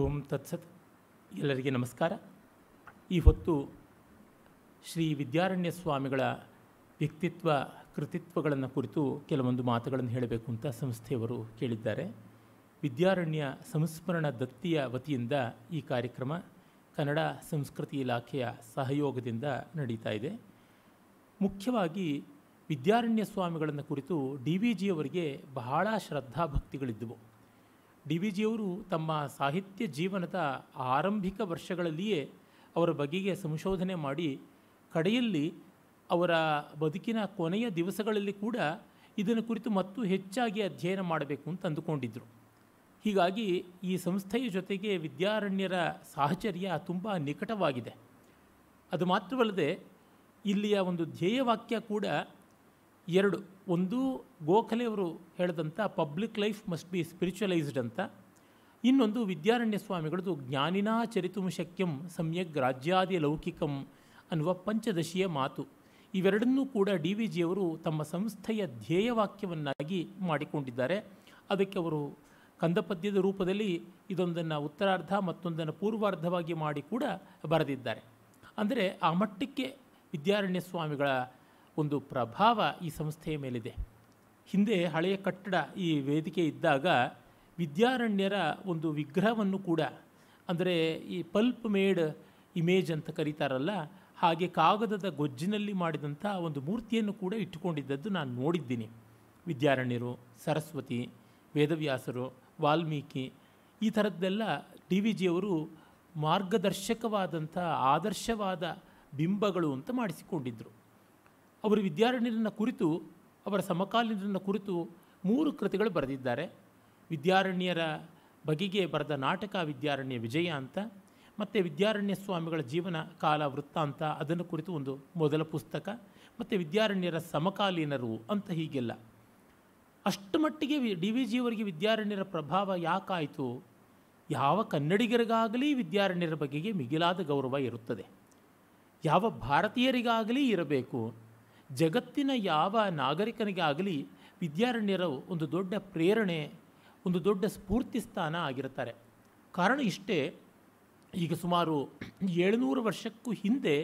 ಓಂ ತತ್ಸತ್ ಎಲ್ಲರಿಗೆ ನಮಸ್ಕಾರ ಈ ಹೊತ್ತು ಶ್ರೀ ವಿದ್ಯಾರಣ್ಯ ಸ್ವಾಮಿಗಳ ವ್ಯಕ್ತಿತ್ವ ಕೃತಿತ್ವಗಳನ್ನು ಕುರಿತು ಕೆಲವೊಂದು ಮಾತುಗಳನ್ನು ಹೇಳಬೇಕು ಅಂತ ಸಂಸ್ಥೆಯವರು ಕೇಳಿದ್ದಾರೆ ವಿದ್ಯಾರಣ್ಯ ಸಂಸ್ಮರಣ ದತ್ತಿಯ ವತಿಯಿಂದ ಈ ಕಾರ್ಯಕ್ರಮ ಕನ್ನಡ ಸಂಸ್ಕೃತಿ ಇಲಾಖೆಯ ಸಹಯೋಗದಿಂದ ನಡೀತಾ ಇದೆ ಮುಖ್ಯವಾಗಿ ವಿದ್ಯಾರಣ್ಯ ಸ್ವಾಮಿಗಳನ್ನು ಕುರಿತು ಡಿ ವಿ ಜಿಯವರಿಗೆ ಬಹಳ ಶ್ರದ್ಧಾಭಕ್ತಿಗಳಿದ್ದವು ಡಿ ವಿ ಜಿಯವರು ತಮ್ಮ ಸಾಹಿತ್ಯ ಜೀವನದ ಆರಂಭಿಕ ವರ್ಷಗಳಲ್ಲಿಯೇ ಅವರ ಬಗೆಗೆ ಸಂಶೋಧನೆ ಮಾಡಿ ಕಡೆಯಲ್ಲಿ ಅವರ ಬದುಕಿನ ಕೊನೆಯ ದಿವಸಗಳಲ್ಲಿ ಕೂಡ ಇದನ್ನು ಕುರಿತು ಮತ್ತು ಹೆಚ್ಚಾಗಿ ಅಧ್ಯಯನ ಮಾಡಬೇಕು ಅಂತ ಅಂದುಕೊಂಡಿದ್ದರು ಹೀಗಾಗಿ ಈ ಸಂಸ್ಥೆಯ ಜೊತೆಗೆ ವಿದ್ಯಾರಣ್ಯರ ಸಾಹಚರ್ಯ ತುಂಬ ನಿಕಟವಾಗಿದೆ ಅದು ಮಾತ್ರವಲ್ಲದೆ ಇಲ್ಲಿಯ ಒಂದು ಧ್ಯೇಯವಾಕ್ಯ ಕೂಡ ಎರಡು ಒಂದು ಗೋಖಲೆಯವರು ಹೇಳಿದಂಥ public life must be spiritualised ಅಂತ ಇನ್ನೊಂದು ವಿದ್ಯಾರಣ್ಯ ಸ್ವಾಮಿಗಳದು ಜ್ಞಾನಿನಾ ಚರಿತುಂ ಶಕ್ಯಂ ಸಮ್ಯಕ್ ರಾಜ್ಯಾದಿ ಲೌಕಿಕಂ ಅನ್ನುವ ಪಂಚದಶಿಯ ಮಾತು ಇವೆರಡನ್ನೂ ಕೂಡ ಡಿ ವಿ ಜಿಯವರು ತಮ್ಮ ಸಂಸ್ಥೆಯ ಧ್ಯೇಯವಾಕ್ಯವನ್ನಾಗಿ ಮಾಡಿಕೊಂಡಿದ್ದಾರೆ ಅದಕ್ಕೆ ಅವರು ಕಂದಪದ್ಯದ ರೂಪದಲ್ಲಿ ಇದೊಂದನ್ನು ಉತ್ತರಾರ್ಧ ಮತ್ತೊಂದನ್ನು ಪೂರ್ವಾರ್ಧವಾಗಿ ಮಾಡಿ ಕೂಡ ಬರೆದಿದ್ದಾರೆ ಅಂದರೆ ಆ ಮಟ್ಟಕ್ಕೆ ವಿದ್ಯಾರಣ್ಯ ಸ್ವಾಮಿಗಳ ಒಂದು ಪ್ರಭಾವ ಈ ಸಂಸ್ಥೆಯ ಮೇಲಿದೆ ಹಿಂದೆ ಹಳೆಯ ಕಟ್ಟಡ ಈ ವೇದಿಕೆ ಇದ್ದಾಗ ವಿದ್ಯಾರಣ್ಯರ ಒಂದು ವಿಗ್ರಹವನ್ನು ಕೂಡ ಅಂದರೆ ಈ ಪಲ್ಪ್ ಮೇಡ್ ಇಮೇಜ್ ಅಂತ ಕರೀತಾರಲ್ಲ ಹಾಗೆ ಕಾಗದದ ಗೊಜ್ಜಿನಲ್ಲಿ ಮಾಡಿದಂಥ ಒಂದು ಮೂರ್ತಿಯನ್ನು ಕೂಡ ಇಟ್ಟುಕೊಂಡಿದ್ದದ್ದು ನಾನು ನೋಡಿದ್ದೀನಿ ವಿದ್ಯಾರಣ್ಯರು ಸರಸ್ವತಿ ವೇದವ್ಯಾಸರು ವಾಲ್ಮೀಕಿ ಈ ಥರದ್ದೆಲ್ಲ ಡಿ ವಿ ಜಿಯವರು ಮಾರ್ಗದರ್ಶಕವಾದಂಥ ಆದರ್ಶವಾದ ಬಿಂಬಗಳು ಅಂತ ಮಾಡಿಸಿಕೊಂಡಿದ್ದರು ಅವರು ವಿದ್ಯಾರಣ್ಯರನ್ನು ಕುರಿತು ಅವರ ಸಮಕಾಲೀನರನ್ನ ಕುರಿತು ಮೂರು ಕೃತಿಗಳು ಬರೆದಿದ್ದಾರೆ ವಿದ್ಯಾರಣ್ಯರ ಬಗೆಗೆ ಬರೆದ ನಾಟಕ ವಿದ್ಯಾರಣ್ಯ ವಿಜಯ ಅಂತ ಮತ್ತು ವಿದ್ಯಾರಣ್ಯ ಸ್ವಾಮಿಗಳ ಜೀವನ ಕಾಲ ವೃತ್ತಾಂತ ಅದನ್ನು ಕುರಿತು ಒಂದು ಮೊದಲ ಪುಸ್ತಕ ಮತ್ತು ವಿದ್ಯಾರಣ್ಯರ ಸಮಕಾಲೀನರು ಅಂತ ಹೀಗೆಲ್ಲ ಅಷ್ಟು ಮಟ್ಟಿಗೆ ಡಿ ವಿ ಜಿಯವರಿಗೆ ವಿದ್ಯಾರಣ್ಯರ ಪ್ರಭಾವ ಯಾಕಾಯಿತು ಯಾವ ಕನ್ನಡಿಗರಿಗಾಗಲಿ ವಿದ್ಯಾರಣ್ಯರ ಬಗೆಗೆ ಮಿಗಿಲಾದ ಗೌರವ ಇರುತ್ತದೆ ಯಾವ ಭಾರತೀಯರಿಗಾಗಲಿ ಇರಬೇಕು ಜಗತ್ತಿನ ಯಾವ ನಾಗರಿಕನಿಗೆ ಆಗಲಿ ವಿದ್ಯಾರಣ್ಯರು ಒಂದು ದೊಡ್ಡ ಪ್ರೇರಣೆ ಒಂದು ದೊಡ್ಡ ಸ್ಫೂರ್ತಿ ಸ್ಥಾನ ಆಗಿರ್ತಾರೆ ಕಾರಣ ಇಷ್ಟೇ ಈಗ ಸುಮಾರು ಏಳುನೂರು ವರ್ಷಕ್ಕೂ ಹಿಂದೆ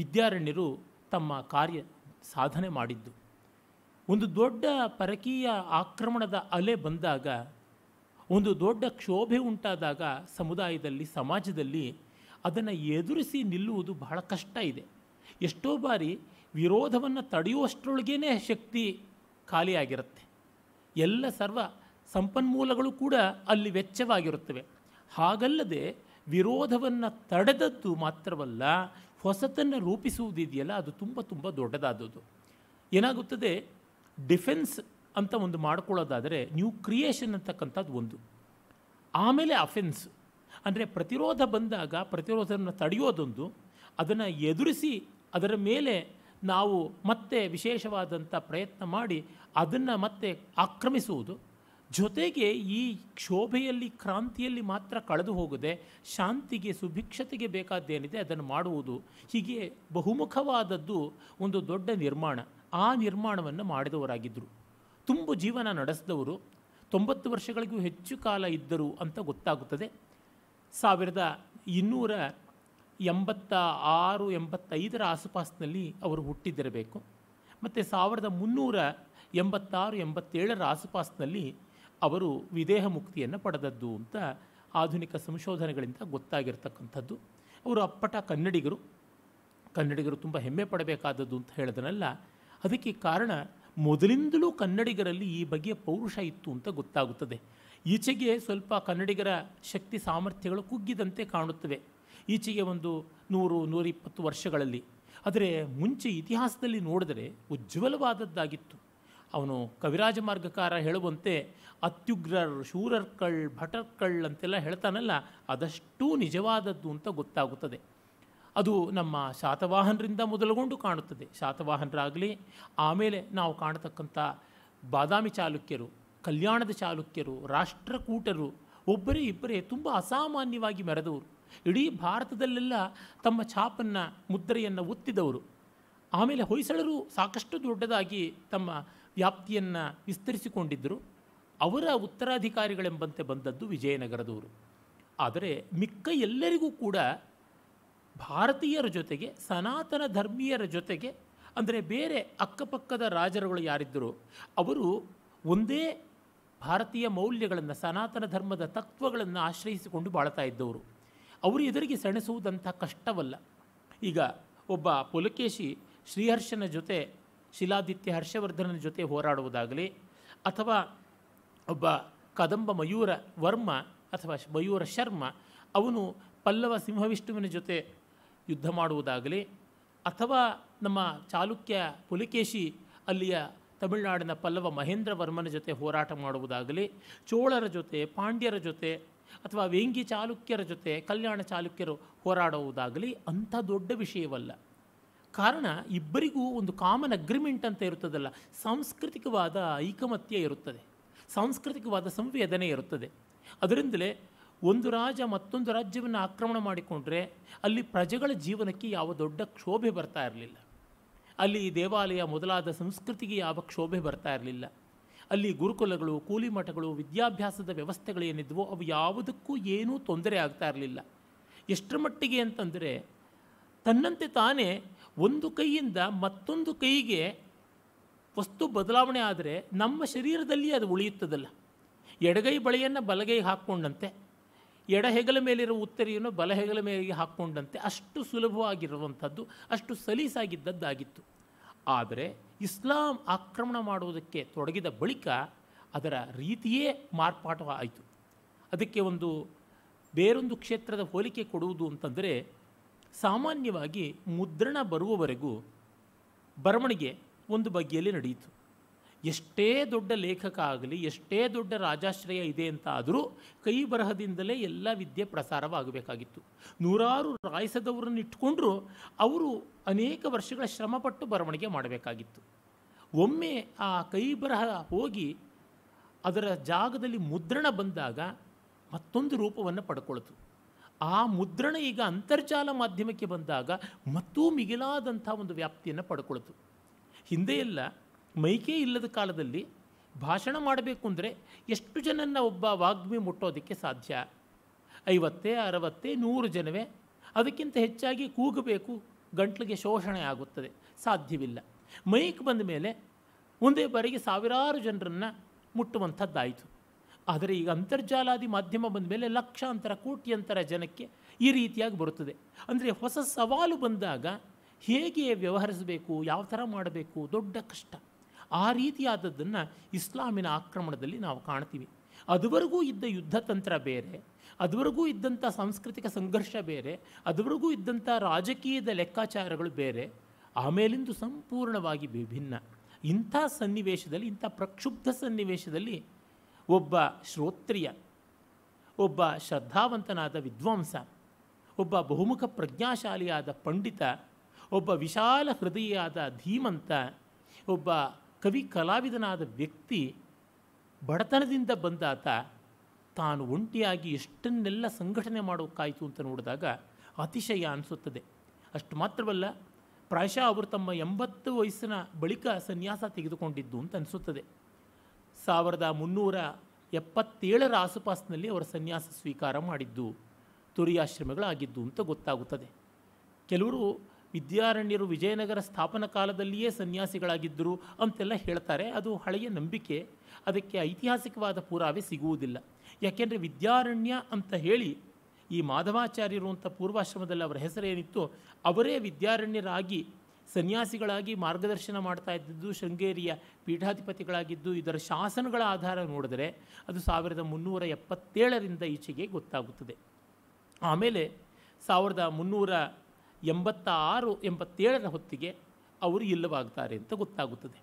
ವಿದ್ಯಾರಣ್ಯರು ತಮ್ಮ ಕಾರ್ಯ ಸಾಧನೆ ಮಾಡಿದ್ದು ಒಂದು ದೊಡ್ಡ ಪರಕೀಯ ಆಕ್ರಮಣದ ಅಲೆ ಬಂದಾಗ ಒಂದು ದೊಡ್ಡ ಕ್ಷೋಭೆ ಉಂಟಾದಾಗ ಸಮುದಾಯದಲ್ಲಿ ಸಮಾಜದಲ್ಲಿ ಅದನ್ನು ಎದುರಿಸಿ ನಿಲ್ಲುವುದು ಬಹಳ ಕಷ್ಟ ಇದೆ ಎಷ್ಟೋ ಬಾರಿ ವಿರೋಧವನ್ನು ತಡೆಯುವಷ್ಟರೊಳಗೇ ಶಕ್ತಿ ಖಾಲಿಯಾಗಿರುತ್ತೆ ಎಲ್ಲ ಸರ್ವ ಸಂಪನ್ಮೂಲಗಳು ಕೂಡ ಅಲ್ಲಿ ವೆಚ್ಚವಾಗಿರುತ್ತವೆ ಹಾಗಲ್ಲದೆ ವಿರೋಧವನ್ನು ತಡೆದದ್ದು ಮಾತ್ರವಲ್ಲ ಹೊಸತನ್ನು ರೂಪಿಸುವುದಿದೆಯಲ್ಲ ಅದು ತುಂಬ ತುಂಬ ದೊಡ್ಡದಾದದ್ದು ಏನಾಗುತ್ತದೆ ಡಿಫೆನ್ಸ್ ಅಂತ ಒಂದು ಮಾಡ್ಕೊಳ್ಳೋದಾದರೆ ನ್ಯೂ ಕ್ರಿಯೇಷನ್ ಅಂತಕ್ಕಂಥದ್ದು ಒಂದು ಆಮೇಲೆ ಅಫೆನ್ಸ್ ಅಂದರೆ ಪ್ರತಿರೋಧ ಬಂದಾಗ ಪ್ರತಿರೋಧವನ್ನು ತಡೆಯೋದೊಂದು ಅದನ್ನು ಎದುರಿಸಿ ಅದರ ಮೇಲೆ ನಾವು ಮತ್ತೆ ವಿಶೇಷವಾದಂಥ ಪ್ರಯತ್ನ ಮಾಡಿ ಅದನ್ನು ಮತ್ತೆ ಆಕ್ರಮಿಸುವುದು ಜೊತೆಗೆ ಈ ಕ್ಷೋಭೆಯಲ್ಲಿ ಕ್ರಾಂತಿಯಲ್ಲಿ ಮಾತ್ರ ಕಳೆದು ಹೋಗದೆ ಶಾಂತಿಗೆ ಸುಭಿಕ್ಷತೆಗೆ ಬೇಕಾದ್ದೇನಿದೆ ಅದನ್ನು ಮಾಡುವುದು ಹೀಗೆ ಬಹುಮುಖವಾದದ್ದು ಒಂದು ದೊಡ್ಡ ನಿರ್ಮಾಣ ಆ ನಿರ್ಮಾಣವನ್ನು ಮಾಡಿದವರಾಗಿದ್ದರು ತುಂಬ ಜೀವನ ನಡೆಸಿದವರು ತೊಂಬತ್ತು ವರ್ಷಗಳಿಗೂ ಹೆಚ್ಚು ಕಾಲ ಇದ್ದರು ಅಂತ ಗೊತ್ತಾಗುತ್ತದೆ ಸಾವಿರದ ಇನ್ನೂರ ಎಂಬತ್ತ ಆರು ಎಂಬತ್ತೈದರ ಆಸುಪಾಸಿನಲ್ಲಿ ಅವರು ಹುಟ್ಟಿದ್ದಿರಬೇಕು ಮತ್ತು ಸಾವಿರದ ಮುನ್ನೂರ ಎಂಬತ್ತಾರು ಎಂಬತ್ತೇಳರ ಆಸುಪಾಸಿನಲ್ಲಿ ಅವರು ವಿದೇಹ ಮುಕ್ತಿಯನ್ನು ಪಡೆದದ್ದು ಅಂತ ಆಧುನಿಕ ಸಂಶೋಧನೆಗಳಿಂದ ಗೊತ್ತಾಗಿರ್ತಕ್ಕಂಥದ್ದು ಅವರು ಅಪ್ಪಟ ಕನ್ನಡಿಗರು ಕನ್ನಡಿಗರು ತುಂಬ ಹೆಮ್ಮೆ ಪಡಬೇಕಾದದ್ದು ಅಂತ ಹೇಳಿದನಲ್ಲ ಅದಕ್ಕೆ ಕಾರಣ ಮೊದಲಿಂದಲೂ ಕನ್ನಡಿಗರಲ್ಲಿ ಈ ಬಗೆಯ ಪೌರುಷ ಇತ್ತು ಅಂತ ಗೊತ್ತಾಗುತ್ತದೆ ಈಚೆಗೆ ಸ್ವಲ್ಪ ಕನ್ನಡಿಗರ ಶಕ್ತಿ ಸಾಮರ್ಥ್ಯಗಳು ಕುಗ್ಗಿದಂತೆ ಕಾಣುತ್ತವೆ ಈಚೆಗೆ ಒಂದು ನೂರು ನೂರಿಪ್ಪತ್ತು ವರ್ಷಗಳಲ್ಲಿ ಆದರೆ ಮುಂಚೆ ಇತಿಹಾಸದಲ್ಲಿ ನೋಡಿದರೆ ಉಜ್ವಲವಾದದ್ದಾಗಿತ್ತು ಅವನು ಕವಿರಾಜ ಮಾರ್ಗಕಾರ ಹೇಳುವಂತೆ ಅತ್ಯುಗ್ರರ್ ಶೂರರ್ಕಳ್ ಭಟರ್ಕಳ್ ಅಂತೆಲ್ಲ ಹೇಳ್ತಾನಲ್ಲ ಅದಷ್ಟೂ ನಿಜವಾದದ್ದು ಅಂತ ಗೊತ್ತಾಗುತ್ತದೆ ಅದು ನಮ್ಮ ಶಾತವಾಹನರಿಂದ ಮೊದಲುಗೊಂಡು ಕಾಣುತ್ತದೆ ಶಾತವಾಹನರಾಗಲಿ ಆಮೇಲೆ ನಾವು ಕಾಣತಕ್ಕಂಥ ಬಾದಾಮಿ ಚಾಲುಕ್ಯರು ಕಲ್ಯಾಣದ ಚಾಲುಕ್ಯರು ರಾಷ್ಟ್ರಕೂಟರು ಒಬ್ಬರೇ ಇಬ್ಬರೇ ತುಂಬ ಅಸಾಮಾನ್ಯವಾಗಿ ಮೆರೆದವರು ಇಡೀ ಭಾರತದಲ್ಲೆಲ್ಲ ತಮ್ಮ ಛಾಪನ್ನು ಮುದ್ರೆಯನ್ನು ಒತ್ತಿದವರು ಆಮೇಲೆ ಹೊಯ್ಸಳರು ಸಾಕಷ್ಟು ದೊಡ್ಡದಾಗಿ ತಮ್ಮ ವ್ಯಾಪ್ತಿಯನ್ನು ವಿಸ್ತರಿಸಿಕೊಂಡಿದ್ದರು ಅವರ ಉತ್ತರಾಧಿಕಾರಿಗಳೆಂಬಂತೆ ಬಂದದ್ದು ವಿಜಯನಗರದವರು ಆದರೆ ಮಿಕ್ಕ ಎಲ್ಲರಿಗೂ ಕೂಡ ಭಾರತೀಯರ ಜೊತೆಗೆ ಸನಾತನ ಧರ್ಮೀಯರ ಜೊತೆಗೆ ಅಂದರೆ ಬೇರೆ ಅಕ್ಕಪಕ್ಕದ ರಾಜರುಗಳು ಯಾರಿದ್ದರು ಅವರು ಒಂದೇ ಭಾರತೀಯ ಮೌಲ್ಯಗಳನ್ನು ಸನಾತನ ಧರ್ಮದ ತತ್ವಗಳನ್ನು ಆಶ್ರಯಿಸಿಕೊಂಡು ಬಾಳ್ತಾ ಇದ್ದವರು ಅವರು ಎದುರಿಗೆ ಸೆಣಸುವುದಂಥ ಕಷ್ಟವಲ್ಲ ಈಗ ಒಬ್ಬ ಪುಲಕೇಶಿ ಶ್ರೀಹರ್ಷನ ಜೊತೆ ಶಿಲಾದಿತ್ಯ ಹರ್ಷವರ್ಧನನ ಜೊತೆ ಹೋರಾಡುವುದಾಗಲಿ ಅಥವಾ ಒಬ್ಬ ಕದಂಬ ಮಯೂರ ವರ್ಮ ಅಥವಾ ಮಯೂರ ಶರ್ಮ ಅವನು ಪಲ್ಲವ ಸಿಂಹವಿಷ್ಣುವಿನ ಜೊತೆ ಯುದ್ಧ ಮಾಡುವುದಾಗಲಿ ಅಥವಾ ನಮ್ಮ ಚಾಲುಕ್ಯ ಪುಲಕೇಶಿ ಅಲ್ಲಿಯ ತಮಿಳುನಾಡಿನ ಪಲ್ಲವ ಮಹೇಂದ್ರ ವರ್ಮನ ಜೊತೆ ಹೋರಾಟ ಮಾಡುವುದಾಗಲಿ ಚೋಳರ ಜೊತೆ ಪಾಂಡ್ಯರ ಜೊತೆ ಅಥವಾ ವೇಂಗಿ ಚಾಲುಕ್ಯರ ಜೊತೆ ಕಲ್ಯಾಣ ಚಾಲುಕ್ಯರು ಹೋರಾಡುವುದಾಗಲಿ ಅಂಥ ದೊಡ್ಡ ವಿಷಯವಲ್ಲ ಕಾರಣ ಇಬ್ಬರಿಗೂ ಒಂದು ಕಾಮನ್ ಅಗ್ರಿಮೆಂಟ್ ಅಂತ ಇರುತ್ತದಲ್ಲ ಸಾಂಸ್ಕೃತಿಕವಾದ ಐಕಮತ್ಯ ಇರುತ್ತದೆ ಸಾಂಸ್ಕೃತಿಕವಾದ ಸಂವೇದನೆ ಇರುತ್ತದೆ ಅದರಿಂದಲೇ ಒಂದು ರಾಜ ಮತ್ತೊಂದು ರಾಜ್ಯವನ್ನು ಆಕ್ರಮಣ ಮಾಡಿಕೊಂಡ್ರೆ ಅಲ್ಲಿ ಪ್ರಜೆಗಳ ಜೀವನಕ್ಕೆ ಯಾವ ದೊಡ್ಡ ಕ್ಷೋಭೆ ಬರ್ತಾ ಇರಲಿಲ್ಲ ಅಲ್ಲಿ ದೇವಾಲಯ ಮೊದಲಾದ ಸಂಸ್ಕೃತಿಗೆ ಯಾವ ಕ್ಷೋಭೆ ಬರ್ತಾ ಇರಲಿಲ್ಲ ಅಲ್ಲಿ ಗುರುಕುಲಗಳು ಕೂಲಿ ಮಠಗಳು ವಿದ್ಯಾಭ್ಯಾಸದ ವ್ಯವಸ್ಥೆಗಳು ಏನಿದ್ವೋ ಅವು ಯಾವುದಕ್ಕೂ ಏನೂ ತೊಂದರೆ ಆಗ್ತಾ ಇರಲಿಲ್ಲ ಎಷ್ಟರ ಮಟ್ಟಿಗೆ ಅಂತಂದರೆ ತನ್ನಂತೆ ತಾನೇ ಒಂದು ಕೈಯಿಂದ ಮತ್ತೊಂದು ಕೈಗೆ ವಸ್ತು ಬದಲಾವಣೆ ಆದರೆ ನಮ್ಮ ಶರೀರದಲ್ಲಿ ಅದು ಉಳಿಯುತ್ತದಲ್ಲ ಎಡಗೈ ಬಳೆಯನ್ನು ಬಲಗೈಗೆ ಹಾಕ್ಕೊಂಡಂತೆ ಎಡ ಹೆಗಲ ಮೇಲಿರುವ ಉತ್ತರಿಯನ್ನು ಬಲ ಹೆಗಲ ಮೇಲೆ ಹಾಕ್ಕೊಂಡಂತೆ ಅಷ್ಟು ಸುಲಭವಾಗಿರುವಂಥದ್ದು ಅಷ್ಟು ಸಲೀಸಾಗಿದ್ದದ್ದಾಗಿತ್ತು ಆದರೆ ಇಸ್ಲಾಂ ಆಕ್ರಮಣ ಮಾಡುವುದಕ್ಕೆ ತೊಡಗಿದ ಬಳಿಕ ಅದರ ರೀತಿಯೇ ಆಯಿತು ಅದಕ್ಕೆ ಒಂದು ಬೇರೊಂದು ಕ್ಷೇತ್ರದ ಹೋಲಿಕೆ ಕೊಡುವುದು ಅಂತಂದರೆ ಸಾಮಾನ್ಯವಾಗಿ ಮುದ್ರಣ ಬರುವವರೆಗೂ ಬರವಣಿಗೆ ಒಂದು ಬಗೆಯಲ್ಲಿ ನಡೆಯಿತು ಎಷ್ಟೇ ದೊಡ್ಡ ಲೇಖಕ ಆಗಲಿ ಎಷ್ಟೇ ದೊಡ್ಡ ರಾಜಾಶ್ರಯ ಇದೆ ಅಂತ ಆದರೂ ಕೈ ಬರಹದಿಂದಲೇ ಎಲ್ಲ ವಿದ್ಯೆ ಪ್ರಸಾರವಾಗಬೇಕಾಗಿತ್ತು ನೂರಾರು ರಾಯಿಸದವರನ್ನು ಇಟ್ಕೊಂಡ್ರೂ ಅವರು ಅನೇಕ ವರ್ಷಗಳ ಶ್ರಮಪಟ್ಟು ಬರವಣಿಗೆ ಮಾಡಬೇಕಾಗಿತ್ತು ಒಮ್ಮೆ ಆ ಕೈ ಬರಹ ಹೋಗಿ ಅದರ ಜಾಗದಲ್ಲಿ ಮುದ್ರಣ ಬಂದಾಗ ಮತ್ತೊಂದು ರೂಪವನ್ನು ಪಡ್ಕೊಳ್ತು ಆ ಮುದ್ರಣ ಈಗ ಅಂತರ್ಜಾಲ ಮಾಧ್ಯಮಕ್ಕೆ ಬಂದಾಗ ಮತ್ತೂ ಮಿಗಿಲಾದಂಥ ಒಂದು ವ್ಯಾಪ್ತಿಯನ್ನು ಪಡ್ಕೊಳ್ತು ಹಿಂದೆಯೆಲ್ಲ ಮೈಕೇ ಇಲ್ಲದ ಕಾಲದಲ್ಲಿ ಭಾಷಣ ಮಾಡಬೇಕು ಅಂದರೆ ಎಷ್ಟು ಜನನ್ನ ಒಬ್ಬ ವಾಗ್ಮಿ ಮುಟ್ಟೋದಕ್ಕೆ ಸಾಧ್ಯ ಐವತ್ತೇ ಅರವತ್ತೇ ನೂರು ಜನವೇ ಅದಕ್ಕಿಂತ ಹೆಚ್ಚಾಗಿ ಕೂಗಬೇಕು ಗಂಟ್ಲಿಗೆ ಶೋಷಣೆ ಆಗುತ್ತದೆ ಸಾಧ್ಯವಿಲ್ಲ ಮೈಕ್ ಬಂದ ಮೇಲೆ ಒಂದೇ ಬಾರಿಗೆ ಸಾವಿರಾರು ಜನರನ್ನು ಮುಟ್ಟುವಂಥದ್ದಾಯಿತು ಆದರೆ ಈಗ ಅಂತರ್ಜಾಲಾದಿ ಮಾಧ್ಯಮ ಬಂದ ಮೇಲೆ ಲಕ್ಷಾಂತರ ಕೋಟ್ಯಂತರ ಜನಕ್ಕೆ ಈ ರೀತಿಯಾಗಿ ಬರುತ್ತದೆ ಅಂದರೆ ಹೊಸ ಸವಾಲು ಬಂದಾಗ ಹೇಗೆ ವ್ಯವಹರಿಸಬೇಕು ಯಾವ ಥರ ಮಾಡಬೇಕು ದೊಡ್ಡ ಕಷ್ಟ ಆ ರೀತಿಯಾದದ್ದನ್ನು ಇಸ್ಲಾಮಿನ ಆಕ್ರಮಣದಲ್ಲಿ ನಾವು ಕಾಣ್ತೀವಿ ಅದುವರೆಗೂ ಇದ್ದ ಯುದ್ಧ ತಂತ್ರ ಬೇರೆ ಅದುವರೆಗೂ ಇದ್ದಂಥ ಸಾಂಸ್ಕೃತಿಕ ಸಂಘರ್ಷ ಬೇರೆ ಅದುವರೆಗೂ ಇದ್ದಂಥ ರಾಜಕೀಯದ ಲೆಕ್ಕಾಚಾರಗಳು ಬೇರೆ ಆಮೇಲಿಂದು ಸಂಪೂರ್ಣವಾಗಿ ವಿಭಿನ್ನ ಇಂಥ ಸನ್ನಿವೇಶದಲ್ಲಿ ಇಂಥ ಪ್ರಕ್ಷುಬ್ಧ ಸನ್ನಿವೇಶದಲ್ಲಿ ಒಬ್ಬ ಶ್ರೋತ್ರಿಯ ಒಬ್ಬ ಶ್ರದ್ಧಾವಂತನಾದ ವಿದ್ವಾಂಸ ಒಬ್ಬ ಬಹುಮುಖ ಪ್ರಜ್ಞಾಶಾಲಿಯಾದ ಪಂಡಿತ ಒಬ್ಬ ವಿಶಾಲ ಹೃದಯಾದ ಧೀಮಂತ ಒಬ್ಬ ಕವಿ ಕಲಾವಿದನಾದ ವ್ಯಕ್ತಿ ಬಡತನದಿಂದ ಬಂದಾತ ತಾನು ಒಂಟಿಯಾಗಿ ಎಷ್ಟನ್ನೆಲ್ಲ ಸಂಘಟನೆ ಮಾಡೋಕ್ಕಾಯಿತು ಅಂತ ನೋಡಿದಾಗ ಅತಿಶಯ ಅನಿಸುತ್ತದೆ ಅಷ್ಟು ಮಾತ್ರವಲ್ಲ ಪ್ರಾಯಶಃ ಅವರು ತಮ್ಮ ಎಂಬತ್ತು ವಯಸ್ಸಿನ ಬಳಿಕ ಸನ್ಯಾಸ ತೆಗೆದುಕೊಂಡಿದ್ದು ಅಂತ ಅನಿಸುತ್ತದೆ ಸಾವಿರದ ಮುನ್ನೂರ ಎಪ್ಪತ್ತೇಳರ ಆಸುಪಾಸಿನಲ್ಲಿ ಅವರ ಸನ್ಯಾಸ ಸ್ವೀಕಾರ ಮಾಡಿದ್ದು ತುರಿಯಾಶ್ರಮಗಳಾಗಿದ್ದು ಅಂತ ಗೊತ್ತಾಗುತ್ತದೆ ಕೆಲವರು ವಿದ್ಯಾರಣ್ಯರು ವಿಜಯನಗರ ಸ್ಥಾಪನ ಕಾಲದಲ್ಲಿಯೇ ಸನ್ಯಾಸಿಗಳಾಗಿದ್ದರು ಅಂತೆಲ್ಲ ಹೇಳ್ತಾರೆ ಅದು ಹಳೆಯ ನಂಬಿಕೆ ಅದಕ್ಕೆ ಐತಿಹಾಸಿಕವಾದ ಪುರಾವೆ ಸಿಗುವುದಿಲ್ಲ ಯಾಕೆಂದರೆ ವಿದ್ಯಾರಣ್ಯ ಅಂತ ಹೇಳಿ ಈ ಮಾಧವಾಚಾರ್ಯರು ಅಂತ ಪೂರ್ವಾಶ್ರಮದಲ್ಲಿ ಅವರ ಹೆಸರೇನಿತ್ತು ಅವರೇ ವಿದ್ಯಾರಣ್ಯರಾಗಿ ಸನ್ಯಾಸಿಗಳಾಗಿ ಮಾರ್ಗದರ್ಶನ ಮಾಡ್ತಾ ಇದ್ದಿದ್ದು ಶೃಂಗೇರಿಯ ಪೀಠಾಧಿಪತಿಗಳಾಗಿದ್ದು ಇದರ ಶಾಸನಗಳ ಆಧಾರ ನೋಡಿದರೆ ಅದು ಸಾವಿರದ ಮುನ್ನೂರ ಎಪ್ಪತ್ತೇಳರಿಂದ ಈಚೆಗೆ ಗೊತ್ತಾಗುತ್ತದೆ ಆಮೇಲೆ ಸಾವಿರದ ಮುನ್ನೂರ ಎಂಬತ್ತಾರು ಎಂಬತ್ತೇಳರ ಹೊತ್ತಿಗೆ ಅವರು ಇಲ್ಲವಾಗ್ತಾರೆ ಅಂತ ಗೊತ್ತಾಗುತ್ತದೆ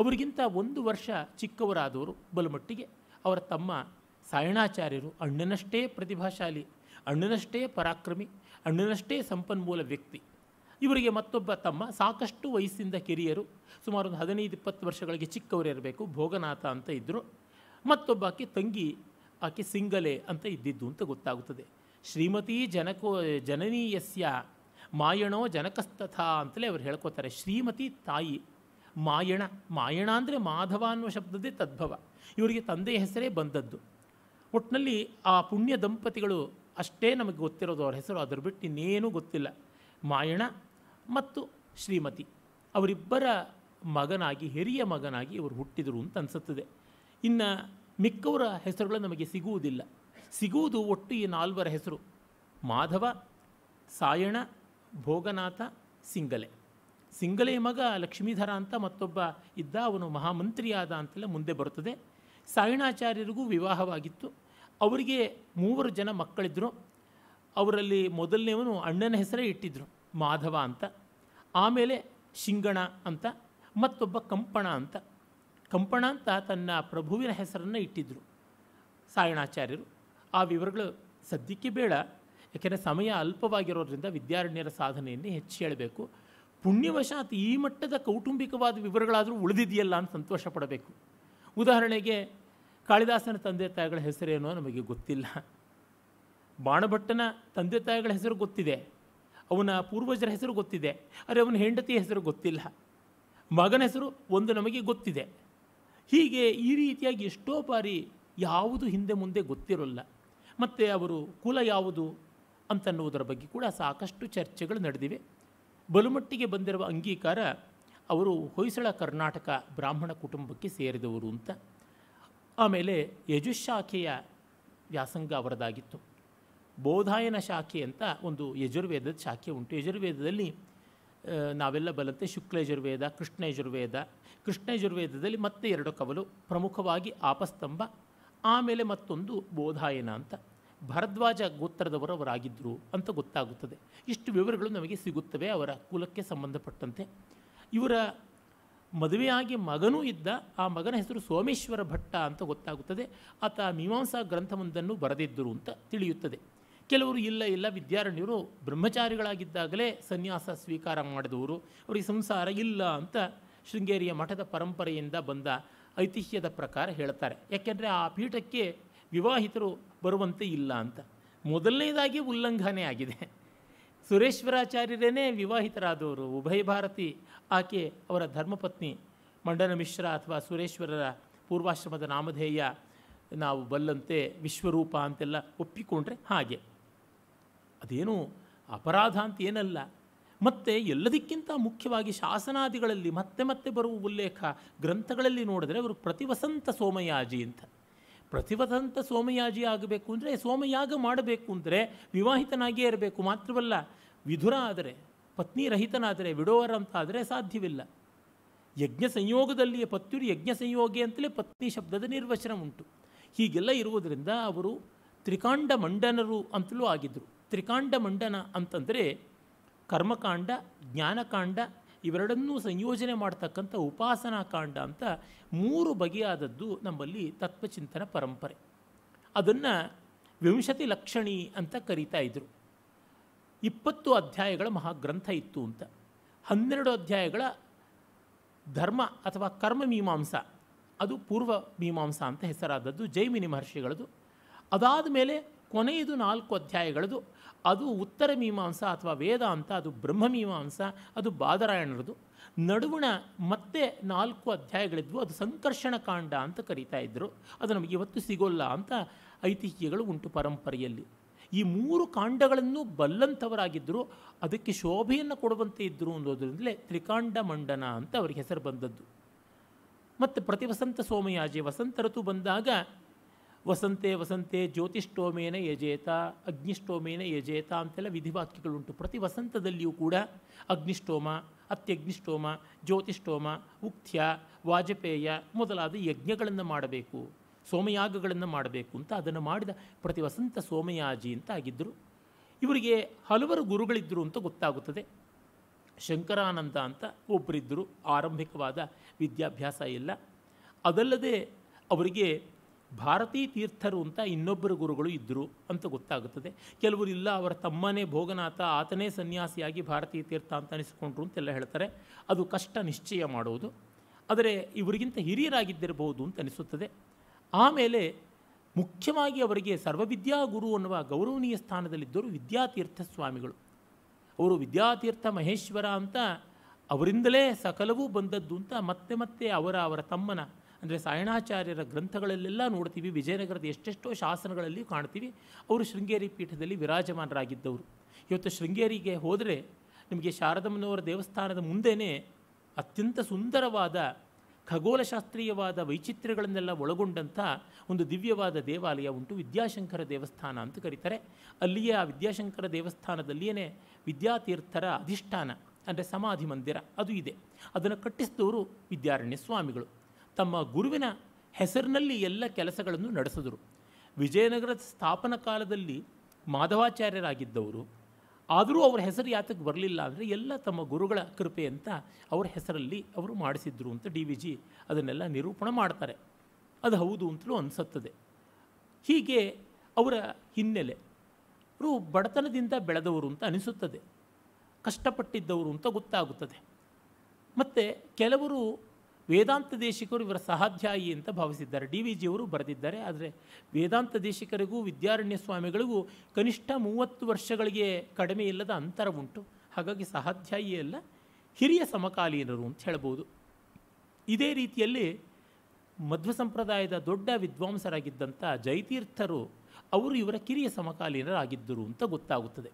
ಅವರಿಗಿಂತ ಒಂದು ವರ್ಷ ಚಿಕ್ಕವರಾದವರು ಬಲಮಟ್ಟಿಗೆ ಅವರ ತಮ್ಮ ಸಾಯಣಾಚಾರ್ಯರು ಅಣ್ಣನಷ್ಟೇ ಪ್ರತಿಭಾಶಾಲಿ ಅಣ್ಣನಷ್ಟೇ ಪರಾಕ್ರಮಿ ಅಣ್ಣನಷ್ಟೇ ಸಂಪನ್ಮೂಲ ವ್ಯಕ್ತಿ ಇವರಿಗೆ ಮತ್ತೊಬ್ಬ ತಮ್ಮ ಸಾಕಷ್ಟು ವಯಸ್ಸಿಂದ ಕಿರಿಯರು ಸುಮಾರು ಒಂದು ಹದಿನೈದು ಇಪ್ಪತ್ತು ವರ್ಷಗಳಿಗೆ ಚಿಕ್ಕವರಿರಬೇಕು ಭೋಗನಾಥ ಅಂತ ಇದ್ದರು ಮತ್ತೊಬ್ಬ ಆಕೆ ತಂಗಿ ಆಕೆ ಸಿಂಗಲೆ ಅಂತ ಇದ್ದಿದ್ದು ಅಂತ ಗೊತ್ತಾಗುತ್ತದೆ ಶ್ರೀಮತಿ ಜನಕೋ ಜನನೀಯಸ್ಯ ಮಾಯಣೋ ಜನಕಸ್ತಥ ಅಂತಲೇ ಅವರು ಹೇಳ್ಕೋತಾರೆ ಶ್ರೀಮತಿ ತಾಯಿ ಮಾಯಣ ಮಾಯಣ ಅಂದರೆ ಮಾಧವ ಅನ್ನುವ ಶಬ್ದದೇ ತದ್ಭವ ಇವರಿಗೆ ತಂದೆಯ ಹೆಸರೇ ಬಂದದ್ದು ಒಟ್ಟಿನಲ್ಲಿ ಆ ಪುಣ್ಯ ದಂಪತಿಗಳು ಅಷ್ಟೇ ನಮಗೆ ಗೊತ್ತಿರೋದು ಅವ್ರ ಹೆಸರು ಅದ್ರ ಬಿಟ್ಟು ಇನ್ನೇನೂ ಗೊತ್ತಿಲ್ಲ ಮಾಯಣ ಮತ್ತು ಶ್ರೀಮತಿ ಅವರಿಬ್ಬರ ಮಗನಾಗಿ ಹಿರಿಯ ಮಗನಾಗಿ ಇವರು ಹುಟ್ಟಿದರು ಅಂತ ಅನಿಸುತ್ತದೆ ಇನ್ನು ಮಿಕ್ಕವರ ಹೆಸರುಗಳು ನಮಗೆ ಸಿಗುವುದಿಲ್ಲ ಸಿಗುವುದು ಒಟ್ಟು ಈ ನಾಲ್ವರ ಹೆಸರು ಮಾಧವ ಸಾಯಣ ಭೋಗನಾಥ ಸಿಂಗಲೆ ಸಿಂಗಲೆಯ ಮಗ ಲಕ್ಷ್ಮೀಧರ ಅಂತ ಮತ್ತೊಬ್ಬ ಇದ್ದ ಅವನು ಮಹಾಮಂತ್ರಿಯಾದ ಅಂತೆಲ್ಲ ಮುಂದೆ ಬರುತ್ತದೆ ಸಾಯಣಾಚಾರ್ಯರಿಗೂ ವಿವಾಹವಾಗಿತ್ತು ಅವರಿಗೆ ಮೂವರು ಜನ ಮಕ್ಕಳಿದ್ದರು ಅವರಲ್ಲಿ ಮೊದಲನೇವನು ಅಣ್ಣನ ಹೆಸರೇ ಇಟ್ಟಿದ್ದರು ಮಾಧವ ಅಂತ ಆಮೇಲೆ ಶಿಂಗಣ ಅಂತ ಮತ್ತೊಬ್ಬ ಕಂಪಣ ಅಂತ ಕಂಪಣ ಅಂತ ತನ್ನ ಪ್ರಭುವಿನ ಹೆಸರನ್ನು ಇಟ್ಟಿದ್ದರು ಸಾಯಣಾಚಾರ್ಯರು ಆ ವಿವರಗಳು ಸದ್ಯಕ್ಕೆ ಬೇಡ ಯಾಕೆಂದರೆ ಸಮಯ ಅಲ್ಪವಾಗಿರೋದ್ರಿಂದ ವಿದ್ಯಾರಣ್ಯರ ಸಾಧನೆಯನ್ನು ಹೆಚ್ಚು ಹೇಳಬೇಕು ಪುಣ್ಯವಶಾತ್ ಈ ಮಟ್ಟದ ಕೌಟುಂಬಿಕವಾದ ವಿವರಗಳಾದರೂ ಉಳಿದಿದೆಯಲ್ಲ ಅಂತ ಸಂತೋಷ ಪಡಬೇಕು ಉದಾಹರಣೆಗೆ ಕಾಳಿದಾಸನ ತಂದೆ ತಾಯಿಗಳ ಹೆಸರೇನೋ ನಮಗೆ ಗೊತ್ತಿಲ್ಲ ಬಾಣಭಟ್ಟನ ತಂದೆ ತಾಯಿಗಳ ಹೆಸರು ಗೊತ್ತಿದೆ ಅವನ ಪೂರ್ವಜರ ಹೆಸರು ಗೊತ್ತಿದೆ ಆದರೆ ಅವನ ಹೆಂಡತಿಯ ಹೆಸರು ಗೊತ್ತಿಲ್ಲ ಮಗನ ಹೆಸರು ಒಂದು ನಮಗೆ ಗೊತ್ತಿದೆ ಹೀಗೆ ಈ ರೀತಿಯಾಗಿ ಎಷ್ಟೋ ಬಾರಿ ಯಾವುದು ಹಿಂದೆ ಮುಂದೆ ಗೊತ್ತಿರೋಲ್ಲ ಮತ್ತು ಅವರು ಕುಲ ಯಾವುದು ಅಂತನ್ನುವುದರ ಬಗ್ಗೆ ಕೂಡ ಸಾಕಷ್ಟು ಚರ್ಚೆಗಳು ನಡೆದಿವೆ ಬಲುಮಟ್ಟಿಗೆ ಬಂದಿರುವ ಅಂಗೀಕಾರ ಅವರು ಹೊಯ್ಸಳ ಕರ್ನಾಟಕ ಬ್ರಾಹ್ಮಣ ಕುಟುಂಬಕ್ಕೆ ಸೇರಿದವರು ಅಂತ ಆಮೇಲೆ ಯಜುಶಾಖೆಯ ವ್ಯಾಸಂಗ ಅವರದಾಗಿತ್ತು ಬೋಧಾಯನ ಶಾಖೆ ಅಂತ ಒಂದು ಯಜುರ್ವೇದದ ಶಾಖೆ ಉಂಟು ಯಜುರ್ವೇದದಲ್ಲಿ ನಾವೆಲ್ಲ ಬಲಂತೆ ಶುಕ್ಲ ಯಜುರ್ವೇದ ಕೃಷ್ಣ ಯಜುರ್ವೇದ ಕೃಷ್ಣ ಯಜುರ್ವೇದದಲ್ಲಿ ಮತ್ತೆ ಎರಡು ಕವಲು ಪ್ರಮುಖವಾಗಿ ಆಪಸ್ತಂಭ ಆಮೇಲೆ ಮತ್ತೊಂದು ಬೋಧಾಯನ ಅಂತ ಭರದ್ವಾಜ ಗೋತ್ರದವರು ಅವರಾಗಿದ್ದರು ಅಂತ ಗೊತ್ತಾಗುತ್ತದೆ ಇಷ್ಟು ವಿವರಗಳು ನಮಗೆ ಸಿಗುತ್ತವೆ ಅವರ ಕುಲಕ್ಕೆ ಸಂಬಂಧಪಟ್ಟಂತೆ ಇವರ ಮದುವೆಯಾಗಿ ಮಗನೂ ಇದ್ದ ಆ ಮಗನ ಹೆಸರು ಸೋಮೇಶ್ವರ ಭಟ್ಟ ಅಂತ ಗೊತ್ತಾಗುತ್ತದೆ ಆತ ಮೀಮಾಂಸಾ ಗ್ರಂಥವೊಂದನ್ನು ಬರೆದಿದ್ದರು ಅಂತ ತಿಳಿಯುತ್ತದೆ ಕೆಲವರು ಇಲ್ಲ ಇಲ್ಲ ವಿದ್ಯಾರಣ್ಯರು ಬ್ರಹ್ಮಚಾರಿಗಳಾಗಿದ್ದಾಗಲೇ ಸನ್ಯಾಸ ಸ್ವೀಕಾರ ಮಾಡಿದವರು ಅವರಿಗೆ ಸಂಸಾರ ಇಲ್ಲ ಅಂತ ಶೃಂಗೇರಿಯ ಮಠದ ಪರಂಪರೆಯಿಂದ ಬಂದ ಐತಿಹ್ಯದ ಪ್ರಕಾರ ಹೇಳ್ತಾರೆ ಯಾಕೆಂದರೆ ಆ ಪೀಠಕ್ಕೆ ವಿವಾಹಿತರು ಬರುವಂತೆ ಇಲ್ಲ ಅಂತ ಮೊದಲನೇದಾಗಿ ಉಲ್ಲಂಘನೆ ಆಗಿದೆ ಸುರೇಶ್ವರಾಚಾರ್ಯರೇನೇ ವಿವಾಹಿತರಾದವರು ಉಭಯ ಭಾರತಿ ಆಕೆ ಅವರ ಧರ್ಮಪತ್ನಿ ಮಂಡನ ಮಿಶ್ರ ಅಥವಾ ಸುರೇಶ್ವರರ ಪೂರ್ವಾಶ್ರಮದ ನಾಮಧೇಯ ನಾವು ಬಲ್ಲಂತೆ ವಿಶ್ವರೂಪ ಅಂತೆಲ್ಲ ಒಪ್ಪಿಕೊಂಡ್ರೆ ಹಾಗೆ ಅದೇನು ಅಪರಾಧ ಅಂತ ಏನಲ್ಲ ಮತ್ತು ಎಲ್ಲದಕ್ಕಿಂತ ಮುಖ್ಯವಾಗಿ ಶಾಸನಾದಿಗಳಲ್ಲಿ ಮತ್ತೆ ಮತ್ತೆ ಬರುವ ಉಲ್ಲೇಖ ಗ್ರಂಥಗಳಲ್ಲಿ ನೋಡಿದ್ರೆ ಅವರು ಪ್ರತಿವಸಂತ ಸೋಮಯಾಜಿ ಅಂತ ಪ್ರತಿವದಂತ ಸೋಮಯಾಜಿ ಆಗಬೇಕು ಅಂದರೆ ಸೋಮಯಾಗ ಮಾಡಬೇಕು ಅಂದರೆ ವಿವಾಹಿತನಾಗಿಯೇ ಇರಬೇಕು ಮಾತ್ರವಲ್ಲ ವಿಧುರ ಆದರೆ ಪತ್ನಿ ರಹಿತನಾದರೆ ವಿಡೋವರಂತಾದರೆ ಸಾಧ್ಯವಿಲ್ಲ ಯಜ್ಞ ಸಂಯೋಗದಲ್ಲಿಯೇ ಪತ್ಯುರು ಯಜ್ಞ ಸಂಯೋಗಿ ಅಂತಲೇ ಪತ್ನಿ ಶಬ್ದದ ನಿರ್ವಚನ ಉಂಟು ಹೀಗೆಲ್ಲ ಇರುವುದರಿಂದ ಅವರು ತ್ರಿಕಾಂಡ ಮಂಡನರು ಅಂತಲೂ ಆಗಿದ್ದರು ತ್ರಿಕಾಂಡ ಮಂಡನ ಅಂತಂದರೆ ಕರ್ಮಕಾಂಡ ಜ್ಞಾನಕಾಂಡ ಇವೆರಡನ್ನೂ ಸಂಯೋಜನೆ ಮಾಡ್ತಕ್ಕಂಥ ಕಾಂಡ ಅಂತ ಮೂರು ಬಗೆಯಾದದ್ದು ನಮ್ಮಲ್ಲಿ ತತ್ವಚಿಂತನ ಪರಂಪರೆ ಅದನ್ನು ವಿಂಶತಿ ಲಕ್ಷಣಿ ಅಂತ ಕರೀತಾ ಇದ್ದರು ಇಪ್ಪತ್ತು ಅಧ್ಯಾಯಗಳ ಮಹಾಗ್ರಂಥ ಇತ್ತು ಅಂತ ಹನ್ನೆರಡು ಅಧ್ಯಾಯಗಳ ಧರ್ಮ ಅಥವಾ ಕರ್ಮ ಮೀಮಾಂಸ ಅದು ಪೂರ್ವ ಮೀಮಾಂಸ ಅಂತ ಹೆಸರಾದದ್ದು ಜೈಮಿನಿ ಮಹರ್ಷಿಗಳದು ಅದಾದ ಮೇಲೆ ಕೊನೆಯದು ನಾಲ್ಕು ಅಧ್ಯಾಯಗಳದು ಅದು ಉತ್ತರ ಮೀಮಾಂಸ ಅಥವಾ ವೇದ ಅಂತ ಅದು ಬ್ರಹ್ಮ ಮೀಮಾಂಸ ಅದು ಬಾದರಾಯಣರದು ನಡುವಣ ಮತ್ತೆ ನಾಲ್ಕು ಅಧ್ಯಾಯಗಳಿದ್ವು ಅದು ಸಂಕರ್ಷಣ ಕಾಂಡ ಅಂತ ಕರೀತಾ ಇದ್ದರು ಅದು ನಮಗೆ ಇವತ್ತು ಸಿಗೋಲ್ಲ ಅಂತ ಐತಿಹ್ಯಗಳು ಉಂಟು ಪರಂಪರೆಯಲ್ಲಿ ಈ ಮೂರು ಕಾಂಡಗಳನ್ನು ಬಲ್ಲಂಥವರಾಗಿದ್ದರು ಅದಕ್ಕೆ ಶೋಭೆಯನ್ನು ಕೊಡುವಂತೆ ಇದ್ದರು ಅನ್ನೋದರಿಂದಲೇ ತ್ರಿಕಾಂಡ ಮಂಡನ ಅಂತ ಅವರಿಗೆ ಹೆಸರು ಬಂದದ್ದು ಮತ್ತು ಪ್ರತಿ ವಸಂತ ಸೋಮಯಾಜಿ ವಸಂತ ಋತು ಬಂದಾಗ ವಸಂತೆ ವಸಂತೆ ಜ್ಯೋತಿಷ್ಠೋಮೇನ ಯಜೇತ ಅಗ್ನಿಷ್ಠೋಮೇನ ಯಜೇತ ಅಂತೆಲ್ಲ ವಿಧಿವಾಕ್ಯಗಳುಂಟು ಪ್ರತಿ ವಸಂತದಲ್ಲಿಯೂ ಕೂಡ ಅಗ್ನಿಷ್ಠೋಮ ಅತ್ಯಗ್ನಿಷ್ಠೋಮ ಜ್ಯೋತಿಷ್ಠೋಮ ಉಕ್ತ್ಯ ವಾಜಪೇಯ ಮೊದಲಾದ ಯಜ್ಞಗಳನ್ನು ಮಾಡಬೇಕು ಸೋಮಯಾಗಗಳನ್ನು ಮಾಡಬೇಕು ಅಂತ ಅದನ್ನು ಮಾಡಿದ ಪ್ರತಿ ವಸಂತ ಸೋಮಯಾಜಿ ಅಂತ ಆಗಿದ್ದರು ಇವರಿಗೆ ಹಲವರು ಗುರುಗಳಿದ್ದರು ಅಂತ ಗೊತ್ತಾಗುತ್ತದೆ ಶಂಕರಾನಂದ ಅಂತ ಒಬ್ಬರಿದ್ದರು ಆರಂಭಿಕವಾದ ವಿದ್ಯಾಭ್ಯಾಸ ಇಲ್ಲ ಅದಲ್ಲದೆ ಅವರಿಗೆ ಭಾರತೀ ತೀರ್ಥರು ಅಂತ ಇನ್ನೊಬ್ಬರು ಗುರುಗಳು ಇದ್ದರು ಅಂತ ಗೊತ್ತಾಗುತ್ತದೆ ಕೆಲವರು ಇಲ್ಲ ಅವರ ತಮ್ಮನೇ ಭೋಗನಾಥ ಆತನೇ ಸನ್ಯಾಸಿಯಾಗಿ ಭಾರತೀಯ ತೀರ್ಥ ಅಂತ ಅನಿಸಿಕೊಂಡ್ರು ಅಂತೆಲ್ಲ ಹೇಳ್ತಾರೆ ಅದು ಕಷ್ಟ ನಿಶ್ಚಯ ಮಾಡುವುದು ಆದರೆ ಇವರಿಗಿಂತ ಹಿರಿಯರಾಗಿದ್ದಿರಬಹುದು ಅಂತ ಅನಿಸುತ್ತದೆ ಆಮೇಲೆ ಮುಖ್ಯವಾಗಿ ಅವರಿಗೆ ಸರ್ವವಿದ್ಯಾ ಗುರು ಅನ್ನುವ ಗೌರವನೀಯ ಸ್ಥಾನದಲ್ಲಿದ್ದರು ವಿದ್ಯಾತೀರ್ಥ ಸ್ವಾಮಿಗಳು ಅವರು ವಿದ್ಯಾತೀರ್ಥ ಮಹೇಶ್ವರ ಅಂತ ಅವರಿಂದಲೇ ಸಕಲವೂ ಬಂದದ್ದು ಅಂತ ಮತ್ತೆ ಮತ್ತೆ ಅವರ ಅವರ ತಮ್ಮನ ಅಂದರೆ ಸಾಯಣಾಚಾರ್ಯರ ಗ್ರಂಥಗಳಲ್ಲೆಲ್ಲ ನೋಡ್ತೀವಿ ವಿಜಯನಗರದ ಎಷ್ಟೆಷ್ಟೋ ಶಾಸನಗಳಲ್ಲಿ ಕಾಣ್ತೀವಿ ಅವರು ಶೃಂಗೇರಿ ಪೀಠದಲ್ಲಿ ವಿರಾಜಮಾನರಾಗಿದ್ದವರು ಇವತ್ತು ಶೃಂಗೇರಿಗೆ ಹೋದರೆ ನಿಮಗೆ ಶಾರದಮ್ಮನವರ ದೇವಸ್ಥಾನದ ಮುಂದೆಯೇ ಅತ್ಯಂತ ಸುಂದರವಾದ ಖಗೋಲಶಾಸ್ತ್ರೀಯವಾದ ವೈಚಿತ್ರ್ಯಗಳನ್ನೆಲ್ಲ ಒಳಗೊಂಡಂಥ ಒಂದು ದಿವ್ಯವಾದ ದೇವಾಲಯ ಉಂಟು ವಿದ್ಯಾಶಂಕರ ದೇವಸ್ಥಾನ ಅಂತ ಕರೀತಾರೆ ಅಲ್ಲಿಯೇ ಆ ವಿದ್ಯಾಶಂಕರ ದೇವಸ್ಥಾನದಲ್ಲಿಯೇ ವಿದ್ಯಾತೀರ್ಥರ ಅಧಿಷ್ಠಾನ ಅಂದರೆ ಸಮಾಧಿ ಮಂದಿರ ಅದು ಇದೆ ಅದನ್ನು ಕಟ್ಟಿಸಿದವರು ವಿದ್ಯಾರಣ್ಯ ಸ್ವಾಮಿಗಳು ತಮ್ಮ ಗುರುವಿನ ಹೆಸರಿನಲ್ಲಿ ಎಲ್ಲ ಕೆಲಸಗಳನ್ನು ನಡೆಸಿದರು ವಿಜಯನಗರ ಸ್ಥಾಪನ ಕಾಲದಲ್ಲಿ ಮಾಧವಾಚಾರ್ಯರಾಗಿದ್ದವರು ಆದರೂ ಅವರ ಹೆಸರು ಯಾತಕ್ಕೆ ಬರಲಿಲ್ಲ ಅಂದರೆ ಎಲ್ಲ ತಮ್ಮ ಗುರುಗಳ ಕೃಪೆ ಅಂತ ಅವರ ಹೆಸರಲ್ಲಿ ಅವರು ಮಾಡಿಸಿದ್ರು ಅಂತ ಡಿ ವಿ ಜಿ ಅದನ್ನೆಲ್ಲ ನಿರೂಪಣೆ ಮಾಡ್ತಾರೆ ಅದು ಹೌದು ಅಂತಲೂ ಅನಿಸುತ್ತದೆ ಹೀಗೆ ಅವರ ಹಿನ್ನೆಲೆ ಅವರು ಬಡತನದಿಂದ ಬೆಳೆದವರು ಅಂತ ಅನಿಸುತ್ತದೆ ಕಷ್ಟಪಟ್ಟಿದ್ದವರು ಅಂತ ಗೊತ್ತಾಗುತ್ತದೆ ಮತ್ತು ಕೆಲವರು ವೇದಾಂತ ದೇಶಿಕರು ಇವರ ಸಹಾಧ್ಯಾಯಿ ಅಂತ ಭಾವಿಸಿದ್ದಾರೆ ಡಿ ವಿ ಜಿಯವರು ಬರೆದಿದ್ದಾರೆ ಆದರೆ ವೇದಾಂತ ದೇಶಿಕರಿಗೂ ವಿದ್ಯಾರಣ್ಯ ಸ್ವಾಮಿಗಳಿಗೂ ಕನಿಷ್ಠ ಮೂವತ್ತು ವರ್ಷಗಳಿಗೆ ಕಡಿಮೆ ಇಲ್ಲದ ಅಂತರ ಉಂಟು ಹಾಗಾಗಿ ಸಹಾಧ್ಯಾಯಿ ಅಲ್ಲ ಹಿರಿಯ ಸಮಕಾಲೀನರು ಅಂತ ಹೇಳ್ಬೋದು ಇದೇ ರೀತಿಯಲ್ಲಿ ಮಧ್ವ ಸಂಪ್ರದಾಯದ ದೊಡ್ಡ ವಿದ್ವಾಂಸರಾಗಿದ್ದಂಥ ಜೈತೀರ್ಥರು ಅವರು ಇವರ ಕಿರಿಯ ಸಮಕಾಲೀನರಾಗಿದ್ದರು ಅಂತ ಗೊತ್ತಾಗುತ್ತದೆ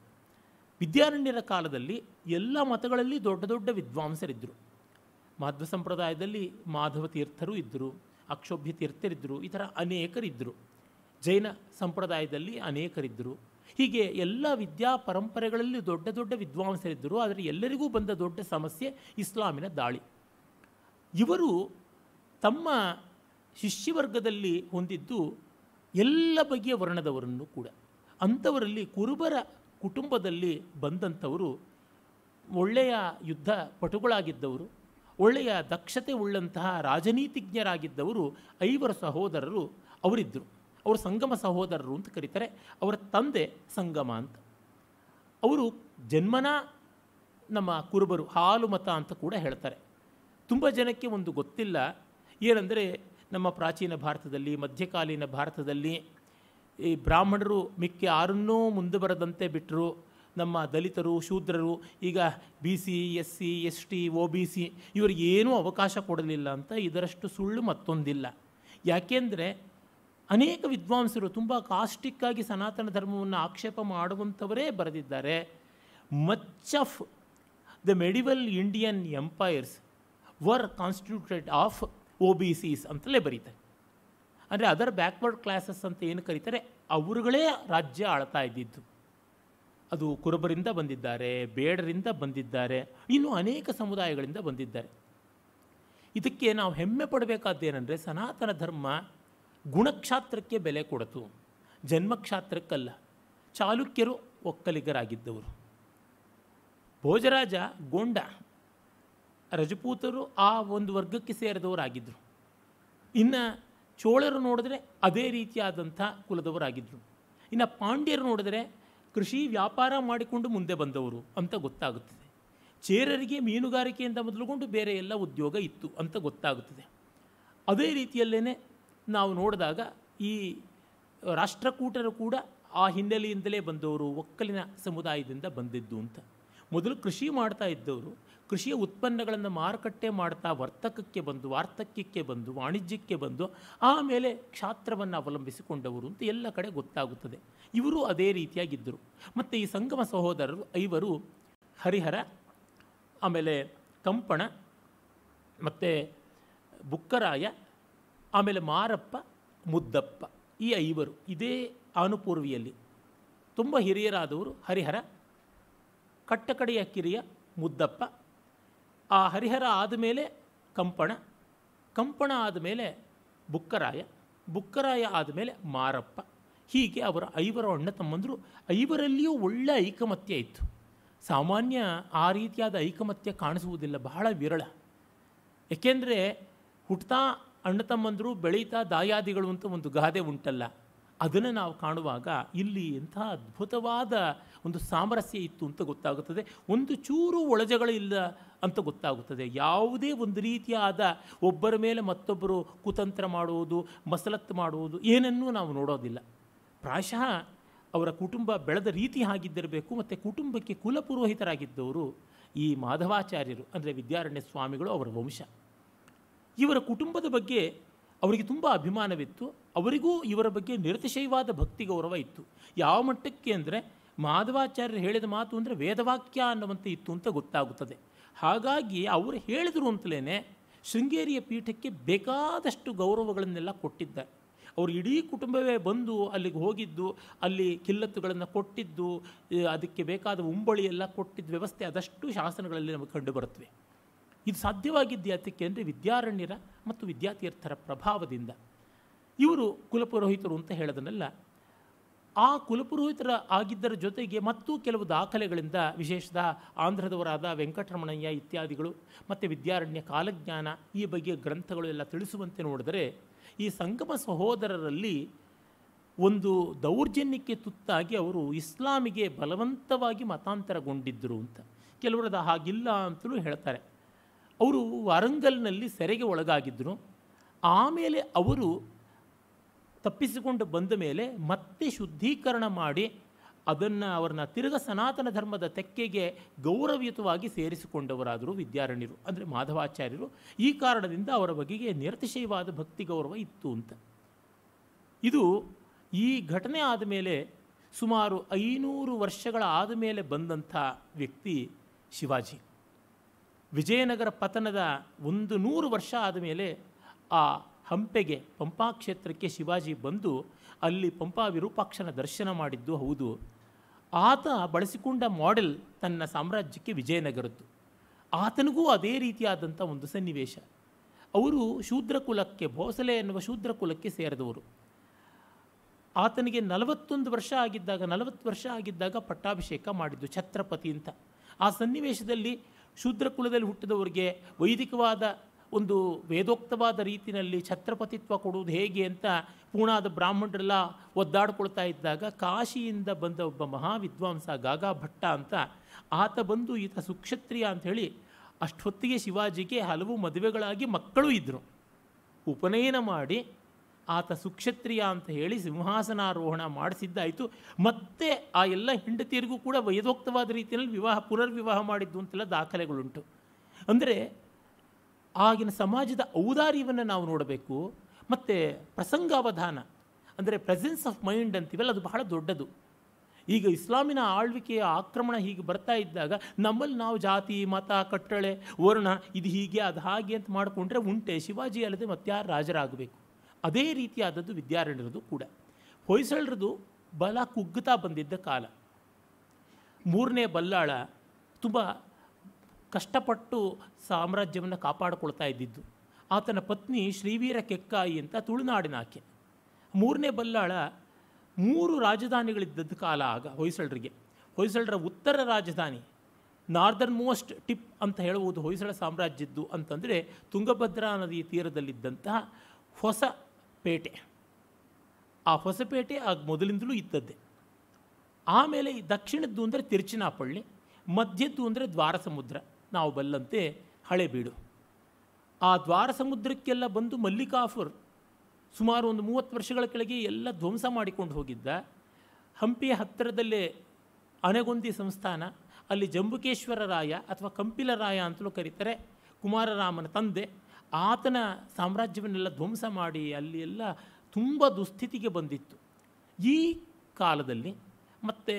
ವಿದ್ಯಾರಣ್ಯರ ಕಾಲದಲ್ಲಿ ಎಲ್ಲ ಮತಗಳಲ್ಲಿ ದೊಡ್ಡ ದೊಡ್ಡ ವಿದ್ವಾಂಸರಿದ್ದರು ಮಾಧ್ವ ಸಂಪ್ರದಾಯದಲ್ಲಿ ಮಾಧವ ತೀರ್ಥರು ಇದ್ದರು ಅಕ್ಷೋಭ್ಯ ತೀರ್ಥರಿದ್ದರು ಈ ಥರ ಅನೇಕರಿದ್ದರು ಜೈನ ಸಂಪ್ರದಾಯದಲ್ಲಿ ಅನೇಕರಿದ್ದರು ಹೀಗೆ ಎಲ್ಲ ವಿದ್ಯಾ ಪರಂಪರೆಗಳಲ್ಲಿ ದೊಡ್ಡ ದೊಡ್ಡ ವಿದ್ವಾಂಸರಿದ್ದರು ಆದರೆ ಎಲ್ಲರಿಗೂ ಬಂದ ದೊಡ್ಡ ಸಮಸ್ಯೆ ಇಸ್ಲಾಮಿನ ದಾಳಿ ಇವರು ತಮ್ಮ ಶಿಷ್ಯವರ್ಗದಲ್ಲಿ ಹೊಂದಿದ್ದು ಎಲ್ಲ ಬಗೆಯ ವರ್ಣದವರನ್ನು ಕೂಡ ಅಂಥವರಲ್ಲಿ ಕುರುಬರ ಕುಟುಂಬದಲ್ಲಿ ಬಂದಂಥವರು ಒಳ್ಳೆಯ ಯುದ್ಧ ಪಟುಗಳಾಗಿದ್ದವರು ಒಳ್ಳೆಯ ದಕ್ಷತೆ ಉಳ್ಳಂತಹ ರಾಜನೀತಿಜ್ಞರಾಗಿದ್ದವರು ಐವರು ಸಹೋದರರು ಅವರಿದ್ದರು ಅವರು ಸಂಗಮ ಸಹೋದರರು ಅಂತ ಕರೀತಾರೆ ಅವರ ತಂದೆ ಸಂಗಮ ಅಂತ ಅವರು ಜನ್ಮನ ನಮ್ಮ ಕುರುಬರು ಹಾಲುಮತ ಅಂತ ಕೂಡ ಹೇಳ್ತಾರೆ ತುಂಬ ಜನಕ್ಕೆ ಒಂದು ಗೊತ್ತಿಲ್ಲ ಏನಂದರೆ ನಮ್ಮ ಪ್ರಾಚೀನ ಭಾರತದಲ್ಲಿ ಮಧ್ಯಕಾಲೀನ ಭಾರತದಲ್ಲಿ ಈ ಬ್ರಾಹ್ಮಣರು ಮಿಕ್ಕ ಯಾರನ್ನೂ ಮುಂದೆ ಬರದಂತೆ ಬಿಟ್ಟರು ನಮ್ಮ ದಲಿತರು ಶೂದ್ರರು ಈಗ B C S C S T O B C ಇವರಿಗೇನೂ ಅವಕಾಶ ಕೊಡಲಿಲ್ಲ ಅಂತ ಇದರಷ್ಟು ಸುಳ್ಳು ಮತ್ತೊಂದಿಲ್ಲ ಯಾಕೆಂದರೆ ಅನೇಕ ವಿದ್ವಾಂಸರು ತುಂಬ ಕಾಸ್ಟಿಕ್ಕಾಗಿ ಸನಾತನ ಧರ್ಮವನ್ನು ಆಕ್ಷೇಪ ಮಾಡುವಂಥವರೇ ಬರೆದಿದ್ದಾರೆ much of the medieval Indian empires were constituted of O B Cs ಅಂತಲೇ ಬರೀತಾರೆ ಅಂದರೆ ಅದರ್ ಬ್ಯಾಕ್ವರ್ಡ್ ಕ್ಲಾಸಸ್ ಅಂತ ಏನು ಕರೀತಾರೆ ಅವರುಗಳೇ ರಾಜ್ಯ ಆಳ್ತಾ ಇದ್ದಿದ್ದು ಅದು ಕುರುಬರಿಂದ ಬಂದಿದ್ದಾರೆ ಬೇಡರಿಂದ ಬಂದಿದ್ದಾರೆ ಇನ್ನು ಅನೇಕ ಸಮುದಾಯಗಳಿಂದ ಬಂದಿದ್ದಾರೆ ಇದಕ್ಕೆ ನಾವು ಹೆಮ್ಮೆ ಪಡಬೇಕಾದ್ದೇನೆಂದರೆ ಸನಾತನ ಧರ್ಮ ಗುಣಕ್ಷಾತ್ರಕ್ಕೆ ಬೆಲೆ ಕೊಡತು ಜನ್ಮಕ್ಷಾತ್ರಕ್ಕಲ್ಲ ಚಾಲುಕ್ಯರು ಒಕ್ಕಲಿಗರಾಗಿದ್ದವರು ಭೋಜರಾಜ ಗೊಂಡ ರಜಪೂತರು ಆ ಒಂದು ವರ್ಗಕ್ಕೆ ಸೇರಿದವರಾಗಿದ್ದರು ಇನ್ನು ಚೋಳರು ನೋಡಿದ್ರೆ ಅದೇ ರೀತಿಯಾದಂಥ ಕುಲದವರಾಗಿದ್ದರು ಇನ್ನು ಪಾಂಡ್ಯರು ನೋಡಿದ್ರೆ ಕೃಷಿ ವ್ಯಾಪಾರ ಮಾಡಿಕೊಂಡು ಮುಂದೆ ಬಂದವರು ಅಂತ ಗೊತ್ತಾಗುತ್ತದೆ ಚೇರರಿಗೆ ಮೀನುಗಾರಿಕೆಯಿಂದ ಮೊದಲುಗೊಂಡು ಬೇರೆ ಎಲ್ಲ ಉದ್ಯೋಗ ಇತ್ತು ಅಂತ ಗೊತ್ತಾಗುತ್ತದೆ ಅದೇ ರೀತಿಯಲ್ಲೇ ನಾವು ನೋಡಿದಾಗ ಈ ರಾಷ್ಟ್ರಕೂಟರು ಕೂಡ ಆ ಹಿನ್ನೆಲೆಯಿಂದಲೇ ಬಂದವರು ಒಕ್ಕಲಿನ ಸಮುದಾಯದಿಂದ ಬಂದಿದ್ದು ಅಂತ ಮೊದಲು ಕೃಷಿ ಮಾಡ್ತಾ ಇದ್ದವರು ಕೃಷಿಯ ಉತ್ಪನ್ನಗಳನ್ನು ಮಾರುಕಟ್ಟೆ ಮಾಡ್ತಾ ವರ್ತಕಕ್ಕೆ ಬಂದು ವಾರ್ತಕ್ಯಕ್ಕೆ ಬಂದು ವಾಣಿಜ್ಯಕ್ಕೆ ಬಂದು ಆಮೇಲೆ ಕ್ಷಾತ್ರವನ್ನು ಅವಲಂಬಿಸಿಕೊಂಡವರು ಅಂತ ಎಲ್ಲ ಕಡೆ ಗೊತ್ತಾಗುತ್ತದೆ ಇವರು ಅದೇ ರೀತಿಯಾಗಿದ್ದರು ಮತ್ತು ಈ ಸಂಗಮ ಸಹೋದರರು ಐವರು ಹರಿಹರ ಆಮೇಲೆ ಕಂಪಣ ಮತ್ತು ಬುಕ್ಕರಾಯ ಆಮೇಲೆ ಮಾರಪ್ಪ ಮುದ್ದಪ್ಪ ಈ ಐವರು ಇದೇ ಆನುಪೂರ್ವಿಯಲ್ಲಿ ತುಂಬ ಹಿರಿಯರಾದವರು ಹರಿಹರ ಕಟ್ಟಕಡೆಯ ಕಿರಿಯ ಮುದ್ದಪ್ಪ ಆ ಹರಿಹರ ಆದಮೇಲೆ ಕಂಪಣ ಕಂಪಣ ಆದಮೇಲೆ ಬುಕ್ಕರಾಯ ಬುಕ್ಕರಾಯ ಆದಮೇಲೆ ಮಾರಪ್ಪ ಹೀಗೆ ಅವರ ಐವರ ಅಣ್ಣ ತಮ್ಮಂದರು ಐವರಲ್ಲಿಯೂ ಒಳ್ಳೆಯ ಐಕಮತ್ಯ ಇತ್ತು ಸಾಮಾನ್ಯ ಆ ರೀತಿಯಾದ ಐಕಮತ್ಯ ಕಾಣಿಸುವುದಿಲ್ಲ ಬಹಳ ವಿರಳ ಏಕೆಂದರೆ ಹುಟ್ತಾ ಅಣ್ಣ ತಮ್ಮಂದರು ಬೆಳೀತಾ ದಾಯಾದಿಗಳು ಅಂತ ಒಂದು ಗಾದೆ ಉಂಟಲ್ಲ ಅದನ್ನು ನಾವು ಕಾಣುವಾಗ ಇಲ್ಲಿ ಎಂಥ ಅದ್ಭುತವಾದ ಒಂದು ಸಾಮರಸ್ಯ ಇತ್ತು ಅಂತ ಗೊತ್ತಾಗುತ್ತದೆ ಒಂದು ಚೂರು ಒಳಜಗಳು ಇಲ್ಲ ಅಂತ ಗೊತ್ತಾಗುತ್ತದೆ ಯಾವುದೇ ಒಂದು ರೀತಿಯಾದ ಒಬ್ಬರ ಮೇಲೆ ಮತ್ತೊಬ್ಬರು ಕುತಂತ್ರ ಮಾಡುವುದು ಮಸಲತ್ತು ಮಾಡುವುದು ಏನನ್ನೂ ನಾವು ನೋಡೋದಿಲ್ಲ ಪ್ರಾಯಶಃ ಅವರ ಕುಟುಂಬ ಬೆಳೆದ ರೀತಿ ಹಾಗಿದ್ದಿರಬೇಕು ಮತ್ತು ಕುಟುಂಬಕ್ಕೆ ಕುಲಪುರೋಹಿತರಾಗಿದ್ದವರು ಈ ಮಾಧವಾಚಾರ್ಯರು ಅಂದರೆ ವಿದ್ಯಾರಣ್ಯ ಸ್ವಾಮಿಗಳು ಅವರ ವಂಶ ಇವರ ಕುಟುಂಬದ ಬಗ್ಗೆ ಅವರಿಗೆ ತುಂಬ ಅಭಿಮಾನವಿತ್ತು ಅವರಿಗೂ ಇವರ ಬಗ್ಗೆ ನಿರತಿಶಯವಾದ ಭಕ್ತಿ ಗೌರವ ಇತ್ತು ಯಾವ ಮಟ್ಟಕ್ಕೆ ಅಂದರೆ ಮಾಧವಾಚಾರ್ಯರು ಹೇಳಿದ ಮಾತು ಅಂದರೆ ವೇದವಾಕ್ಯ ಅನ್ನುವಂಥ ಇತ್ತು ಅಂತ ಗೊತ್ತಾಗುತ್ತದೆ ಹಾಗಾಗಿ ಅವರು ಹೇಳಿದರು ಅಂತಲೇ ಶೃಂಗೇರಿಯ ಪೀಠಕ್ಕೆ ಬೇಕಾದಷ್ಟು ಗೌರವಗಳನ್ನೆಲ್ಲ ಕೊಟ್ಟಿದ್ದಾರೆ ಅವರು ಇಡೀ ಕುಟುಂಬವೇ ಬಂದು ಅಲ್ಲಿಗೆ ಹೋಗಿದ್ದು ಅಲ್ಲಿ ಕಿಲ್ಲತ್ತುಗಳನ್ನು ಕೊಟ್ಟಿದ್ದು ಅದಕ್ಕೆ ಬೇಕಾದ ಉಂಬಳಿ ಎಲ್ಲ ಕೊಟ್ಟಿದ್ದ ವ್ಯವಸ್ಥೆ ಅದಷ್ಟು ಶಾಸನಗಳಲ್ಲಿ ನಮಗೆ ಕಂಡುಬರುತ್ತವೆ ಇದು ಸಾಧ್ಯವಾಗಿದ್ದೆ ಅದಕ್ಕೆ ಅಂದರೆ ವಿದ್ಯಾರಣ್ಯರ ಮತ್ತು ವಿದ್ಯಾತೀರ್ಥರ ಪ್ರಭಾವದಿಂದ ಇವರು ಕುಲಪುರೋಹಿತರು ಅಂತ ಹೇಳೋದನ್ನೆಲ್ಲ ಆ ಕುಲಪುರೋಹಿತರ ಆಗಿದ್ದರ ಜೊತೆಗೆ ಮತ್ತು ಕೆಲವು ದಾಖಲೆಗಳಿಂದ ವಿಶೇಷದ ಆಂಧ್ರದವರಾದ ವೆಂಕಟರಮಣಯ್ಯ ಇತ್ಯಾದಿಗಳು ಮತ್ತು ವಿದ್ಯಾರಣ್ಯ ಕಾಲಜ್ಞಾನ ಈ ಬಗ್ಗೆ ಗ್ರಂಥಗಳು ಎಲ್ಲ ತಿಳಿಸುವಂತೆ ನೋಡಿದರೆ ಈ ಸಂಗಮ ಸಹೋದರರಲ್ಲಿ ಒಂದು ದೌರ್ಜನ್ಯಕ್ಕೆ ತುತ್ತಾಗಿ ಅವರು ಇಸ್ಲಾಮಿಗೆ ಬಲವಂತವಾಗಿ ಮತಾಂತರಗೊಂಡಿದ್ದರು ಅಂತ ಕೆಲವರದ ಹಾಗಿಲ್ಲ ಅಂತಲೂ ಹೇಳ್ತಾರೆ ಅವರು ವಾರಂಗಲ್ನಲ್ಲಿ ಸೆರೆಗೆ ಒಳಗಾಗಿದ್ದರು ಆಮೇಲೆ ಅವರು ತಪ್ಪಿಸಿಕೊಂಡು ಬಂದ ಮೇಲೆ ಮತ್ತೆ ಶುದ್ಧೀಕರಣ ಮಾಡಿ ಅದನ್ನು ಅವ್ರನ್ನ ತಿರುಗ ಸನಾತನ ಧರ್ಮದ ತೆಕ್ಕೆಗೆ ಗೌರವಯುತವಾಗಿ ಸೇರಿಸಿಕೊಂಡವರಾದರು ವಿದ್ಯಾರಣ್ಯರು ಅಂದರೆ ಮಾಧವಾಚಾರ್ಯರು ಈ ಕಾರಣದಿಂದ ಅವರ ಬಗೆಗೆ ನಿರತಿಶಯವಾದ ಭಕ್ತಿ ಗೌರವ ಇತ್ತು ಅಂತ ಇದು ಈ ಘಟನೆ ಆದಮೇಲೆ ಸುಮಾರು ಐನೂರು ವರ್ಷಗಳ ಆದಮೇಲೆ ಬಂದಂಥ ವ್ಯಕ್ತಿ ಶಿವಾಜಿ ವಿಜಯನಗರ ಪತನದ ಒಂದು ನೂರು ವರ್ಷ ಆದಮೇಲೆ ಆ ಹಂಪೆಗೆ ಪಂಪಾ ಕ್ಷೇತ್ರಕ್ಕೆ ಶಿವಾಜಿ ಬಂದು ಅಲ್ಲಿ ಪಂಪಾ ವಿರೂಪಾಕ್ಷನ ದರ್ಶನ ಮಾಡಿದ್ದು ಹೌದು ಆತ ಬಳಸಿಕೊಂಡ ಮಾಡೆಲ್ ತನ್ನ ಸಾಮ್ರಾಜ್ಯಕ್ಕೆ ವಿಜಯನಗರದ್ದು ಆತನಿಗೂ ಅದೇ ರೀತಿಯಾದಂಥ ಒಂದು ಸನ್ನಿವೇಶ ಅವರು ಶೂದ್ರ ಕುಲಕ್ಕೆ ಭೋಸಲೆ ಎನ್ನುವ ಶೂದ್ರ ಕುಲಕ್ಕೆ ಸೇರಿದವರು ಆತನಿಗೆ ನಲವತ್ತೊಂದು ವರ್ಷ ಆಗಿದ್ದಾಗ ನಲವತ್ತು ವರ್ಷ ಆಗಿದ್ದಾಗ ಪಟ್ಟಾಭಿಷೇಕ ಮಾಡಿದ್ದು ಛತ್ರಪತಿ ಅಂತ ಆ ಸನ್ನಿವೇಶದಲ್ಲಿ ಶೂದ್ರ ಕುಲದಲ್ಲಿ ಹುಟ್ಟಿದವರಿಗೆ ವೈದಿಕವಾದ ಒಂದು ವೇದೋಕ್ತವಾದ ರೀತಿಯಲ್ಲಿ ಛತ್ರಪತಿತ್ವ ಕೊಡುವುದು ಹೇಗೆ ಅಂತ ಪೂಣಾದ ಬ್ರಾಹ್ಮಣರೆಲ್ಲ ಒದ್ದಾಡ್ಕೊಳ್ತಾ ಇದ್ದಾಗ ಕಾಶಿಯಿಂದ ಬಂದ ಒಬ್ಬ ಮಹಾವಿದ್ವಾಂಸ ಗಾಗಾ ಭಟ್ಟ ಅಂತ ಆತ ಬಂದು ಈತ ಸುಕ್ಷತ್ರಿಯ ಅಂಥೇಳಿ ಅಷ್ಟೊತ್ತಿಗೆ ಶಿವಾಜಿಗೆ ಹಲವು ಮದುವೆಗಳಾಗಿ ಮಕ್ಕಳು ಇದ್ದರು ಉಪನಯನ ಮಾಡಿ ಆತ ಸುಕ್ಷತ್ರಿಯ ಅಂತ ಹೇಳಿ ಸಿಂಹಾಸನಾರೋಹಣ ಮಾಡಿಸಿದ್ದಾಯಿತು ಮತ್ತೆ ಆ ಎಲ್ಲ ಹೆಂಡತಿಯರಿಗೂ ಕೂಡ ವೇದೋಕ್ತವಾದ ರೀತಿಯಲ್ಲಿ ವಿವಾಹ ಪುನರ್ವಿವಾಹ ಮಾಡಿದ್ದು ಅಂತೆಲ್ಲ ದಾಖಲೆಗಳುಂಟು ಅಂದರೆ ಆಗಿನ ಸಮಾಜದ ಔದಾರ್ಯವನ್ನು ನಾವು ನೋಡಬೇಕು ಮತ್ತು ಪ್ರಸಂಗಾವಧಾನ ಅಂದರೆ ಪ್ರೆಸೆನ್ಸ್ ಆಫ್ ಮೈಂಡ್ ಅಂತೀವಲ್ಲ ಅದು ಬಹಳ ದೊಡ್ಡದು ಈಗ ಇಸ್ಲಾಮಿನ ಆಳ್ವಿಕೆಯ ಆಕ್ರಮಣ ಹೀಗೆ ಬರ್ತಾ ಇದ್ದಾಗ ನಮ್ಮಲ್ಲಿ ನಾವು ಜಾತಿ ಮತ ಕಟ್ಟಳೆ ವರ್ಣ ಇದು ಹೀಗೆ ಅದು ಹಾಗೆ ಅಂತ ಮಾಡಿಕೊಂಡ್ರೆ ಉಂಟೆ ಶಿವಾಜಿ ಅಲ್ಲದೆ ಮತ್ತಾರು ರಾಜರಾಗಬೇಕು ಅದೇ ರೀತಿಯಾದದ್ದು ವಿದ್ಯಾರಣ್ಯರದು ಕೂಡ ಹೊಯ್ಸಳರದು ಬಲ ಕುಗ್ಗುತ್ತಾ ಬಂದಿದ್ದ ಕಾಲ ಮೂರನೇ ಬಲ್ಲಾಳ ತುಂಬ ಕಷ್ಟಪಟ್ಟು ಸಾಮ್ರಾಜ್ಯವನ್ನು ಕಾಪಾಡಿಕೊಳ್ತಾ ಇದ್ದಿದ್ದು ಆತನ ಪತ್ನಿ ಶ್ರೀವೀರ ಕೆಕ್ಕಾಯಿ ಅಂತ ತುಳುನಾಡಿನ ಆಕೆ ಮೂರನೇ ಬಲ್ಲಾಳ ಮೂರು ರಾಜಧಾನಿಗಳಿದ್ದದ್ದು ಕಾಲ ಆಗ ಹೊಯ್ಸಳರಿಗೆ ಹೊಯ್ಸಳರ ಉತ್ತರ ರಾಜಧಾನಿ ನಾರ್ದರ್ನ್ ಮೋಸ್ಟ್ ಟಿಪ್ ಅಂತ ಹೇಳುವುದು ಹೊಯ್ಸಳ ಸಾಮ್ರಾಜ್ಯದ್ದು ಅಂತಂದರೆ ತುಂಗಭದ್ರಾ ನದಿಯ ತೀರದಲ್ಲಿದ್ದಂತಹ ಹೊಸ ಪೇಟೆ ಆ ಹೊಸಪೇಟೆ ಆಗ ಮೊದಲಿಂದಲೂ ಇದ್ದದ್ದೇ ಆಮೇಲೆ ದಕ್ಷಿಣದ್ದು ಅಂದರೆ ತಿರುಚಿನಾಪಳ್ಳಿ ಮಧ್ಯದ್ದು ಅಂದರೆ ದ್ವಾರಸಮುದ್ರ ನಾವು ಬಲ್ಲಂತೆ ಹಳೆಬೀಡು ಆ ದ್ವಾರ ಸಮುದ್ರಕ್ಕೆಲ್ಲ ಬಂದು ಮಲ್ಲಿಕಾಫುರ್ ಸುಮಾರು ಒಂದು ಮೂವತ್ತು ವರ್ಷಗಳ ಕೆಳಗೆ ಎಲ್ಲ ಧ್ವಂಸ ಮಾಡಿಕೊಂಡು ಹೋಗಿದ್ದ ಹಂಪಿಯ ಹತ್ತಿರದಲ್ಲೇ ಅನೆಗೊಂದಿ ಸಂಸ್ಥಾನ ಅಲ್ಲಿ ಜಂಬುಕೇಶ್ವರ ರಾಯ ಅಥವಾ ಕಂಪಿಲರಾಯ ಅಂತಲೂ ಕರೀತಾರೆ ಕುಮಾರರಾಮನ ತಂದೆ ಆತನ ಸಾಮ್ರಾಜ್ಯವನ್ನೆಲ್ಲ ಧ್ವಂಸ ಮಾಡಿ ಅಲ್ಲಿ ಎಲ್ಲ ತುಂಬ ದುಸ್ಥಿತಿಗೆ ಬಂದಿತ್ತು ಈ ಕಾಲದಲ್ಲಿ ಮತ್ತು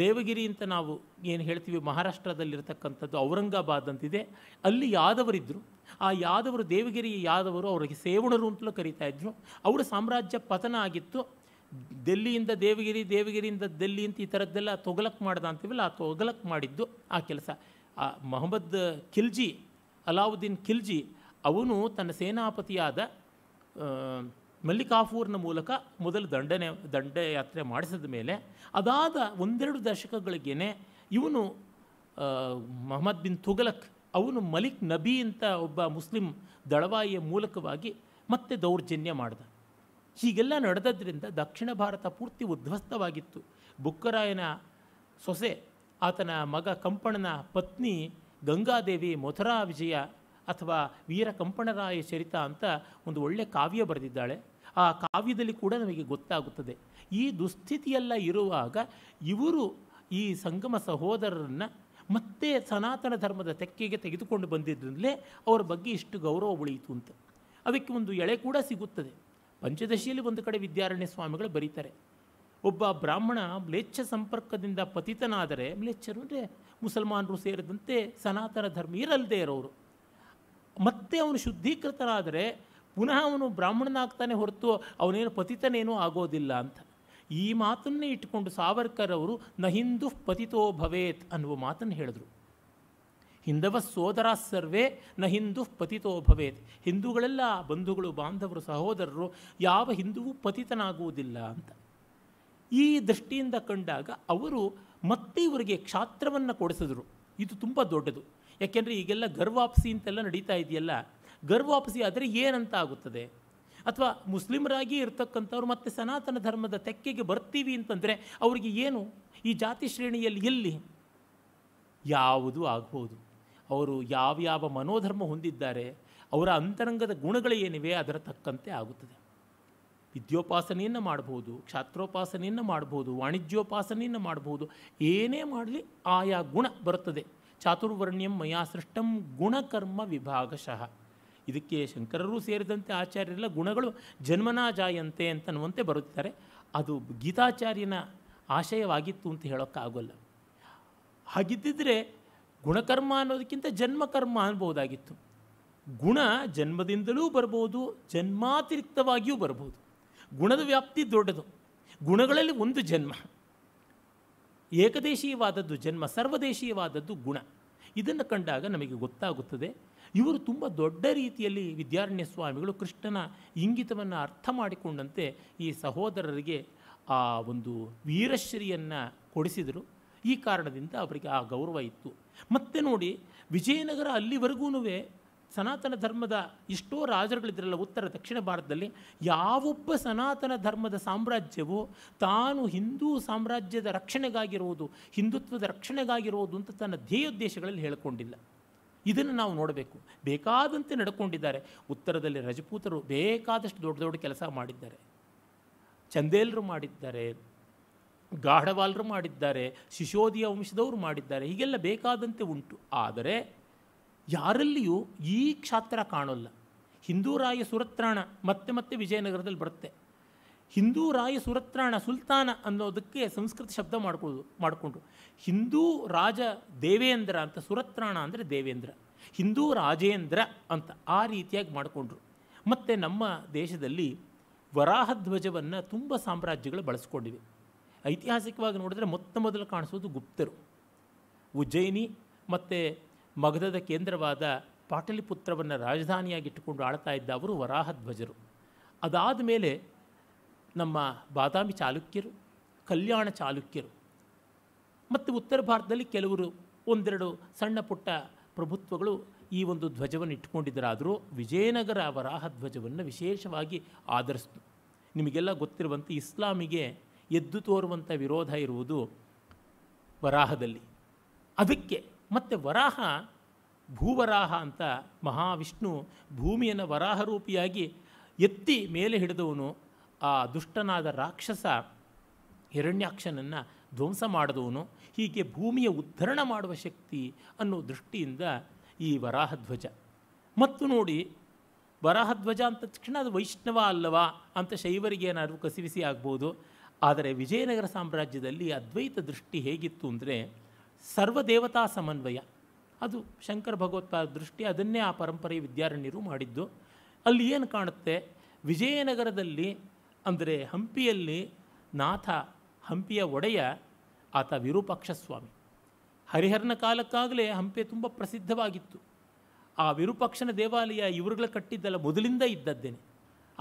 ದೇವಗಿರಿ ಅಂತ ನಾವು ಏನು ಹೇಳ್ತೀವಿ ಮಹಾರಾಷ್ಟ್ರದಲ್ಲಿರತಕ್ಕಂಥದ್ದು ಔರಂಗಾಬಾದ್ ಅಂತಿದೆ ಅಲ್ಲಿ ಯಾದವರಿದ್ದರು ಆ ಯಾದವರು ದೇವಗಿರಿ ಯಾದವರು ಅವರಿಗೆ ಸೇವಣರು ಅಂತಲೂ ಕರೀತಾ ಇದ್ರು ಅವರ ಸಾಮ್ರಾಜ್ಯ ಪತನ ಆಗಿತ್ತು ದೆಲ್ಲಿಯಿಂದ ದೇವಗಿರಿ ದೇವಗಿರಿಯಿಂದ ದೆಲ್ಲಿ ಅಂತ ಈ ಥರದ್ದೆಲ್ಲ ತೊಗಲಕ್ ಮಾಡ್ದ ಅಂತೀವಲ್ಲ ಆ ತೊಗಲಕ್ ಮಾಡಿದ್ದು ಆ ಕೆಲಸ ಆ ಮೊಹಮ್ಮದ್ ಖಿಲ್ಜಿ ಅಲಾವುದ್ದೀನ್ ಖಿಲ್ಜಿ ಅವನು ತನ್ನ ಸೇನಾಪತಿಯಾದ ಮಲ್ಲಿಕಾಫೂರ್ನ ಮೂಲಕ ಮೊದಲು ದಂಡನೆ ದಂಡಯಾತ್ರೆ ಮಾಡಿಸಿದ ಮೇಲೆ ಅದಾದ ಒಂದೆರಡು ದಶಕಗಳಿಗೇನೆ ಇವನು ಮೊಹಮ್ಮದ್ ಬಿನ್ ತುಗಲಕ್ ಅವನು ಮಲಿಕ್ ನಬಿ ಅಂತ ಒಬ್ಬ ಮುಸ್ಲಿಂ ದಳವಾಯಿಯ ಮೂಲಕವಾಗಿ ಮತ್ತೆ ದೌರ್ಜನ್ಯ ಮಾಡಿದ ಹೀಗೆಲ್ಲ ನಡೆದದ್ರಿಂದ ದಕ್ಷಿಣ ಭಾರತ ಪೂರ್ತಿ ಉದ್ವಸ್ತವಾಗಿತ್ತು ಬುಕ್ಕರಾಯನ ಸೊಸೆ ಆತನ ಮಗ ಕಂಪಣನ ಪತ್ನಿ ಗಂಗಾದೇವಿ ಮಥುರಾ ವಿಜಯ ಅಥವಾ ವೀರ ಕಂಪಣರಾಯ ಚರಿತ ಅಂತ ಒಂದು ಒಳ್ಳೆಯ ಕಾವ್ಯ ಬರೆದಿದ್ದಾಳೆ ಆ ಕಾವ್ಯದಲ್ಲಿ ಕೂಡ ನಮಗೆ ಗೊತ್ತಾಗುತ್ತದೆ ಈ ದುಸ್ಥಿತಿಯೆಲ್ಲ ಇರುವಾಗ ಇವರು ಈ ಸಂಗಮ ಸಹೋದರರನ್ನು ಮತ್ತೆ ಸನಾತನ ಧರ್ಮದ ತೆಕ್ಕೆಗೆ ತೆಗೆದುಕೊಂಡು ಬಂದಿದ್ದರಿಂದಲೇ ಅವರ ಬಗ್ಗೆ ಇಷ್ಟು ಗೌರವ ಉಳಿಯಿತು ಅಂತ ಅದಕ್ಕೆ ಒಂದು ಎಳೆ ಕೂಡ ಸಿಗುತ್ತದೆ ಪಂಚದಶಿಯಲ್ಲಿ ಒಂದು ಕಡೆ ವಿದ್ಯಾರಣ್ಯ ಸ್ವಾಮಿಗಳು ಬರೀತಾರೆ ಒಬ್ಬ ಬ್ರಾಹ್ಮಣ ಮ್ಲೇಚ್ಛ ಸಂಪರ್ಕದಿಂದ ಪತಿತನಾದರೆ ಮ್ಲೇಚ್ಛರು ಅಂದರೆ ಮುಸಲ್ಮಾನರು ಸೇರಿದಂತೆ ಸನಾತನ ಧರ್ಮ ಇರಲ್ಲದೆ ಇರೋರು ಮತ್ತೆ ಅವನು ಶುದ್ಧೀಕೃತನಾದರೆ ಪುನಃ ಅವನು ಬ್ರಾಹ್ಮಣನಾಗ್ತಾನೆ ಹೊರತು ಅವನೇನು ಪತಿತನೇನೂ ಆಗೋದಿಲ್ಲ ಅಂತ ಈ ಮಾತನ್ನೇ ಇಟ್ಟುಕೊಂಡು ಸಾವರ್ಕರ್ ಅವರು ನ ಹಿಂದು ಪತಿತೋ ಭವೇತ್ ಅನ್ನುವ ಮಾತನ್ನು ಹೇಳಿದರು ಹಿಂದವ ಸೋದರ ಸರ್ವೇ ನ ಹಿಂದೂ ಪತಿತೋ ಭವೇತ್ ಹಿಂದೂಗಳೆಲ್ಲ ಬಂಧುಗಳು ಬಾಂಧವರು ಸಹೋದರರು ಯಾವ ಹಿಂದೂ ಪತಿತನಾಗುವುದಿಲ್ಲ ಅಂತ ಈ ದೃಷ್ಟಿಯಿಂದ ಕಂಡಾಗ ಅವರು ಮತ್ತೆ ಇವರಿಗೆ ಕ್ಷಾತ್ರವನ್ನು ಕೊಡಿಸಿದ್ರು ಇದು ತುಂಬ ದೊಡ್ಡದು ಯಾಕೆಂದರೆ ಈಗೆಲ್ಲ ಗರ್ವಾಪ್ಸಿ ಅಂತೆಲ್ಲ ನಡೀತಾ ಇದೆಯಲ್ಲ ವಾಪಸಿ ಆದರೆ ಏನಂತ ಆಗುತ್ತದೆ ಅಥವಾ ಮುಸ್ಲಿಮರಾಗಿ ಇರ್ತಕ್ಕಂಥವ್ರು ಮತ್ತು ಸನಾತನ ಧರ್ಮದ ತೆಕ್ಕೆಗೆ ಬರ್ತೀವಿ ಅಂತಂದರೆ ಅವರಿಗೆ ಏನು ಈ ಜಾತಿ ಶ್ರೇಣಿಯಲ್ಲಿ ಎಲ್ಲಿ ಯಾವುದು ಆಗ್ಬೋದು ಅವರು ಯಾವ್ಯಾವ ಮನೋಧರ್ಮ ಹೊಂದಿದ್ದಾರೆ ಅವರ ಅಂತರಂಗದ ಏನಿವೆ ಅದರ ತಕ್ಕಂತೆ ಆಗುತ್ತದೆ ವಿದ್ಯೋಪಾಸನೆಯನ್ನು ಮಾಡ್ಬೋದು ಕ್ಷಾತ್ರೋಪಾಸನೆಯನ್ನು ಮಾಡ್ಬೋದು ವಾಣಿಜ್ಯೋಪಾಸನೆಯನ್ನು ಮಾಡ್ಬೋದು ಏನೇ ಮಾಡಲಿ ಆಯಾ ಗುಣ ಬರುತ್ತದೆ ಚಾತುರ್ವರ್ಣ್ಯಂ ಮಯಾ ಸೃಷ್ಟಂ ಗುಣಕರ್ಮ ವಿಭಾಗಶಃ ಇದಕ್ಕೆ ಶಂಕರರೂ ಸೇರಿದಂತೆ ಆಚಾರ್ಯರೆಲ್ಲ ಗುಣಗಳು ಜನ್ಮನಾ ಜಾಯಂತೆ ಅಂತನ್ನುವಂತೆ ಬರುತ್ತಾರೆ ಅದು ಗೀತಾಚಾರ್ಯನ ಆಶಯವಾಗಿತ್ತು ಅಂತ ಹೇಳೋಕ್ಕಾಗೋಲ್ಲ ಹಾಗಿದ್ದಿದ್ರೆ ಗುಣಕರ್ಮ ಅನ್ನೋದಕ್ಕಿಂತ ಜನ್ಮಕರ್ಮ ಅನ್ಬೋದಾಗಿತ್ತು ಗುಣ ಜನ್ಮದಿಂದಲೂ ಬರ್ಬೋದು ಜನ್ಮಾತಿರಿಕ್ತವಾಗಿಯೂ ಬರ್ಬೋದು ಗುಣದ ವ್ಯಾಪ್ತಿ ದೊಡ್ಡದು ಗುಣಗಳಲ್ಲಿ ಒಂದು ಜನ್ಮ ಏಕದೇಶೀಯವಾದದ್ದು ಜನ್ಮ ಸರ್ವದೇಶೀಯವಾದದ್ದು ಗುಣ ಇದನ್ನು ಕಂಡಾಗ ನಮಗೆ ಗೊತ್ತಾಗುತ್ತದೆ ಇವರು ತುಂಬ ದೊಡ್ಡ ರೀತಿಯಲ್ಲಿ ವಿದ್ಯಾರಣ್ಯ ಸ್ವಾಮಿಗಳು ಕೃಷ್ಣನ ಇಂಗಿತವನ್ನು ಅರ್ಥ ಮಾಡಿಕೊಂಡಂತೆ ಈ ಸಹೋದರರಿಗೆ ಆ ಒಂದು ವೀರಶ್ರೀಯನ್ನು ಕೊಡಿಸಿದರು ಈ ಕಾರಣದಿಂದ ಅವರಿಗೆ ಆ ಗೌರವ ಇತ್ತು ಮತ್ತೆ ನೋಡಿ ವಿಜಯನಗರ ಅಲ್ಲಿವರೆಗೂ ಸನಾತನ ಧರ್ಮದ ಎಷ್ಟೋ ರಾಜರುಗಳಿದ್ರಲ್ಲ ಉತ್ತರ ದಕ್ಷಿಣ ಭಾರತದಲ್ಲಿ ಯಾವೊಬ್ಬ ಸನಾತನ ಧರ್ಮದ ಸಾಮ್ರಾಜ್ಯವು ತಾನು ಹಿಂದೂ ಸಾಮ್ರಾಜ್ಯದ ರಕ್ಷಣೆಗಾಗಿರುವುದು ಹಿಂದುತ್ವದ ರಕ್ಷಣೆಗಾಗಿರುವುದು ಅಂತ ತನ್ನ ಧ್ಯೇಯೋದ್ದೇಶಗಳಲ್ಲಿ ಹೇಳಿಕೊಂಡಿಲ್ಲ ಇದನ್ನು ನಾವು ನೋಡಬೇಕು ಬೇಕಾದಂತೆ ನಡ್ಕೊಂಡಿದ್ದಾರೆ ಉತ್ತರದಲ್ಲಿ ರಜಪೂತರು ಬೇಕಾದಷ್ಟು ದೊಡ್ಡ ದೊಡ್ಡ ಕೆಲಸ ಮಾಡಿದ್ದಾರೆ ಚಂದೇಲರು ಮಾಡಿದ್ದಾರೆ ಗಾಢವಾಲರು ಮಾಡಿದ್ದಾರೆ ಶಿಶೋದಿಯ ವಂಶದವರು ಮಾಡಿದ್ದಾರೆ ಹೀಗೆಲ್ಲ ಬೇಕಾದಂತೆ ಉಂಟು ಆದರೆ ಯಾರಲ್ಲಿಯೂ ಈ ಕ್ಷಾತ್ರ ಕಾಣೋಲ್ಲ ಹಿಂದೂರಾಯ ಸುರತ್ರಾಣ ಮತ್ತೆ ಮತ್ತೆ ವಿಜಯನಗರದಲ್ಲಿ ಬರುತ್ತೆ ಹಿಂದೂ ರಾಯ ಸುರತ್ರಾಣ ಸುಲ್ತಾನ ಅನ್ನೋದಕ್ಕೆ ಸಂಸ್ಕೃತ ಶಬ್ದ ಮಾಡ್ಕೊಳ್ಳೋದು ಮಾಡಿಕೊಂಡ್ರು ಹಿಂದೂ ರಾಜ ದೇವೇಂದ್ರ ಅಂತ ಸುರತ್ರಾಣ ಅಂದರೆ ದೇವೇಂದ್ರ ಹಿಂದೂ ರಾಜೇಂದ್ರ ಅಂತ ಆ ರೀತಿಯಾಗಿ ಮಾಡಿಕೊಂಡ್ರು ಮತ್ತು ನಮ್ಮ ದೇಶದಲ್ಲಿ ವರಾಹಧ್ವಜವನ್ನು ತುಂಬ ಸಾಮ್ರಾಜ್ಯಗಳು ಬಳಸ್ಕೊಂಡಿವೆ ಐತಿಹಾಸಿಕವಾಗಿ ನೋಡಿದ್ರೆ ಮೊತ್ತ ಮೊದಲು ಕಾಣಿಸೋದು ಗುಪ್ತರು ಉಜ್ಜಯಿನಿ ಮತ್ತು ಮಗಧದ ಕೇಂದ್ರವಾದ ಪಾಟಲಿಪುತ್ರವನ್ನು ರಾಜಧಾನಿಯಾಗಿಟ್ಟುಕೊಂಡು ಆಳ್ತಾ ಇದ್ದ ಅವರು ವರಾಹಧ್ವಜರು ಅದಾದ ಮೇಲೆ ನಮ್ಮ ಬಾದಾಮಿ ಚಾಲುಕ್ಯರು ಕಲ್ಯಾಣ ಚಾಲುಕ್ಯರು ಮತ್ತು ಉತ್ತರ ಭಾರತದಲ್ಲಿ ಕೆಲವರು ಒಂದೆರಡು ಸಣ್ಣ ಪುಟ್ಟ ಪ್ರಭುತ್ವಗಳು ಈ ಒಂದು ಧ್ವಜವನ್ನು ಇಟ್ಟುಕೊಂಡಿದ್ದರಾದರೂ ವಿಜಯನಗರ ವರಾಹ ಧ್ವಜವನ್ನು ವಿಶೇಷವಾಗಿ ಆಧರಿಸಿತು ನಿಮಗೆಲ್ಲ ಗೊತ್ತಿರುವಂತೆ ಇಸ್ಲಾಮಿಗೆ ಎದ್ದು ತೋರುವಂಥ ವಿರೋಧ ಇರುವುದು ವರಾಹದಲ್ಲಿ ಅದಕ್ಕೆ ಮತ್ತು ವರಾಹ ಭೂವರಾಹ ಅಂತ ಮಹಾವಿಷ್ಣು ಭೂಮಿಯನ್ನು ವರಾಹ ರೂಪಿಯಾಗಿ ಎತ್ತಿ ಮೇಲೆ ಹಿಡಿದವನು ಆ ದುಷ್ಟನಾದ ರಾಕ್ಷಸ ಹಿರಣ್ಯಾಕ್ಷನನ್ನು ಧ್ವಂಸ ಮಾಡಿದವನು ಹೀಗೆ ಭೂಮಿಯ ಉದ್ಧರಣ ಮಾಡುವ ಶಕ್ತಿ ಅನ್ನೋ ದೃಷ್ಟಿಯಿಂದ ಈ ವರಾಹಧ್ವಜ ಮತ್ತು ನೋಡಿ ವರಾಹಧ್ವಜ ಅಂತ ತಕ್ಷಣ ಅದು ವೈಷ್ಣವ ಅಲ್ಲವಾ ಅಂತ ಶೈವರಿಗೆ ಏನಾದರೂ ಕಸಿವಿಸಿ ಆಗ್ಬೋದು ಆದರೆ ವಿಜಯನಗರ ಸಾಮ್ರಾಜ್ಯದಲ್ಲಿ ಅದ್ವೈತ ದೃಷ್ಟಿ ಹೇಗಿತ್ತು ಅಂದರೆ ಸರ್ವದೇವತಾ ಸಮನ್ವಯ ಅದು ಶಂಕರ ಭಗವತ್ಪಾದ ದೃಷ್ಟಿ ಅದನ್ನೇ ಆ ಪರಂಪರೆಯ ವಿದ್ಯಾರಣ್ಯರು ಮಾಡಿದ್ದು ಅಲ್ಲಿ ಏನು ಕಾಣುತ್ತೆ ವಿಜಯನಗರದಲ್ಲಿ ಅಂದರೆ ಹಂಪಿಯಲ್ಲಿ ನಾಥ ಹಂಪಿಯ ಒಡೆಯ ಆತ ವಿರೂಪಾಕ್ಷ ಸ್ವಾಮಿ ಹರಿಹರನ ಕಾಲಕ್ಕಾಗಲೇ ಹಂಪಿ ತುಂಬ ಪ್ರಸಿದ್ಧವಾಗಿತ್ತು ಆ ವಿರೂಪಾಕ್ಷನ ದೇವಾಲಯ ಇವರುಗಳ ಕಟ್ಟಿದ್ದಲ್ಲ ಮೊದಲಿಂದ ಇದ್ದದ್ದೇನೆ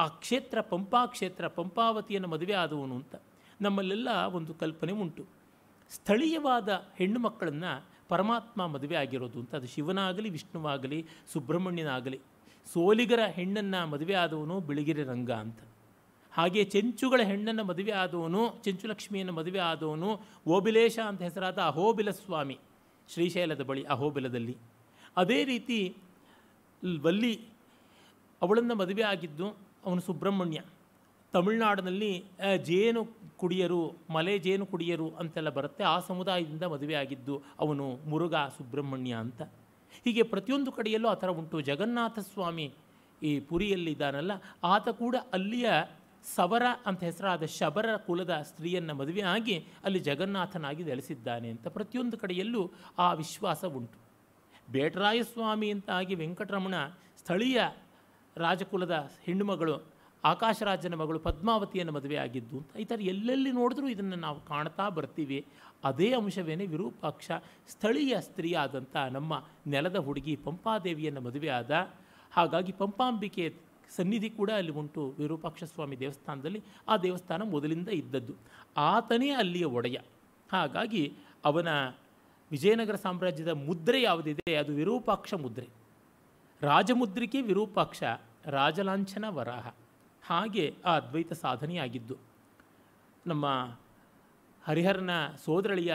ಆ ಕ್ಷೇತ್ರ ಪಂಪಾ ಕ್ಷೇತ್ರ ಪಂಪಾವತಿಯನ್ನು ಮದುವೆ ಆದವನು ಅಂತ ನಮ್ಮಲ್ಲೆಲ್ಲ ಒಂದು ಕಲ್ಪನೆ ಉಂಟು ಸ್ಥಳೀಯವಾದ ಹೆಣ್ಣು ಮಕ್ಕಳನ್ನು ಪರಮಾತ್ಮ ಮದುವೆ ಆಗಿರೋದು ಅಂತ ಅದು ಶಿವನಾಗಲಿ ವಿಷ್ಣುವಾಗಲಿ ಸುಬ್ರಹ್ಮಣ್ಯನಾಗಲಿ ಸೋಲಿಗರ ಹೆಣ್ಣನ್ನು ಮದುವೆ ಆದವನು ಬಿಳಿಗಿರಿ ರಂಗ ಅಂತ ಹಾಗೆ ಚೆಂಚುಗಳ ಹೆಣ್ಣನ್ನು ಮದುವೆ ಆದವನು ಚೆಂಚುಲಕ್ಷ್ಮಿಯನ್ನು ಮದುವೆ ಆದವನು ಓಬಿಲೇಶ ಅಂತ ಹೆಸರಾದ ಅಹೋಬಿಲ ಸ್ವಾಮಿ ಶ್ರೀಶೈಲದ ಬಳಿ ಅಹೋಬಿಲದಲ್ಲಿ ಅದೇ ರೀತಿ ವಲ್ಲಿ ಅವಳನ್ನು ಮದುವೆ ಆಗಿದ್ದು ಅವನು ಸುಬ್ರಹ್ಮಣ್ಯ ತಮಿಳುನಾಡಿನಲ್ಲಿ ಜೇನು ಕುಡಿಯರು ಮಲೆ ಜೇನು ಕುಡಿಯರು ಅಂತೆಲ್ಲ ಬರುತ್ತೆ ಆ ಸಮುದಾಯದಿಂದ ಮದುವೆ ಆಗಿದ್ದು ಅವನು ಮುರುಘಾ ಸುಬ್ರಹ್ಮಣ್ಯ ಅಂತ ಹೀಗೆ ಪ್ರತಿಯೊಂದು ಕಡೆಯಲ್ಲೂ ಆ ಥರ ಉಂಟು ಜಗನ್ನಾಥ ಸ್ವಾಮಿ ಈ ಪುರಿಯಲ್ಲಿದ್ದಾನಲ್ಲ ಆತ ಕೂಡ ಅಲ್ಲಿಯ ಸವರ ಅಂತ ಹೆಸರಾದ ಶಬರ ಕುಲದ ಸ್ತ್ರೀಯನ್ನು ಮದುವೆ ಆಗಿ ಅಲ್ಲಿ ಜಗನ್ನಾಥನಾಗಿ ನೆಲೆಸಿದ್ದಾನೆ ಅಂತ ಪ್ರತಿಯೊಂದು ಕಡೆಯಲ್ಲೂ ಆ ವಿಶ್ವಾಸ ಉಂಟು ಬೇಟರಾಯಸ್ವಾಮಿ ಅಂತ ಆಗಿ ವೆಂಕಟರಮಣ ಸ್ಥಳೀಯ ರಾಜಕುಲದ ಹೆಣ್ಣುಮಗಳು ಆಕಾಶರಾಜನ ಮಗಳು ಪದ್ಮಾವತಿಯನ್ನು ಮದುವೆ ಆಗಿದ್ದು ಅಂತ ಈ ಥರ ಎಲ್ಲೆಲ್ಲಿ ನೋಡಿದ್ರೂ ಇದನ್ನು ನಾವು ಕಾಣ್ತಾ ಬರ್ತೀವಿ ಅದೇ ಅಂಶವೇನೆ ವಿರೂಪಾಕ್ಷ ಸ್ಥಳೀಯ ಸ್ತ್ರೀಯಾದಂಥ ನಮ್ಮ ನೆಲದ ಹುಡುಗಿ ಪಂಪಾದೇವಿಯನ್ನು ಮದುವೆ ಆದ ಹಾಗಾಗಿ ಪಂಪಾಂಬಿಕೆ ಸನ್ನಿಧಿ ಕೂಡ ಅಲ್ಲಿ ಉಂಟು ವಿರೂಪಾಕ್ಷ ಸ್ವಾಮಿ ದೇವಸ್ಥಾನದಲ್ಲಿ ಆ ದೇವಸ್ಥಾನ ಮೊದಲಿಂದ ಇದ್ದದ್ದು ಆತನೇ ಅಲ್ಲಿಯ ಒಡೆಯ ಹಾಗಾಗಿ ಅವನ ವಿಜಯನಗರ ಸಾಮ್ರಾಜ್ಯದ ಮುದ್ರೆ ಯಾವುದಿದೆ ಅದು ವಿರೂಪಾಕ್ಷ ಮುದ್ರೆ ರಾಜಮುದ್ರಿಕೆ ವಿರೂಪಾಕ್ಷ ರಾಜಲಾಂಛನ ವರಾಹ ಹಾಗೆ ಆ ಅದ್ವೈತ ಸಾಧನೆಯಾಗಿದ್ದು ನಮ್ಮ ಹರಿಹರನ ಸೋದರಳಿಯ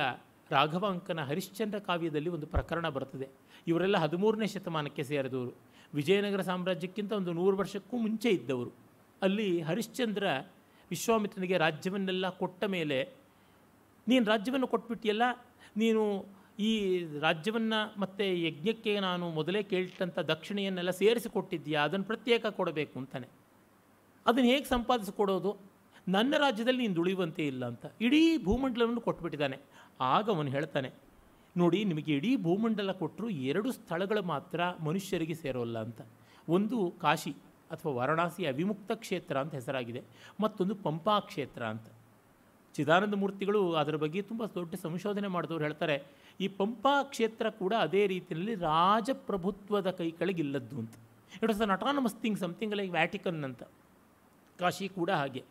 ರಾಘವಾಂಕನ ಹರಿಶ್ಚಂದ್ರ ಕಾವ್ಯದಲ್ಲಿ ಒಂದು ಪ್ರಕರಣ ಬರ್ತದೆ ಇವರೆಲ್ಲ ಹದಿಮೂರನೇ ಶತಮಾನಕ್ಕೆ ಸೇರಿದವರು ವಿಜಯನಗರ ಸಾಮ್ರಾಜ್ಯಕ್ಕಿಂತ ಒಂದು ನೂರು ವರ್ಷಕ್ಕೂ ಮುಂಚೆ ಇದ್ದವರು ಅಲ್ಲಿ ಹರಿಶ್ಚಂದ್ರ ವಿಶ್ವಾಮಿತ್ರನಿಗೆ ರಾಜ್ಯವನ್ನೆಲ್ಲ ಕೊಟ್ಟ ಮೇಲೆ ನೀನು ರಾಜ್ಯವನ್ನು ಕೊಟ್ಬಿಟ್ಟಿಯಲ್ಲ ನೀನು ಈ ರಾಜ್ಯವನ್ನು ಮತ್ತು ಯಜ್ಞಕ್ಕೆ ನಾನು ಮೊದಲೇ ಕೇಳಿಟ್ಟಂಥ ದಕ್ಷಿಣೆಯನ್ನೆಲ್ಲ ಸೇರಿಸಿಕೊಟ್ಟಿದ್ದೀಯಾ ಅದನ್ನು ಪ್ರತ್ಯೇಕ ಕೊಡಬೇಕು ಅಂತಾನೆ ಅದನ್ನು ಹೇಗೆ ಸಂಪಾದಿಸಿಕೊಡೋದು ನನ್ನ ರಾಜ್ಯದಲ್ಲಿ ನೀನು ದುಳಿಯುವಂತೆ ಇಲ್ಲ ಅಂತ ಇಡೀ ಭೂಮಂಡಲವನ್ನು ಕೊಟ್ಬಿಟ್ಟಿದ್ದಾನೆ ಆಗ ಅವನು ಹೇಳ್ತಾನೆ ನೋಡಿ ನಿಮಗೆ ಇಡೀ ಭೂಮಂಡಲ ಕೊಟ್ಟರು ಎರಡು ಸ್ಥಳಗಳು ಮಾತ್ರ ಮನುಷ್ಯರಿಗೆ ಸೇರೋಲ್ಲ ಅಂತ ಒಂದು ಕಾಶಿ ಅಥವಾ ವಾರಣಾಸಿ ಅವಿಮುಕ್ತ ಕ್ಷೇತ್ರ ಅಂತ ಹೆಸರಾಗಿದೆ ಮತ್ತೊಂದು ಪಂಪಾ ಕ್ಷೇತ್ರ ಅಂತ ಚಿದಾನಂದ ಮೂರ್ತಿಗಳು ಅದರ ಬಗ್ಗೆ ತುಂಬ ದೊಡ್ಡ ಸಂಶೋಧನೆ ಮಾಡಿದವರು ಹೇಳ್ತಾರೆ ಈ ಪಂಪಾ ಕ್ಷೇತ್ರ ಕೂಡ ಅದೇ ರೀತಿಯಲ್ಲಿ ರಾಜಪ್ರಭುತ್ವದ ಕೈ ಕೆಳಗಿಲ್ಲದ್ದು ಅಂತ it was an autonomous thing something like Vatican ಅಂತ ಕಾಶಿ ಕೂಡ ಹಾಗೆ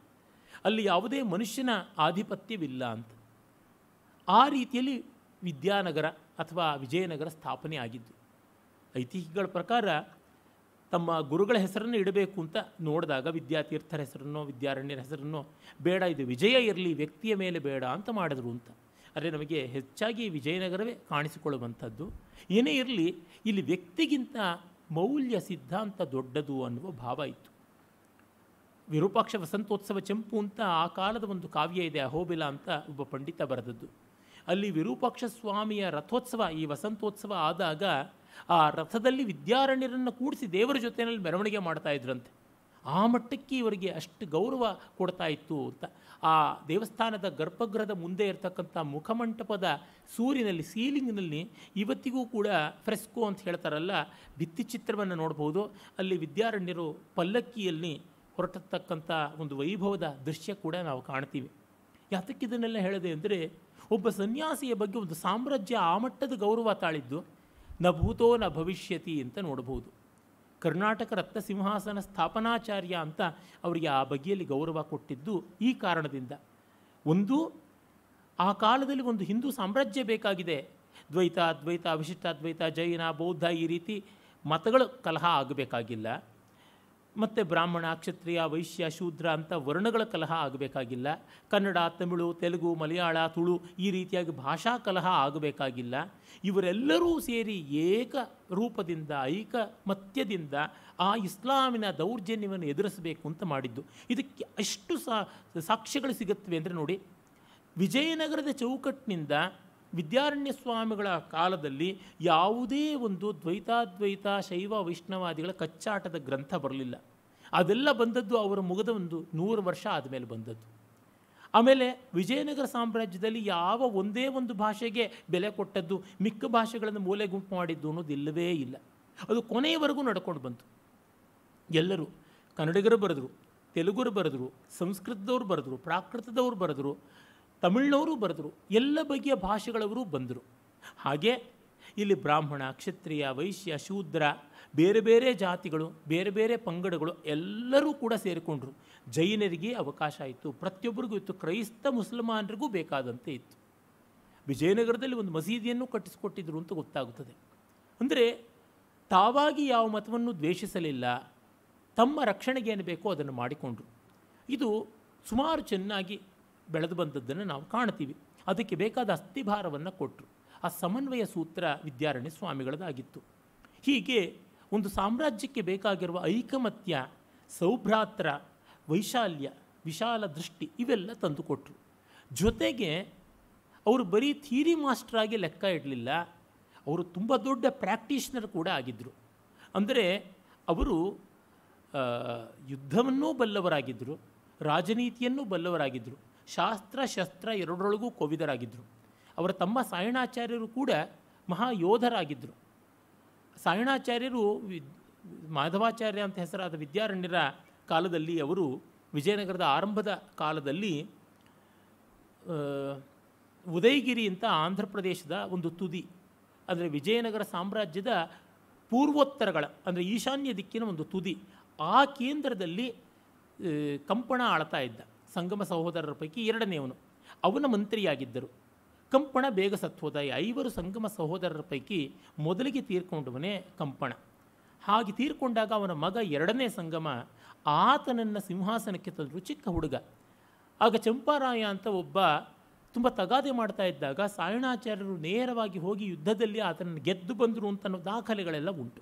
ಅಲ್ಲಿ ಯಾವುದೇ ಮನುಷ್ಯನ ಆಧಿಪತ್ಯವಿಲ್ಲ ಅಂತ ಆ ರೀತಿಯಲ್ಲಿ ವಿದ್ಯಾನಗರ ಅಥವಾ ವಿಜಯನಗರ ಸ್ಥಾಪನೆ ಆಗಿದ್ದು ಐತಿಹ್ಯಗಳ ಪ್ರಕಾರ ತಮ್ಮ ಗುರುಗಳ ಹೆಸರನ್ನು ಇಡಬೇಕು ಅಂತ ನೋಡಿದಾಗ ವಿದ್ಯಾತೀರ್ಥರ ಹೆಸರನ್ನೋ ವಿದ್ಯಾರಣ್ಯರ ಹೆಸರನ್ನೋ ಬೇಡ ಇದು ವಿಜಯ ಇರಲಿ ವ್ಯಕ್ತಿಯ ಮೇಲೆ ಬೇಡ ಅಂತ ಮಾಡಿದ್ರು ಅಂತ ಆದರೆ ನಮಗೆ ಹೆಚ್ಚಾಗಿ ವಿಜಯನಗರವೇ ಕಾಣಿಸಿಕೊಳ್ಳುವಂಥದ್ದು ಏನೇ ಇರಲಿ ಇಲ್ಲಿ ವ್ಯಕ್ತಿಗಿಂತ ಮೌಲ್ಯ ಸಿದ್ಧಾಂತ ದೊಡ್ಡದು ಅನ್ನುವ ಭಾವ ಇತ್ತು ವಿರೂಪಾಕ್ಷ ವಸಂತೋತ್ಸವ ಚೆಂಪು ಅಂತ ಆ ಕಾಲದ ಒಂದು ಕಾವ್ಯ ಇದೆ ಅಹೋಬಿಲ ಅಂತ ಒಬ್ಬ ಪಂಡಿತ ಬರೆದದ್ದು ಅಲ್ಲಿ ವಿರೂಪಾಕ್ಷ ಸ್ವಾಮಿಯ ರಥೋತ್ಸವ ಈ ವಸಂತೋತ್ಸವ ಆದಾಗ ಆ ರಥದಲ್ಲಿ ವಿದ್ಯಾರಣ್ಯರನ್ನು ಕೂಡಿಸಿ ದೇವರ ಜೊತೆಯಲ್ಲಿ ಮೆರವಣಿಗೆ ಮಾಡ್ತಾ ಇದ್ರಂತೆ ಆ ಮಟ್ಟಕ್ಕೆ ಇವರಿಗೆ ಅಷ್ಟು ಗೌರವ ಕೊಡ್ತಾ ಇತ್ತು ಅಂತ ಆ ದೇವಸ್ಥಾನದ ಗರ್ಭಗೃಹದ ಮುಂದೆ ಇರತಕ್ಕಂಥ ಮುಖಮಂಟಪದ ಸೂರಿನಲ್ಲಿ ಸೀಲಿಂಗ್ನಲ್ಲಿ ಇವತ್ತಿಗೂ ಕೂಡ ಫ್ರೆಸ್ಕೋ ಅಂತ ಹೇಳ್ತಾರಲ್ಲ ಭಿತ್ತಿಚಿತ್ರವನ್ನು ನೋಡ್ಬೋದು ಅಲ್ಲಿ ವಿದ್ಯಾರಣ್ಯರು ಪಲ್ಲಕ್ಕಿಯಲ್ಲಿ ಹೊರಟತಕ್ಕಂಥ ಒಂದು ವೈಭವದ ದೃಶ್ಯ ಕೂಡ ನಾವು ಕಾಣ್ತೀವಿ ಯಾತಕ್ಕಿದನ್ನೆಲ್ಲ ಹೇಳಿದೆ ಅಂದರೆ ಒಬ್ಬ ಸನ್ಯಾಸಿಯ ಬಗ್ಗೆ ಒಂದು ಸಾಮ್ರಾಜ್ಯ ಆ ಮಟ್ಟದ ಗೌರವ ತಾಳಿದ್ದು ನ ಭೂತೋ ನ ಭವಿಷ್ಯತಿ ಅಂತ ನೋಡಬಹುದು ಕರ್ನಾಟಕ ರತ್ನ ಸಿಂಹಾಸನ ಸ್ಥಾಪನಾಚಾರ್ಯ ಅಂತ ಅವರಿಗೆ ಆ ಬಗೆಯಲ್ಲಿ ಗೌರವ ಕೊಟ್ಟಿದ್ದು ಈ ಕಾರಣದಿಂದ ಒಂದು ಆ ಕಾಲದಲ್ಲಿ ಒಂದು ಹಿಂದೂ ಸಾಮ್ರಾಜ್ಯ ಬೇಕಾಗಿದೆ ದ್ವೈತ ಅದ್ವೈತ ಅದ್ವೈತ ಜೈನ ಬೌದ್ಧ ಈ ರೀತಿ ಮತಗಳು ಕಲಹ ಆಗಬೇಕಾಗಿಲ್ಲ ಮತ್ತು ಬ್ರಾಹ್ಮಣ ಕ್ಷತ್ರಿಯ ವೈಶ್ಯ ಶೂದ್ರ ಅಂತ ವರ್ಣಗಳ ಕಲಹ ಆಗಬೇಕಾಗಿಲ್ಲ ಕನ್ನಡ ತಮಿಳು ತೆಲುಗು ಮಲಯಾಳ ತುಳು ಈ ರೀತಿಯಾಗಿ ಭಾಷಾ ಕಲಹ ಆಗಬೇಕಾಗಿಲ್ಲ ಇವರೆಲ್ಲರೂ ಸೇರಿ ಏಕ ರೂಪದಿಂದ ಐಕ ಮತ್ಯದಿಂದ ಆ ಇಸ್ಲಾಮಿನ ದೌರ್ಜನ್ಯವನ್ನು ಎದುರಿಸಬೇಕು ಅಂತ ಮಾಡಿದ್ದು ಇದಕ್ಕೆ ಅಷ್ಟು ಸಾಕ್ಷ್ಯಗಳು ಸಿಗುತ್ತವೆ ಅಂದರೆ ನೋಡಿ ವಿಜಯನಗರದ ಚೌಕಟ್ಟಿನಿಂದ ವಿದ್ಯಾರಣ್ಯ ಸ್ವಾಮಿಗಳ ಕಾಲದಲ್ಲಿ ಯಾವುದೇ ಒಂದು ದ್ವೈತಾದ್ವೈತ ಶೈವ ವೈಷ್ಣವಾದಿಗಳ ಕಚ್ಚಾಟದ ಗ್ರಂಥ ಬರಲಿಲ್ಲ ಅದೆಲ್ಲ ಬಂದದ್ದು ಅವರ ಮುಗದ ಒಂದು ನೂರು ವರ್ಷ ಆದಮೇಲೆ ಬಂದದ್ದು ಆಮೇಲೆ ವಿಜಯನಗರ ಸಾಮ್ರಾಜ್ಯದಲ್ಲಿ ಯಾವ ಒಂದೇ ಒಂದು ಭಾಷೆಗೆ ಬೆಲೆ ಕೊಟ್ಟದ್ದು ಮಿಕ್ಕ ಭಾಷೆಗಳನ್ನು ಮೂಲೆ ಗುಂಪು ಮಾಡಿದ್ದು ಅನ್ನೋದು ಇಲ್ಲವೇ ಇಲ್ಲ ಅದು ಕೊನೆಯವರೆಗೂ ನಡ್ಕೊಂಡು ಬಂತು ಎಲ್ಲರೂ ಕನ್ನಡಿಗರು ಬರೆದರು ತೆಲುಗರು ಬರೆದರು ಸಂಸ್ಕೃತದವ್ರು ಬರೆದರು ಪ್ರಾಕೃತದವ್ರು ಬರೆದರು ತಮಿಳ್ನವರು ಬರೆದರು ಎಲ್ಲ ಬಗೆಯ ಭಾಷೆಗಳವರು ಬಂದರು ಹಾಗೆ ಇಲ್ಲಿ ಬ್ರಾಹ್ಮಣ ಕ್ಷತ್ರಿಯ ವೈಶ್ಯ ಶೂದ್ರ ಬೇರೆ ಬೇರೆ ಜಾತಿಗಳು ಬೇರೆ ಬೇರೆ ಪಂಗಡಗಳು ಎಲ್ಲರೂ ಕೂಡ ಸೇರಿಕೊಂಡರು ಜೈನರಿಗೆ ಅವಕಾಶ ಇತ್ತು ಪ್ರತಿಯೊಬ್ಬರಿಗೂ ಇತ್ತು ಕ್ರೈಸ್ತ ಮುಸಲ್ಮಾನರಿಗೂ ಬೇಕಾದಂತೆ ಇತ್ತು ವಿಜಯನಗರದಲ್ಲಿ ಒಂದು ಮಸೀದಿಯನ್ನು ಕಟ್ಟಿಸಿಕೊಟ್ಟಿದ್ರು ಅಂತ ಗೊತ್ತಾಗುತ್ತದೆ ಅಂದರೆ ತಾವಾಗಿ ಯಾವ ಮತವನ್ನು ದ್ವೇಷಿಸಲಿಲ್ಲ ತಮ್ಮ ರಕ್ಷಣೆಗೆ ಏನು ಬೇಕೋ ಅದನ್ನು ಮಾಡಿಕೊಂಡರು ಇದು ಸುಮಾರು ಚೆನ್ನಾಗಿ ಬೆಳೆದು ಬಂದದ್ದನ್ನು ನಾವು ಕಾಣ್ತೀವಿ ಅದಕ್ಕೆ ಬೇಕಾದ ಅಸ್ಥಿಭಾರವನ್ನು ಕೊಟ್ಟರು ಆ ಸಮನ್ವಯ ಸೂತ್ರ ವಿದ್ಯಾರಣ್ಯ ಸ್ವಾಮಿಗಳದ್ದಾಗಿತ್ತು ಹೀಗೆ ಒಂದು ಸಾಮ್ರಾಜ್ಯಕ್ಕೆ ಬೇಕಾಗಿರುವ ಐಕಮತ್ಯ ಸೌಭ್ರಾತ್ರ ವೈಶಾಲ್ಯ ವಿಶಾಲ ದೃಷ್ಟಿ ಇವೆಲ್ಲ ತಂದುಕೊಟ್ರು ಜೊತೆಗೆ ಅವರು ಬರೀ ಥೀರಿ ಆಗಿ ಲೆಕ್ಕ ಇಡಲಿಲ್ಲ ಅವರು ತುಂಬ ದೊಡ್ಡ ಪ್ರಾಕ್ಟೀಷ್ನರ್ ಕೂಡ ಆಗಿದ್ದರು ಅಂದರೆ ಅವರು ಯುದ್ಧವನ್ನೂ ಬಲ್ಲವರಾಗಿದ್ದರು ರಾಜನೀತಿಯನ್ನೂ ಬಲ್ಲವರಾಗಿದ್ದರು ಶಾಸ್ತ್ರ ಶಸ್ತ್ರ ಎರಡರೊಳಗೂ ಕೋವಿದರಾಗಿದ್ದರು ಅವರ ತಮ್ಮ ಸಾಯಣಾಚಾರ್ಯರು ಕೂಡ ಮಹಾಯೋಧರಾಗಿದ್ದರು ಸಾಯಣಾಚಾರ್ಯರು ಮಾಧವಾಚಾರ್ಯ ಅಂತ ಹೆಸರಾದ ವಿದ್ಯಾರಣ್ಯರ ಕಾಲದಲ್ಲಿ ಅವರು ವಿಜಯನಗರದ ಆರಂಭದ ಕಾಲದಲ್ಲಿ ಉದಯಗಿರಿ ಅಂತ ಆಂಧ್ರ ಪ್ರದೇಶದ ಒಂದು ತುದಿ ಅಂದರೆ ವಿಜಯನಗರ ಸಾಮ್ರಾಜ್ಯದ ಪೂರ್ವೋತ್ತರಗಳ ಅಂದರೆ ಈಶಾನ್ಯ ದಿಕ್ಕಿನ ಒಂದು ತುದಿ ಆ ಕೇಂದ್ರದಲ್ಲಿ ಕಂಪಣ ಆಳ್ತಾ ಇದ್ದ ಸಂಗಮ ಸಹೋದರರ ಪೈಕಿ ಎರಡನೆಯವನು ಅವನ ಮಂತ್ರಿಯಾಗಿದ್ದರು ಕಂಪಣ ಬೇಗ ಸತ್ವೋದಯ ಐವರು ಸಂಗಮ ಸಹೋದರರ ಪೈಕಿ ಮೊದಲಿಗೆ ತೀರ್ಕೊಂಡವನೇ ಕಂಪಣ ಹಾಗೆ ತೀರ್ಕೊಂಡಾಗ ಅವನ ಮಗ ಎರಡನೇ ಸಂಗಮ ಆತನನ್ನು ಸಿಂಹಾಸನಕ್ಕೆ ತಂದರು ಚಿಕ್ಕ ಹುಡುಗ ಆಗ ಚಂಪಾರಾಯ ಅಂತ ಒಬ್ಬ ತುಂಬ ತಗಾದೆ ಮಾಡ್ತಾ ಇದ್ದಾಗ ಸಾಯಣಾಚಾರ್ಯರು ನೇರವಾಗಿ ಹೋಗಿ ಯುದ್ಧದಲ್ಲಿ ಆತನನ್ನು ಗೆದ್ದು ಬಂದರು ಅಂತ ದಾಖಲೆಗಳೆಲ್ಲ ಉಂಟು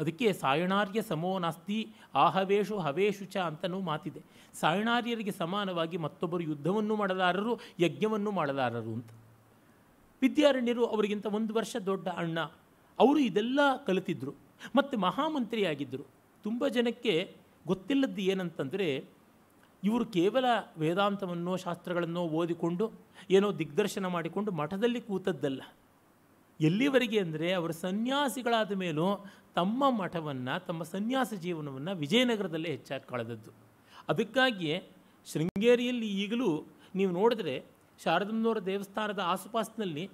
ಅದಕ್ಕೆ ಸಾಯಣಾರ್ಯ ಸಮೋ ನಾಸ್ತಿ ಆಹವೇಶು ಹವೇಶು ಚ ಅಂತನೂ ಮಾತಿದೆ ಸಾಯಣಾರ್ಯರಿಗೆ ಸಮಾನವಾಗಿ ಮತ್ತೊಬ್ಬರು ಯುದ್ಧವನ್ನು ಮಾಡಲಾರರು ಯಜ್ಞವನ್ನು ಮಾಡಲಾರರು ಅಂತ ವಿದ್ಯಾರಣ್ಯರು ಅವರಿಗಿಂತ ಒಂದು ವರ್ಷ ದೊಡ್ಡ ಅಣ್ಣ ಅವರು ಇದೆಲ್ಲ ಕಲಿತಿದ್ದರು ಮತ್ತು ಮಹಾಮಂತ್ರಿಯಾಗಿದ್ದರು ತುಂಬ ಜನಕ್ಕೆ ಗೊತ್ತಿಲ್ಲದ್ದು ಏನಂತಂದರೆ ಇವರು ಕೇವಲ ವೇದಾಂತವನ್ನೋ ಶಾಸ್ತ್ರಗಳನ್ನೋ ಓದಿಕೊಂಡು ಏನೋ ದಿಗ್ದರ್ಶನ ಮಾಡಿಕೊಂಡು ಮಠದಲ್ಲಿ ಕೂತದ್ದಲ್ಲ ಎಲ್ಲಿವರೆಗೆ ಅಂದರೆ ಅವರು ಸನ್ಯಾಸಿಗಳಾದ ಮೇಲೂ ತಮ್ಮ ಮಠವನ್ನು ತಮ್ಮ ಸನ್ಯಾಸ ಜೀವನವನ್ನು ವಿಜಯನಗರದಲ್ಲೇ ಹೆಚ್ಚಾಗಿ ಕಳೆದದ್ದು ಅದಕ್ಕಾಗಿಯೇ ಶೃಂಗೇರಿಯಲ್ಲಿ ಈಗಲೂ ನೀವು ನೋಡಿದ್ರೆ ಶಾರದಮ್ಮನವರ ದೇವಸ್ಥಾನದ ಆಸುಪಾಸಿನಲ್ಲಿ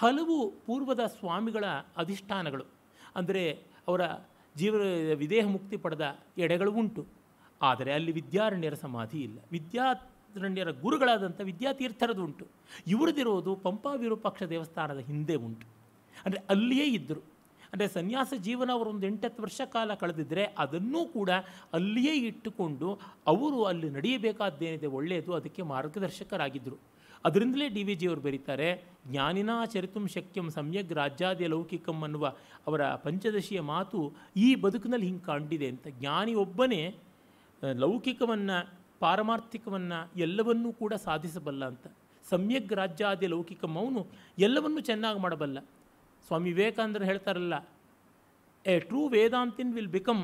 ಹಲವು ಪೂರ್ವದ ಸ್ವಾಮಿಗಳ ಅಧಿಷ್ಠಾನಗಳು ಅಂದರೆ ಅವರ ಜೀವ ವಿದೇಹ ಮುಕ್ತಿ ಪಡೆದ ಎಡೆಗಳು ಉಂಟು ಆದರೆ ಅಲ್ಲಿ ವಿದ್ಯಾರಣ್ಯರ ಸಮಾಧಿ ಇಲ್ಲ ವಿದ್ಯಾರಣ್ಯರ ಗುರುಗಳಾದಂಥ ವಿದ್ಯಾತೀರ್ಥರದು ಉಂಟು ಇವರದಿರೋದು ಪಂಪಾ ವಿರೂಪಾಕ್ಷ ದೇವಸ್ಥಾನದ ಹಿಂದೆ ಉಂಟು ಅಂದರೆ ಅಲ್ಲಿಯೇ ಇದ್ದರು ಅಂದರೆ ಸನ್ಯಾಸ ಜೀವನ ಅವರು ಒಂದು ಎಂಟತ್ತು ವರ್ಷ ಕಾಲ ಕಳೆದಿದ್ದರೆ ಅದನ್ನೂ ಕೂಡ ಅಲ್ಲಿಯೇ ಇಟ್ಟುಕೊಂಡು ಅವರು ಅಲ್ಲಿ ನಡೆಯಬೇಕಾದ್ದೇನಿದೆ ಒಳ್ಳೆಯದು ಅದಕ್ಕೆ ಮಾರ್ಗದರ್ಶಕರಾಗಿದ್ದರು ಅದರಿಂದಲೇ ಡಿ ವಿ ಅವರು ಬರೀತಾರೆ ಜ್ಞಾನಿನಾ ಚರಿತುಂ ಶಕ್ಯಂ ಸಮ್ಯಗ್ ರಾಜ್ಯಾದ್ಯ ಲೌಕಿಕಂ ಅನ್ನುವ ಅವರ ಪಂಚದಶಿಯ ಮಾತು ಈ ಬದುಕಿನಲ್ಲಿ ಹಿಂಗೆ ಕಂಡಿದೆ ಅಂತ ಜ್ಞಾನಿ ಒಬ್ಬನೇ ಲೌಕಿಕವನ್ನು ಪಾರಮಾರ್ಥಿಕವನ್ನು ಎಲ್ಲವನ್ನೂ ಕೂಡ ಸಾಧಿಸಬಲ್ಲ ಅಂತ ಸಮ್ಯಗ್ ರಾಜ್ಯಾದಿ ಲೌಕಿಕಂ ಅವನು ಎಲ್ಲವನ್ನೂ ಚೆನ್ನಾಗಿ ಮಾಡಬಲ್ಲ ಸ್ವಾಮಿ ವಿವೇಕಾನಂದರು ಹೇಳ್ತಾರಲ್ಲ a true Vedantin will become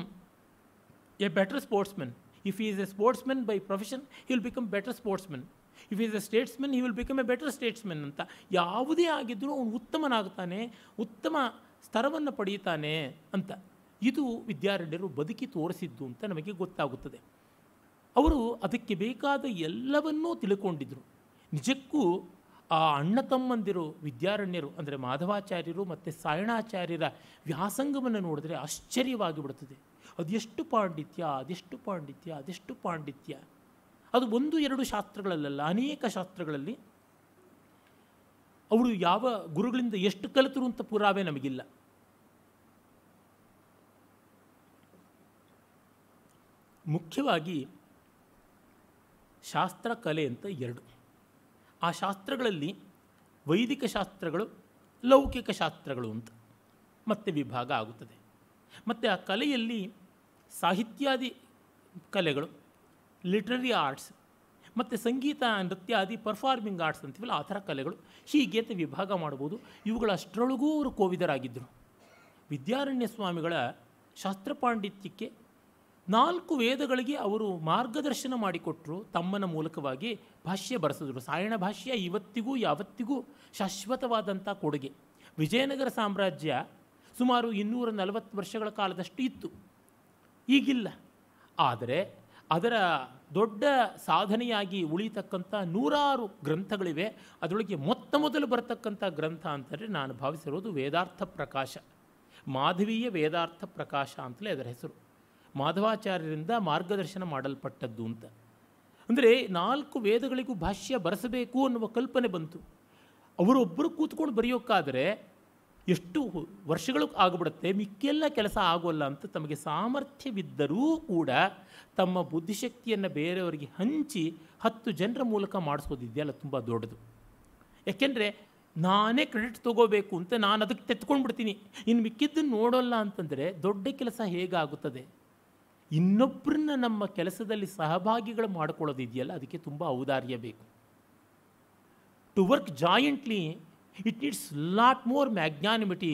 a better sportsman if is a sportsman by profession he will become better sportsman if is a statesman he will become a better statesman ಅಂತ ಯಾವುದೇ ಆಗಿದ್ದರೂ ಅವನು ಉತ್ತಮನಾಗ್ತಾನೆ ಉತ್ತಮ ಸ್ತರವನ್ನು ಪಡೆಯುತ್ತಾನೆ ಅಂತ ಇದು ವಿದ್ಯಾರಣ್ಯರು ಬದುಕಿ ತೋರಿಸಿದ್ದು ಅಂತ ನಮಗೆ ಗೊತ್ತಾಗುತ್ತದೆ ಅವರು ಅದಕ್ಕೆ ಬೇಕಾದ ಎಲ್ಲವನ್ನೂ ತಿಳ್ಕೊಂಡಿದ್ದರು ನಿಜಕ್ಕೂ ಆ ಅಣ್ಣ ತಮ್ಮಂದಿರು ವಿದ್ಯಾರಣ್ಯರು ಅಂದರೆ ಮಾಧವಾಚಾರ್ಯರು ಮತ್ತು ಸಾಯಣಾಚಾರ್ಯರ ವ್ಯಾಸಂಗವನ್ನು ನೋಡಿದ್ರೆ ಆಶ್ಚರ್ಯವಾಗಿ ಬಿಡುತ್ತದೆ ಅದೆಷ್ಟು ಪಾಂಡಿತ್ಯ ಅದೆಷ್ಟು ಪಾಂಡಿತ್ಯ ಅದೆಷ್ಟು ಪಾಂಡಿತ್ಯ ಅದು ಒಂದು ಎರಡು ಶಾಸ್ತ್ರಗಳಲ್ಲ ಅನೇಕ ಶಾಸ್ತ್ರಗಳಲ್ಲಿ ಅವರು ಯಾವ ಗುರುಗಳಿಂದ ಎಷ್ಟು ಕಲಿತರು ಅಂತ ಪುರಾವೆ ನಮಗಿಲ್ಲ ಮುಖ್ಯವಾಗಿ ಶಾಸ್ತ್ರ ಕಲೆ ಅಂತ ಎರಡು ಆ ಶಾಸ್ತ್ರಗಳಲ್ಲಿ ವೈದಿಕ ಶಾಸ್ತ್ರಗಳು ಲೌಕಿಕ ಶಾಸ್ತ್ರಗಳು ಅಂತ ಮತ್ತೆ ವಿಭಾಗ ಆಗುತ್ತದೆ ಮತ್ತು ಆ ಕಲೆಯಲ್ಲಿ ಸಾಹಿತ್ಯಾದಿ ಕಲೆಗಳು ಲಿಟ್ರರಿ ಆರ್ಟ್ಸ್ ಮತ್ತು ಸಂಗೀತ ನೃತ್ಯಾದಿ ಪರ್ಫಾರ್ಮಿಂಗ್ ಆರ್ಟ್ಸ್ ಅಂತೀವಲ್ಲ ಆ ಥರ ಕಲೆಗಳು ಹೀಗೆ ಅಂತ ವಿಭಾಗ ಮಾಡ್ಬೋದು ಇವುಗಳ ಅಷ್ಟರೊಳಗೂ ಅವರು ಕೋವಿದರಾಗಿದ್ದರು ವಿದ್ಯಾರಣ್ಯ ಸ್ವಾಮಿಗಳ ಶಾಸ್ತ್ರ ಪಾಂಡಿತ್ಯಕ್ಕೆ ನಾಲ್ಕು ವೇದಗಳಿಗೆ ಅವರು ಮಾರ್ಗದರ್ಶನ ಮಾಡಿಕೊಟ್ಟರು ತಮ್ಮನ ಮೂಲಕವಾಗಿ ಭಾಷ್ಯ ಬರೆಸಿದ್ರು ಸಾಯಣ ಭಾಷ್ಯ ಇವತ್ತಿಗೂ ಯಾವತ್ತಿಗೂ ಶಾಶ್ವತವಾದಂಥ ಕೊಡುಗೆ ವಿಜಯನಗರ ಸಾಮ್ರಾಜ್ಯ ಸುಮಾರು ಇನ್ನೂರ ನಲವತ್ತು ವರ್ಷಗಳ ಕಾಲದಷ್ಟು ಇತ್ತು ಈಗಿಲ್ಲ ಆದರೆ ಅದರ ದೊಡ್ಡ ಸಾಧನೆಯಾಗಿ ಉಳಿತಕ್ಕಂಥ ನೂರಾರು ಗ್ರಂಥಗಳಿವೆ ಅದರೊಳಗೆ ಮೊತ್ತ ಮೊದಲು ಬರತಕ್ಕಂಥ ಗ್ರಂಥ ಅಂತಂದರೆ ನಾನು ಭಾವಿಸಿರೋದು ವೇದಾರ್ಥ ಪ್ರಕಾಶ ಮಾಧವೀಯ ವೇದಾರ್ಥ ಪ್ರಕಾಶ ಅಂತಲೇ ಅದರ ಹೆಸರು ಮಾಧವಾಚಾರ್ಯರಿಂದ ಮಾರ್ಗದರ್ಶನ ಮಾಡಲ್ಪಟ್ಟದ್ದು ಅಂತ ಅಂದರೆ ನಾಲ್ಕು ವೇದಗಳಿಗೂ ಭಾಷ್ಯ ಬರೆಸಬೇಕು ಅನ್ನುವ ಕಲ್ಪನೆ ಬಂತು ಅವರೊಬ್ಬರು ಕೂತ್ಕೊಂಡು ಬರೆಯೋಕ್ಕಾದರೆ ಎಷ್ಟು ವರ್ಷಗಳು ಆಗಿಬಿಡುತ್ತೆ ಮಿಕ್ಕೆಲ್ಲ ಕೆಲಸ ಆಗೋಲ್ಲ ಅಂತ ತಮಗೆ ಸಾಮರ್ಥ್ಯವಿದ್ದರೂ ಕೂಡ ತಮ್ಮ ಬುದ್ಧಿಶಕ್ತಿಯನ್ನು ಬೇರೆಯವರಿಗೆ ಹಂಚಿ ಹತ್ತು ಜನರ ಮೂಲಕ ಮಾಡಿಸೋದಿದೆಯಲ್ಲ ತುಂಬ ದೊಡ್ಡದು ಯಾಕೆಂದರೆ ನಾನೇ ಕ್ರೆಡಿಟ್ ತೊಗೋಬೇಕು ಅಂತ ನಾನು ಅದಕ್ಕೆ ಬಿಡ್ತೀನಿ ಇನ್ನು ಮಿಕ್ಕಿದ್ದನ್ನು ನೋಡೋಲ್ಲ ಅಂತಂದರೆ ದೊಡ್ಡ ಕೆಲಸ ಹೇಗಾಗುತ್ತದೆ ಇನ್ನೊಬ್ಬರನ್ನ ನಮ್ಮ ಕೆಲಸದಲ್ಲಿ ಸಹಭಾಗಿಗಳು ಮಾಡ್ಕೊಳ್ಳೋದಿದೆಯಲ್ಲ ಅದಕ್ಕೆ ತುಂಬ ಔದಾರ್ಯ ಬೇಕು to work jointly it needs lot more magnanimity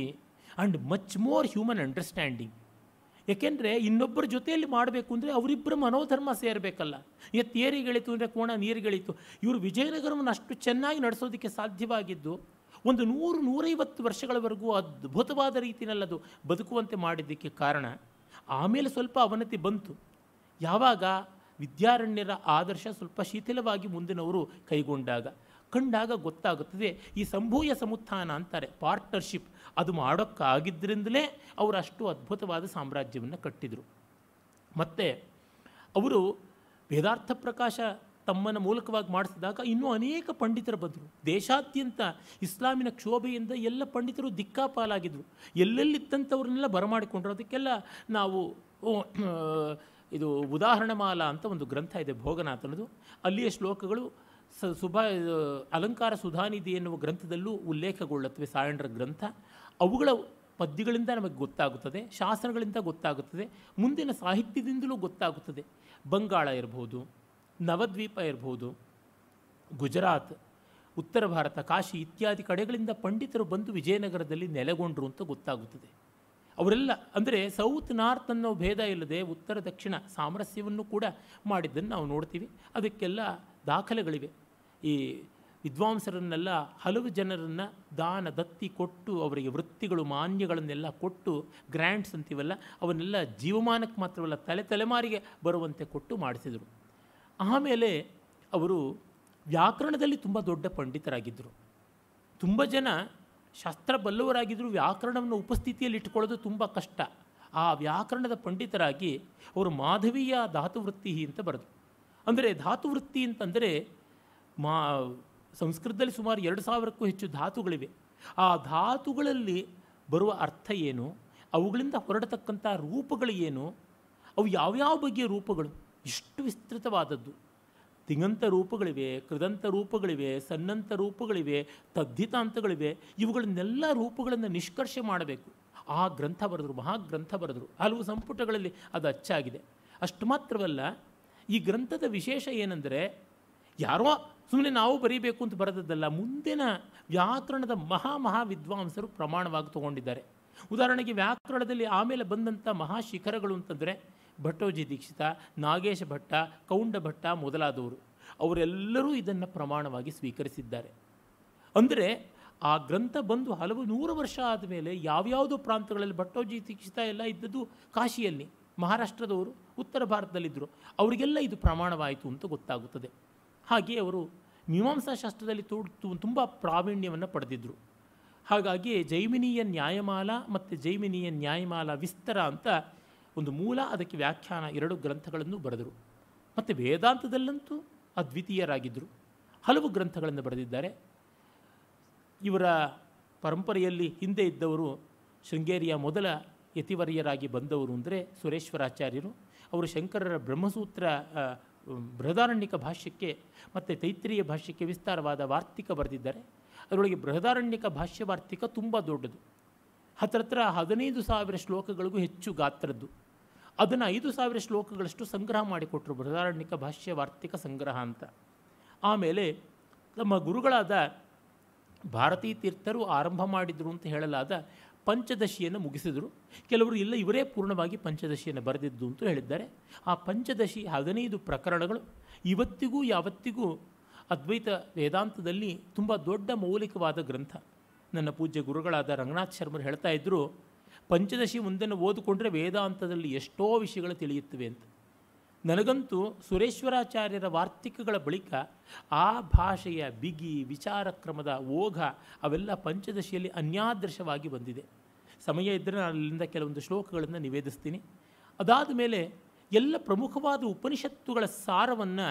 and much more human understanding ಏಕೆಂದರೆ ಇನ್ನೊಬ್ಬರ ಜೊತೆಯಲ್ಲಿ ಮಾಡಬೇಕು ಅಂದರೆ ಅವರಿಬ್ಬರ ಮನೋಧರ್ಮ ಸೇರಬೇಕಲ್ಲ ಈಗ ತೇರಿಗಳಿತು ಅಂದರೆ ಕೋಣ ಗೆಳೀತು ಇವರು ವಿಜಯನಗರವನ್ನು ಅಷ್ಟು ಚೆನ್ನಾಗಿ ನಡೆಸೋದಕ್ಕೆ ಸಾಧ್ಯವಾಗಿದ್ದು ಒಂದು ನೂರು ನೂರೈವತ್ತು ವರ್ಷಗಳವರೆಗೂ ಅದ್ಭುತವಾದ ರೀತಿಯಲ್ಲಿ ಅದು ಬದುಕುವಂತೆ ಮಾಡಿದ್ದಕ್ಕೆ ಕಾರಣ ಆಮೇಲೆ ಸ್ವಲ್ಪ ಅವನತಿ ಬಂತು ಯಾವಾಗ ವಿದ್ಯಾರಣ್ಯರ ಆದರ್ಶ ಸ್ವಲ್ಪ ಶಿಥಿಲವಾಗಿ ಮುಂದಿನವರು ಕೈಗೊಂಡಾಗ ಕಂಡಾಗ ಗೊತ್ತಾಗುತ್ತದೆ ಈ ಸಂಭೂಯ ಸಮುತ್ಥಾನ ಅಂತಾರೆ ಪಾರ್ಟ್ನರ್ಶಿಪ್ ಅದು ಮಾಡೋಕ್ಕಾಗಿದ್ದರಿಂದಲೇ ಅವರು ಅಷ್ಟು ಅದ್ಭುತವಾದ ಸಾಮ್ರಾಜ್ಯವನ್ನು ಕಟ್ಟಿದರು ಮತ್ತು ಅವರು ವೇದಾರ್ಥ ಪ್ರಕಾಶ ತಮ್ಮನ ಮೂಲಕವಾಗಿ ಮಾಡಿಸಿದಾಗ ಇನ್ನೂ ಅನೇಕ ಪಂಡಿತರು ಬಂದರು ದೇಶಾದ್ಯಂತ ಇಸ್ಲಾಮಿನ ಕ್ಷೋಭೆಯಿಂದ ಎಲ್ಲ ಪಂಡಿತರು ದಿಕ್ಕಾಪಾಲಾಗಿದ್ದರು ಎಲ್ಲೆಲ್ಲಿದ್ದಂಥವ್ರನ್ನೆಲ್ಲ ಬರಮಾಡಿಕೊಂಡ್ರು ಅದಕ್ಕೆಲ್ಲ ನಾವು ಇದು ಮಾಲ ಅಂತ ಒಂದು ಗ್ರಂಥ ಇದೆ ಭೋಗನಾಥನದು ಅಲ್ಲಿಯ ಶ್ಲೋಕಗಳು ಸ ಸುಭಾ ಅಲಂಕಾರ ಸುಧಾನಿಧಿ ಎನ್ನುವ ಗ್ರಂಥದಲ್ಲೂ ಉಲ್ಲೇಖಗೊಳ್ಳುತ್ತವೆ ಸಾಯಣರ ಗ್ರಂಥ ಅವುಗಳ ಪದ್ಯಗಳಿಂದ ನಮಗೆ ಗೊತ್ತಾಗುತ್ತದೆ ಶಾಸನಗಳಿಂದ ಗೊತ್ತಾಗುತ್ತದೆ ಮುಂದಿನ ಸಾಹಿತ್ಯದಿಂದಲೂ ಗೊತ್ತಾಗುತ್ತದೆ ಬಂಗಾಳ ಇರಬಹುದು ನವದ್ವೀಪ ಇರ್ಬೋದು ಗುಜರಾತ್ ಉತ್ತರ ಭಾರತ ಕಾಶಿ ಇತ್ಯಾದಿ ಕಡೆಗಳಿಂದ ಪಂಡಿತರು ಬಂದು ವಿಜಯನಗರದಲ್ಲಿ ನೆಲೆಗೊಂಡರು ಅಂತ ಗೊತ್ತಾಗುತ್ತದೆ ಅವರೆಲ್ಲ ಅಂದರೆ ಸೌತ್ ನಾರ್ತ್ ಅನ್ನೋ ಭೇದ ಇಲ್ಲದೆ ಉತ್ತರ ದಕ್ಷಿಣ ಸಾಮರಸ್ಯವನ್ನು ಕೂಡ ಮಾಡಿದ್ದನ್ನು ನಾವು ನೋಡ್ತೀವಿ ಅದಕ್ಕೆಲ್ಲ ದಾಖಲೆಗಳಿವೆ ಈ ವಿದ್ವಾಂಸರನ್ನೆಲ್ಲ ಹಲವು ಜನರನ್ನು ದಾನ ದತ್ತಿ ಕೊಟ್ಟು ಅವರಿಗೆ ವೃತ್ತಿಗಳು ಮಾನ್ಯಗಳನ್ನೆಲ್ಲ ಕೊಟ್ಟು ಗ್ರ್ಯಾಂಡ್ಸ್ ಅಂತೀವಲ್ಲ ಅವನ್ನೆಲ್ಲ ಜೀವಮಾನಕ್ಕೆ ಮಾತ್ರವಲ್ಲ ತಲೆ ತಲೆಮಾರಿಗೆ ಬರುವಂತೆ ಕೊಟ್ಟು ಮಾಡಿಸಿದರು ಆಮೇಲೆ ಅವರು ವ್ಯಾಕರಣದಲ್ಲಿ ತುಂಬ ದೊಡ್ಡ ಪಂಡಿತರಾಗಿದ್ದರು ತುಂಬ ಜನ ಶಾಸ್ತ್ರ ಬಲ್ಲವರಾಗಿದ್ದರು ವ್ಯಾಕರಣವನ್ನು ಉಪಸ್ಥಿತಿಯಲ್ಲಿ ಇಟ್ಕೊಳ್ಳೋದು ತುಂಬ ಕಷ್ಟ ಆ ವ್ಯಾಕರಣದ ಪಂಡಿತರಾಗಿ ಅವರು ಮಾಧವೀಯ ಧಾತುವೃತ್ತಿ ಅಂತ ಬರೆದು ಅಂದರೆ ಧಾತುವೃತ್ತಿ ಅಂತಂದರೆ ಮಾ ಸಂಸ್ಕೃತದಲ್ಲಿ ಸುಮಾರು ಎರಡು ಸಾವಿರಕ್ಕೂ ಹೆಚ್ಚು ಧಾತುಗಳಿವೆ ಆ ಧಾತುಗಳಲ್ಲಿ ಬರುವ ಅರ್ಥ ಏನು ಅವುಗಳಿಂದ ಹೊರಡತಕ್ಕಂಥ ರೂಪಗಳು ಏನು ಅವು ಯಾವ್ಯಾವ ಬಗೆಯ ರೂಪಗಳು ಇಷ್ಟು ವಿಸ್ತೃತವಾದದ್ದು ತಿಂಗಂತ ರೂಪಗಳಿವೆ ಕೃದಂತ ರೂಪಗಳಿವೆ ಸನ್ನಂತ ರೂಪಗಳಿವೆ ತದ್ದಿತಾಂತಗಳಿವೆ ಇವುಗಳನ್ನೆಲ್ಲ ರೂಪಗಳನ್ನು ನಿಷ್ಕರ್ಷ ಮಾಡಬೇಕು ಆ ಗ್ರಂಥ ಬರೆದರು ಮಹಾಗ್ರಂಥ ಬರೆದರು ಹಲವು ಸಂಪುಟಗಳಲ್ಲಿ ಅದು ಅಚ್ಚಾಗಿದೆ ಅಷ್ಟು ಮಾತ್ರವಲ್ಲ ಈ ಗ್ರಂಥದ ವಿಶೇಷ ಏನೆಂದರೆ ಯಾರೋ ಸುಮ್ಮನೆ ನಾವು ಬರೀಬೇಕು ಅಂತ ಬರೆದದ್ದಲ್ಲ ಮುಂದಿನ ವ್ಯಾಕರಣದ ಮಹಾ ಮಹಾ ವಿದ್ವಾಂಸರು ಪ್ರಮಾಣವಾಗಿ ತಗೊಂಡಿದ್ದಾರೆ ಉದಾಹರಣೆಗೆ ವ್ಯಾಕರಣದಲ್ಲಿ ಆಮೇಲೆ ಬಂದಂಥ ಮಹಾಶಿಖರಗಳು ಅಂತಂದರೆ ಭಟ್ಟೋಜಿ ದೀಕ್ಷಿತ ನಾಗೇಶ ಭಟ್ಟ ಕೌಂಡ ಭಟ್ಟ ಮೊದಲಾದವರು ಅವರೆಲ್ಲರೂ ಇದನ್ನು ಪ್ರಮಾಣವಾಗಿ ಸ್ವೀಕರಿಸಿದ್ದಾರೆ ಅಂದರೆ ಆ ಗ್ರಂಥ ಬಂದು ಹಲವು ನೂರು ವರ್ಷ ಆದಮೇಲೆ ಯಾವ್ಯಾವುದೋ ಪ್ರಾಂತಗಳಲ್ಲಿ ಭಟ್ಟೋಜಿ ದೀಕ್ಷಿತ ಎಲ್ಲ ಇದ್ದದ್ದು ಕಾಶಿಯಲ್ಲಿ ಮಹಾರಾಷ್ಟ್ರದವರು ಉತ್ತರ ಭಾರತದಲ್ಲಿದ್ದರು ಅವರಿಗೆಲ್ಲ ಇದು ಪ್ರಮಾಣವಾಯಿತು ಅಂತ ಗೊತ್ತಾಗುತ್ತದೆ ಹಾಗೆಯೇ ಅವರು ಮೀಮಾಂಸಾಶಾಸ್ತ್ರದಲ್ಲಿ ತೋಡು ತುಂಬ ಪ್ರಾವೀಣ್ಯವನ್ನು ಪಡೆದಿದ್ದರು ಹಾಗಾಗಿ ಜೈಮಿನಿಯ ನ್ಯಾಯಮಾಲ ಮತ್ತು ಜೈಮಿನಿಯ ನ್ಯಾಯಮಾಲ ವಿಸ್ತಾರ ಅಂತ ಒಂದು ಮೂಲ ಅದಕ್ಕೆ ವ್ಯಾಖ್ಯಾನ ಎರಡು ಗ್ರಂಥಗಳನ್ನು ಬರೆದರು ಮತ್ತು ವೇದಾಂತದಲ್ಲಂತೂ ಅದ್ವಿತೀಯರಾಗಿದ್ದರು ಹಲವು ಗ್ರಂಥಗಳನ್ನು ಬರೆದಿದ್ದಾರೆ ಇವರ ಪರಂಪರೆಯಲ್ಲಿ ಹಿಂದೆ ಇದ್ದವರು ಶೃಂಗೇರಿಯ ಮೊದಲ ಯತಿವರ್ಯರಾಗಿ ಬಂದವರು ಅಂದರೆ ಸುರೇಶ್ವರಾಚಾರ್ಯರು ಅವರು ಶಂಕರರ ಬ್ರಹ್ಮಸೂತ್ರ ಬೃಹದಾರಣ್ಯಕ ಭಾಷ್ಯಕ್ಕೆ ಮತ್ತು ತೈತ್ರಿಯ ಭಾಷ್ಯಕ್ಕೆ ವಿಸ್ತಾರವಾದ ವಾರ್ತಿಕ ಬರೆದಿದ್ದಾರೆ ಅದರೊಳಗೆ ಬೃಹದಾರಣ್ಯಕ ಭಾಷ್ಯ ವಾರ್ತಿಕ ತುಂಬ ದೊಡ್ಡದು ಹತ್ರ ಹತ್ರ ಹದಿನೈದು ಸಾವಿರ ಶ್ಲೋಕಗಳಿಗೂ ಹೆಚ್ಚು ಗಾತ್ರದ್ದು ಅದನ್ನು ಐದು ಸಾವಿರ ಶ್ಲೋಕಗಳಷ್ಟು ಸಂಗ್ರಹ ಮಾಡಿಕೊಟ್ರು ಬೃಹದಾರಣ್ಯಕ ಭಾಷ್ಯ ವಾರ್ತಿಕ ಸಂಗ್ರಹ ಅಂತ ಆಮೇಲೆ ನಮ್ಮ ಗುರುಗಳಾದ ಭಾರತೀ ತೀರ್ಥರು ಆರಂಭ ಮಾಡಿದರು ಅಂತ ಹೇಳಲಾದ ಪಂಚದಶಿಯನ್ನು ಮುಗಿಸಿದರು ಕೆಲವರು ಇಲ್ಲ ಇವರೇ ಪೂರ್ಣವಾಗಿ ಪಂಚದಶಿಯನ್ನು ಬರೆದಿದ್ದು ಅಂತ ಹೇಳಿದ್ದಾರೆ ಆ ಪಂಚದಶಿ ಹದಿನೈದು ಪ್ರಕರಣಗಳು ಇವತ್ತಿಗೂ ಯಾವತ್ತಿಗೂ ಅದ್ವೈತ ವೇದಾಂತದಲ್ಲಿ ತುಂಬ ದೊಡ್ಡ ಮೌಲಿಕವಾದ ಗ್ರಂಥ ನನ್ನ ಪೂಜ್ಯ ಗುರುಗಳಾದ ರಂಗನಾಥ್ ಶರ್ಮರು ಹೇಳ್ತಾ ಇದ್ದರು ಪಂಚದಶಿ ಮುಂದನ್ನು ಓದಿಕೊಂಡ್ರೆ ವೇದಾಂತದಲ್ಲಿ ಎಷ್ಟೋ ವಿಷಯಗಳು ತಿಳಿಯುತ್ತವೆ ಅಂತ ನನಗಂತೂ ಸುರೇಶ್ವರಾಚಾರ್ಯರ ವಾರ್ತಿಕಗಳ ಬಳಿಕ ಆ ಭಾಷೆಯ ಬಿಗಿ ವಿಚಾರಕ್ರಮದ ಓಘ ಅವೆಲ್ಲ ಪಂಚದಶಿಯಲ್ಲಿ ಅನ್ಯಾದೃಶವಾಗಿ ಬಂದಿದೆ ಸಮಯ ಇದ್ದರೆ ನಾನು ಅಲ್ಲಿಂದ ಕೆಲವೊಂದು ಶ್ಲೋಕಗಳನ್ನು ನಿವೇದಿಸ್ತೀನಿ ಅದಾದ ಮೇಲೆ ಎಲ್ಲ ಪ್ರಮುಖವಾದ ಉಪನಿಷತ್ತುಗಳ ಸಾರವನ್ನು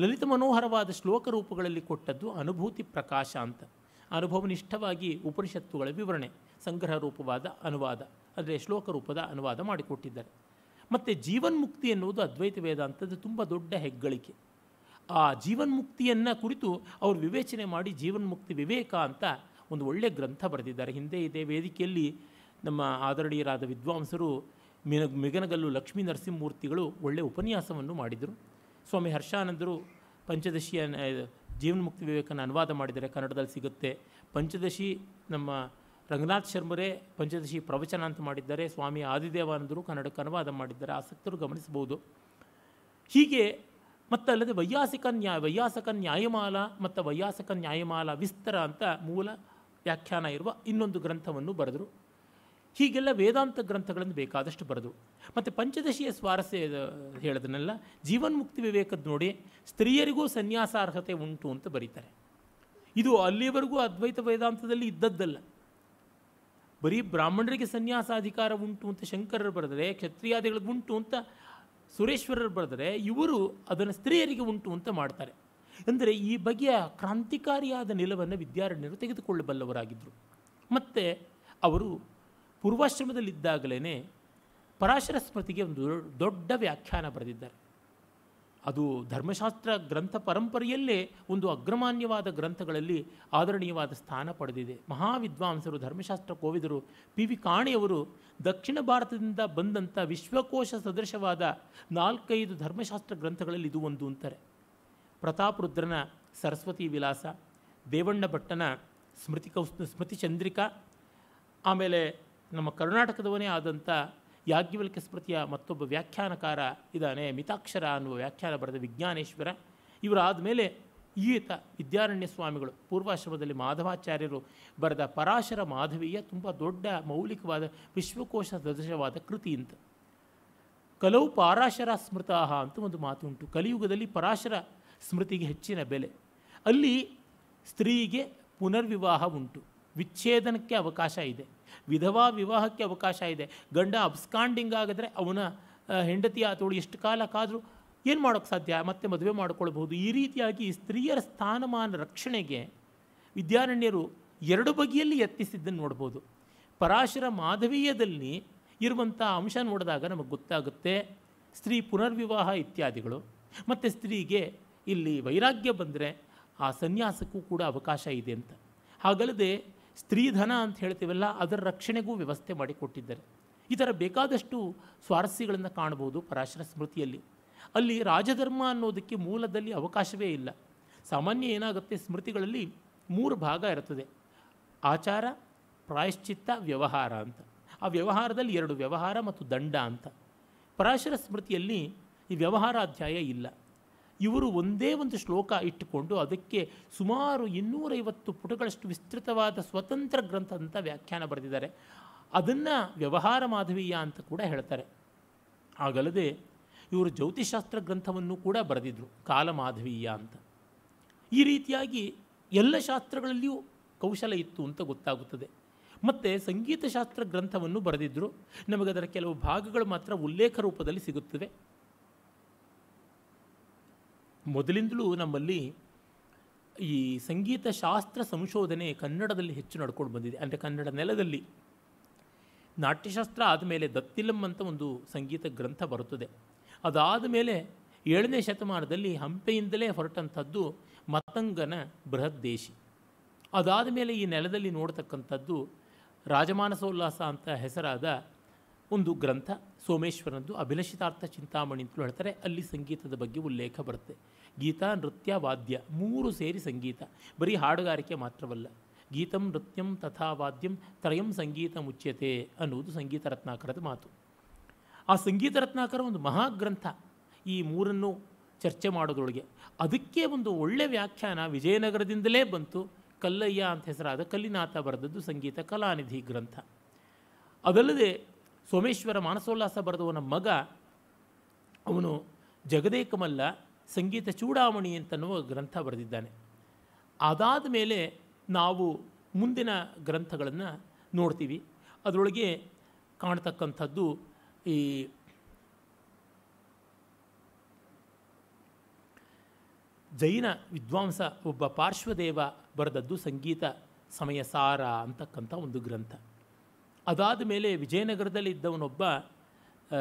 ಲಲಿತ ಮನೋಹರವಾದ ಶ್ಲೋಕ ರೂಪಗಳಲ್ಲಿ ಕೊಟ್ಟದ್ದು ಅನುಭೂತಿ ಪ್ರಕಾಶ ಅಂತ ಅನುಭವನಿಷ್ಠವಾಗಿ ಉಪನಿಷತ್ತುಗಳ ವಿವರಣೆ ಸಂಗ್ರಹ ರೂಪವಾದ ಅನುವಾದ ಅಂದರೆ ಶ್ಲೋಕ ರೂಪದ ಅನುವಾದ ಮಾಡಿಕೊಟ್ಟಿದ್ದಾರೆ ಮತ್ತು ಜೀವನ್ಮುಕ್ತಿ ಎನ್ನುವುದು ಅದ್ವೈತ ವೇದಾಂತದ ತುಂಬ ದೊಡ್ಡ ಹೆಗ್ಗಳಿಕೆ ಆ ಜೀವನ್ಮುಕ್ತಿಯನ್ನು ಕುರಿತು ಅವರು ವಿವೇಚನೆ ಮಾಡಿ ಜೀವನ್ಮುಕ್ತಿ ವಿವೇಕ ಅಂತ ಒಂದು ಒಳ್ಳೆಯ ಗ್ರಂಥ ಬರೆದಿದ್ದಾರೆ ಹಿಂದೆ ಇದೇ ವೇದಿಕೆಯಲ್ಲಿ ನಮ್ಮ ಆದರಣೀಯರಾದ ವಿದ್ವಾಂಸರು ಮಿನ ಮಿಗನಗಲ್ಲು ಲಕ್ಷ್ಮೀ ನರಸಿಂಹಮೂರ್ತಿಗಳು ಒಳ್ಳೆಯ ಉಪನ್ಯಾಸವನ್ನು ಮಾಡಿದರು ಸ್ವಾಮಿ ಹರ್ಷಾನಂದರು ಪಂಚದಶಿಯ ಜೀವನ್ಮುಕ್ತಿ ವಿವೇಕನ ಅನುವಾದ ಮಾಡಿದರೆ ಕನ್ನಡದಲ್ಲಿ ಸಿಗುತ್ತೆ ಪಂಚದಶಿ ನಮ್ಮ ರಂಗನಾಥ್ ಶರ್ಮರೇ ಪಂಚದಶಿ ಪ್ರವಚನ ಅಂತ ಮಾಡಿದ್ದಾರೆ ಸ್ವಾಮಿ ಆದಿದೇವಾನಂದರು ಕನ್ನಡಕ್ಕೆ ಅನುವಾದ ಮಾಡಿದ್ದಾರೆ ಆಸಕ್ತರು ಗಮನಿಸಬಹುದು ಹೀಗೆ ಮತ್ತಲ್ಲದೆ ವೈಯಾಸಿಕ ನ್ಯಾಯ ವೈಯಾಸಕ ನ್ಯಾಯಮಾಲ ಮತ್ತು ವೈಯಾಸಕ ನ್ಯಾಯಮಾಲ ವಿಸ್ತರ ಅಂತ ಮೂಲ ವ್ಯಾಖ್ಯಾನ ಇರುವ ಇನ್ನೊಂದು ಗ್ರಂಥವನ್ನು ಬರೆದರು ಹೀಗೆಲ್ಲ ವೇದಾಂತ ಗ್ರಂಥಗಳನ್ನು ಬೇಕಾದಷ್ಟು ಬರೆದು ಮತ್ತು ಪಂಚದಶಿಯ ಸ್ವಾರಸ್ಯ ಹೇಳೋದನ್ನೆಲ್ಲ ಜೀವನ್ಮುಕ್ತಿ ವಿವೇಕದ ನೋಡಿ ಸ್ತ್ರೀಯರಿಗೂ ಸನ್ಯಾಸಾರ್ಹತೆ ಉಂಟು ಅಂತ ಬರೀತಾರೆ ಇದು ಅಲ್ಲಿವರೆಗೂ ಅದ್ವೈತ ವೇದಾಂತದಲ್ಲಿ ಇದ್ದದ್ದಲ್ಲ ಬರೀ ಬ್ರಾಹ್ಮಣರಿಗೆ ಸನ್ಯಾಸಾಧಿಕಾರ ಉಂಟು ಅಂತ ಶಂಕರರು ಬರೆದರೆ ಕ್ಷತ್ರಿಯಾದಿಗಳಿಗೆ ಉಂಟು ಅಂತ ಸುರೇಶ್ವರರು ಬರೆದರೆ ಇವರು ಅದನ್ನು ಸ್ತ್ರೀಯರಿಗೆ ಉಂಟು ಅಂತ ಮಾಡ್ತಾರೆ ಅಂದರೆ ಈ ಬಗೆಯ ಕ್ರಾಂತಿಕಾರಿಯಾದ ನಿಲವನ್ನು ವಿದ್ಯಾರಣ್ಯರು ತೆಗೆದುಕೊಳ್ಳಬಲ್ಲವರಾಗಿದ್ದರು ಮತ್ತು ಅವರು ಪೂರ್ವಾಶ್ರಮದಲ್ಲಿದ್ದಾಗಲೇ ಪರಾಶರ ಸ್ಮೃತಿಗೆ ಒಂದು ದೊಡ್ಡ ವ್ಯಾಖ್ಯಾನ ಬರೆದಿದ್ದಾರೆ ಅದು ಧರ್ಮಶಾಸ್ತ್ರ ಗ್ರಂಥ ಪರಂಪರೆಯಲ್ಲೇ ಒಂದು ಅಗ್ರಮಾನ್ಯವಾದ ಗ್ರಂಥಗಳಲ್ಲಿ ಆದರಣೀಯವಾದ ಸ್ಥಾನ ಪಡೆದಿದೆ ಮಹಾವಿದ್ವಾಂಸರು ಧರ್ಮಶಾಸ್ತ್ರ ಕೋವಿದರು ಪಿ ವಿ ಕಾಣೆಯವರು ದಕ್ಷಿಣ ಭಾರತದಿಂದ ಬಂದಂಥ ವಿಶ್ವಕೋಶ ಸದೃಶವಾದ ನಾಲ್ಕೈದು ಧರ್ಮಶಾಸ್ತ್ರ ಗ್ರಂಥಗಳಲ್ಲಿ ಇದು ಒಂದು ಅಂತಾರೆ ಪ್ರತಾಪರುದ್ರನ ಸರಸ್ವತಿ ವಿಲಾಸ ದೇವಣ್ಣ ಭಟ್ಟನ ಸ್ಮೃತಿ ಕೌಸ್ ಸ್ಮೃತಿ ಚಂದ್ರಿಕಾ ಆಮೇಲೆ ನಮ್ಮ ಕರ್ನಾಟಕದವನೇ ಆದಂಥ ಯಾಜ್ಞವಲ್ಕ ಸ್ಮೃತಿಯ ಮತ್ತೊಬ್ಬ ವ್ಯಾಖ್ಯಾನಕಾರ ಇದ್ದಾನೆ ಮಿತಾಕ್ಷರ ಅನ್ನುವ ವ್ಯಾಖ್ಯಾನ ಬರೆದ ವಿಜ್ಞಾನೇಶ್ವರ ಇವರಾದ ಮೇಲೆ ಈತ ವಿದ್ಯಾರಣ್ಯ ಸ್ವಾಮಿಗಳು ಪೂರ್ವಾಶ್ರಮದಲ್ಲಿ ಮಾಧವಾಚಾರ್ಯರು ಬರೆದ ಪರಾಶರ ಮಾಧವೀಯ ತುಂಬ ದೊಡ್ಡ ಮೌಲಿಕವಾದ ವಿಶ್ವಕೋಶ ಸದೃಶವಾದ ಕೃತಿ ಅಂತ ಕಲವು ಪರಾಶರ ಸ್ಮೃತಾಹ ಅಂತ ಒಂದು ಮಾತು ಉಂಟು ಕಲಿಯುಗದಲ್ಲಿ ಪರಾಶರ ಸ್ಮೃತಿಗೆ ಹೆಚ್ಚಿನ ಬೆಲೆ ಅಲ್ಲಿ ಸ್ತ್ರೀಗೆ ಪುನರ್ವಿವಾಹ ಉಂಟು ವಿಚ್ಛೇದನಕ್ಕೆ ಅವಕಾಶ ಇದೆ ವಿಧವಾ ವಿವಾಹಕ್ಕೆ ಅವಕಾಶ ಇದೆ ಗಂಡ ಅಬ್ಸ್ಕಾಂಡಿಂಗ್ ಆಗಿದ್ರೆ ಅವನ ಹೆಂಡತಿ ಆತೋಳು ಎಷ್ಟು ಕಾಲ ಕಾದರೂ ಏನು ಮಾಡೋಕ್ಕೆ ಸಾಧ್ಯ ಮತ್ತೆ ಮದುವೆ ಮಾಡಿಕೊಳ್ಬಹುದು ಈ ರೀತಿಯಾಗಿ ಸ್ತ್ರೀಯರ ಸ್ಥಾನಮಾನ ರಕ್ಷಣೆಗೆ ವಿದ್ಯಾರಣ್ಯರು ಎರಡು ಬಗೆಯಲ್ಲಿ ಯತ್ನಿಸಿದ್ದನ್ನು ನೋಡ್ಬೋದು ಪರಾಶರ ಮಾಧವೀಯದಲ್ಲಿ ಇರುವಂಥ ಅಂಶ ನೋಡಿದಾಗ ನಮಗೆ ಗೊತ್ತಾಗುತ್ತೆ ಸ್ತ್ರೀ ಪುನರ್ವಿವಾಹ ಇತ್ಯಾದಿಗಳು ಮತ್ತು ಸ್ತ್ರೀಗೆ ಇಲ್ಲಿ ವೈರಾಗ್ಯ ಬಂದರೆ ಆ ಸನ್ಯಾಸಕ್ಕೂ ಕೂಡ ಅವಕಾಶ ಇದೆ ಅಂತ ಹಾಗಲ್ಲದೆ ಸ್ತ್ರೀಧನ ಅಂತ ಹೇಳ್ತೀವಲ್ಲ ಅದರ ರಕ್ಷಣೆಗೂ ವ್ಯವಸ್ಥೆ ಮಾಡಿಕೊಟ್ಟಿದ್ದಾರೆ ಈ ಥರ ಬೇಕಾದಷ್ಟು ಸ್ವಾರಸ್ಯಗಳನ್ನು ಕಾಣ್ಬೋದು ಪರಾಶರ ಸ್ಮೃತಿಯಲ್ಲಿ ಅಲ್ಲಿ ರಾಜಧರ್ಮ ಅನ್ನೋದಕ್ಕೆ ಮೂಲದಲ್ಲಿ ಅವಕಾಶವೇ ಇಲ್ಲ ಸಾಮಾನ್ಯ ಏನಾಗುತ್ತೆ ಸ್ಮೃತಿಗಳಲ್ಲಿ ಮೂರು ಭಾಗ ಇರುತ್ತದೆ ಆಚಾರ ಪ್ರಾಯಶ್ಚಿತ್ತ ವ್ಯವಹಾರ ಅಂತ ಆ ವ್ಯವಹಾರದಲ್ಲಿ ಎರಡು ವ್ಯವಹಾರ ಮತ್ತು ದಂಡ ಅಂತ ಪರಾಶರ ಸ್ಮೃತಿಯಲ್ಲಿ ಈ ವ್ಯವಹಾರ ಅಧ್ಯಾಯ ಇಲ್ಲ ಇವರು ಒಂದೇ ಒಂದು ಶ್ಲೋಕ ಇಟ್ಟುಕೊಂಡು ಅದಕ್ಕೆ ಸುಮಾರು ಇನ್ನೂರೈವತ್ತು ಪುಟಗಳಷ್ಟು ವಿಸ್ತೃತವಾದ ಸ್ವತಂತ್ರ ಗ್ರಂಥ ಅಂತ ವ್ಯಾಖ್ಯಾನ ಬರೆದಿದ್ದಾರೆ ಅದನ್ನು ವ್ಯವಹಾರ ಮಾಧವೀಯ ಅಂತ ಕೂಡ ಹೇಳ್ತಾರೆ ಆಗಲ್ಲದೆ ಇವರು ಜ್ಯೋತಿಷಾಸ್ತ್ರ ಗ್ರಂಥವನ್ನು ಕೂಡ ಬರೆದಿದ್ದರು ಮಾಧವೀಯ ಅಂತ ಈ ರೀತಿಯಾಗಿ ಎಲ್ಲ ಶಾಸ್ತ್ರಗಳಲ್ಲಿಯೂ ಕೌಶಲ ಇತ್ತು ಅಂತ ಗೊತ್ತಾಗುತ್ತದೆ ಮತ್ತು ಸಂಗೀತಶಾಸ್ತ್ರ ಗ್ರಂಥವನ್ನು ಬರೆದಿದ್ದರು ನಮಗದರ ಕೆಲವು ಭಾಗಗಳು ಮಾತ್ರ ಉಲ್ಲೇಖ ರೂಪದಲ್ಲಿ ಸಿಗುತ್ತವೆ ಮೊದಲಿಂದಲೂ ನಮ್ಮಲ್ಲಿ ಈ ಸಂಗೀತ ಶಾಸ್ತ್ರ ಸಂಶೋಧನೆ ಕನ್ನಡದಲ್ಲಿ ಹೆಚ್ಚು ನಡ್ಕೊಂಡು ಬಂದಿದೆ ಅಂದರೆ ಕನ್ನಡ ನೆಲದಲ್ಲಿ ನಾಟ್ಯಶಾಸ್ತ್ರ ಆದಮೇಲೆ ದತ್ತಿಲಂ ಅಂತ ಒಂದು ಸಂಗೀತ ಗ್ರಂಥ ಬರುತ್ತದೆ ಅದಾದ ಮೇಲೆ ಏಳನೇ ಶತಮಾನದಲ್ಲಿ ಹಂಪೆಯಿಂದಲೇ ಹೊರಟಂಥದ್ದು ಮತಂಗನ ಬೃಹತ್ ದೇಶಿ ಅದಾದ ಮೇಲೆ ಈ ನೆಲದಲ್ಲಿ ನೋಡ್ತಕ್ಕಂಥದ್ದು ರಾಜಮಾನಸೋಲ್ಲಾಸ ಅಂತ ಹೆಸರಾದ ಒಂದು ಗ್ರಂಥ ಸೋಮೇಶ್ವರನದ್ದು ಅಭಿಲಷಿತಾರ್ಥ ಚಿಂತಾಮಣಿ ಅಂತಲೂ ಹೇಳ್ತಾರೆ ಅಲ್ಲಿ ಸಂಗೀತದ ಬಗ್ಗೆ ಉಲ್ಲೇಖ ಬರುತ್ತೆ ಗೀತ ನೃತ್ಯ ವಾದ್ಯ ಮೂರು ಸೇರಿ ಸಂಗೀತ ಬರೀ ಹಾಡುಗಾರಿಕೆ ಮಾತ್ರವಲ್ಲ ಗೀತಂ ನೃತ್ಯಂ ತಥಾ ವಾದ್ಯಂ ತ್ರಯಂ ಸಂಗೀತ ಮುಚ್ಯತೆ ಅನ್ನುವುದು ಸಂಗೀತ ರತ್ನಾಕರದ ಮಾತು ಆ ಸಂಗೀತ ರತ್ನಾಕರ ಒಂದು ಮಹಾಗ್ರಂಥ ಈ ಮೂರನ್ನು ಚರ್ಚೆ ಮಾಡೋದ್ರೊಳಗೆ ಅದಕ್ಕೆ ಒಂದು ಒಳ್ಳೆಯ ವ್ಯಾಖ್ಯಾನ ವಿಜಯನಗರದಿಂದಲೇ ಬಂತು ಕಲ್ಲಯ್ಯ ಅಂತ ಹೆಸರಾದ ಕಲ್ಲಿನಾಥ ಬರೆದದ್ದು ಸಂಗೀತ ಕಲಾನಿಧಿ ಗ್ರಂಥ ಅದಲ್ಲದೆ ಸೋಮೇಶ್ವರ ಮಾನಸೋಲ್ಲಾಸ ಬರೆದವನ ಮಗ ಅವನು ಜಗದೇಕಮಲ್ಲ ಸಂಗೀತ ಚೂಡಾಮಣಿ ಅಂತನ್ನುವ ಗ್ರಂಥ ಬರೆದಿದ್ದಾನೆ ಅದಾದ ಮೇಲೆ ನಾವು ಮುಂದಿನ ಗ್ರಂಥಗಳನ್ನು ನೋಡ್ತೀವಿ ಅದರೊಳಗೆ ಕಾಣ್ತಕ್ಕಂಥದ್ದು ಈ ಜೈನ ವಿದ್ವಾಂಸ ಒಬ್ಬ ಪಾರ್ಶ್ವದೇವ ಬರೆದದ್ದು ಸಂಗೀತ ಸಮಯಸಾರ ಅಂತಕ್ಕಂಥ ಒಂದು ಗ್ರಂಥ ಅದಾದ ಮೇಲೆ ವಿಜಯನಗರದಲ್ಲಿ ಇದ್ದವನೊಬ್ಬ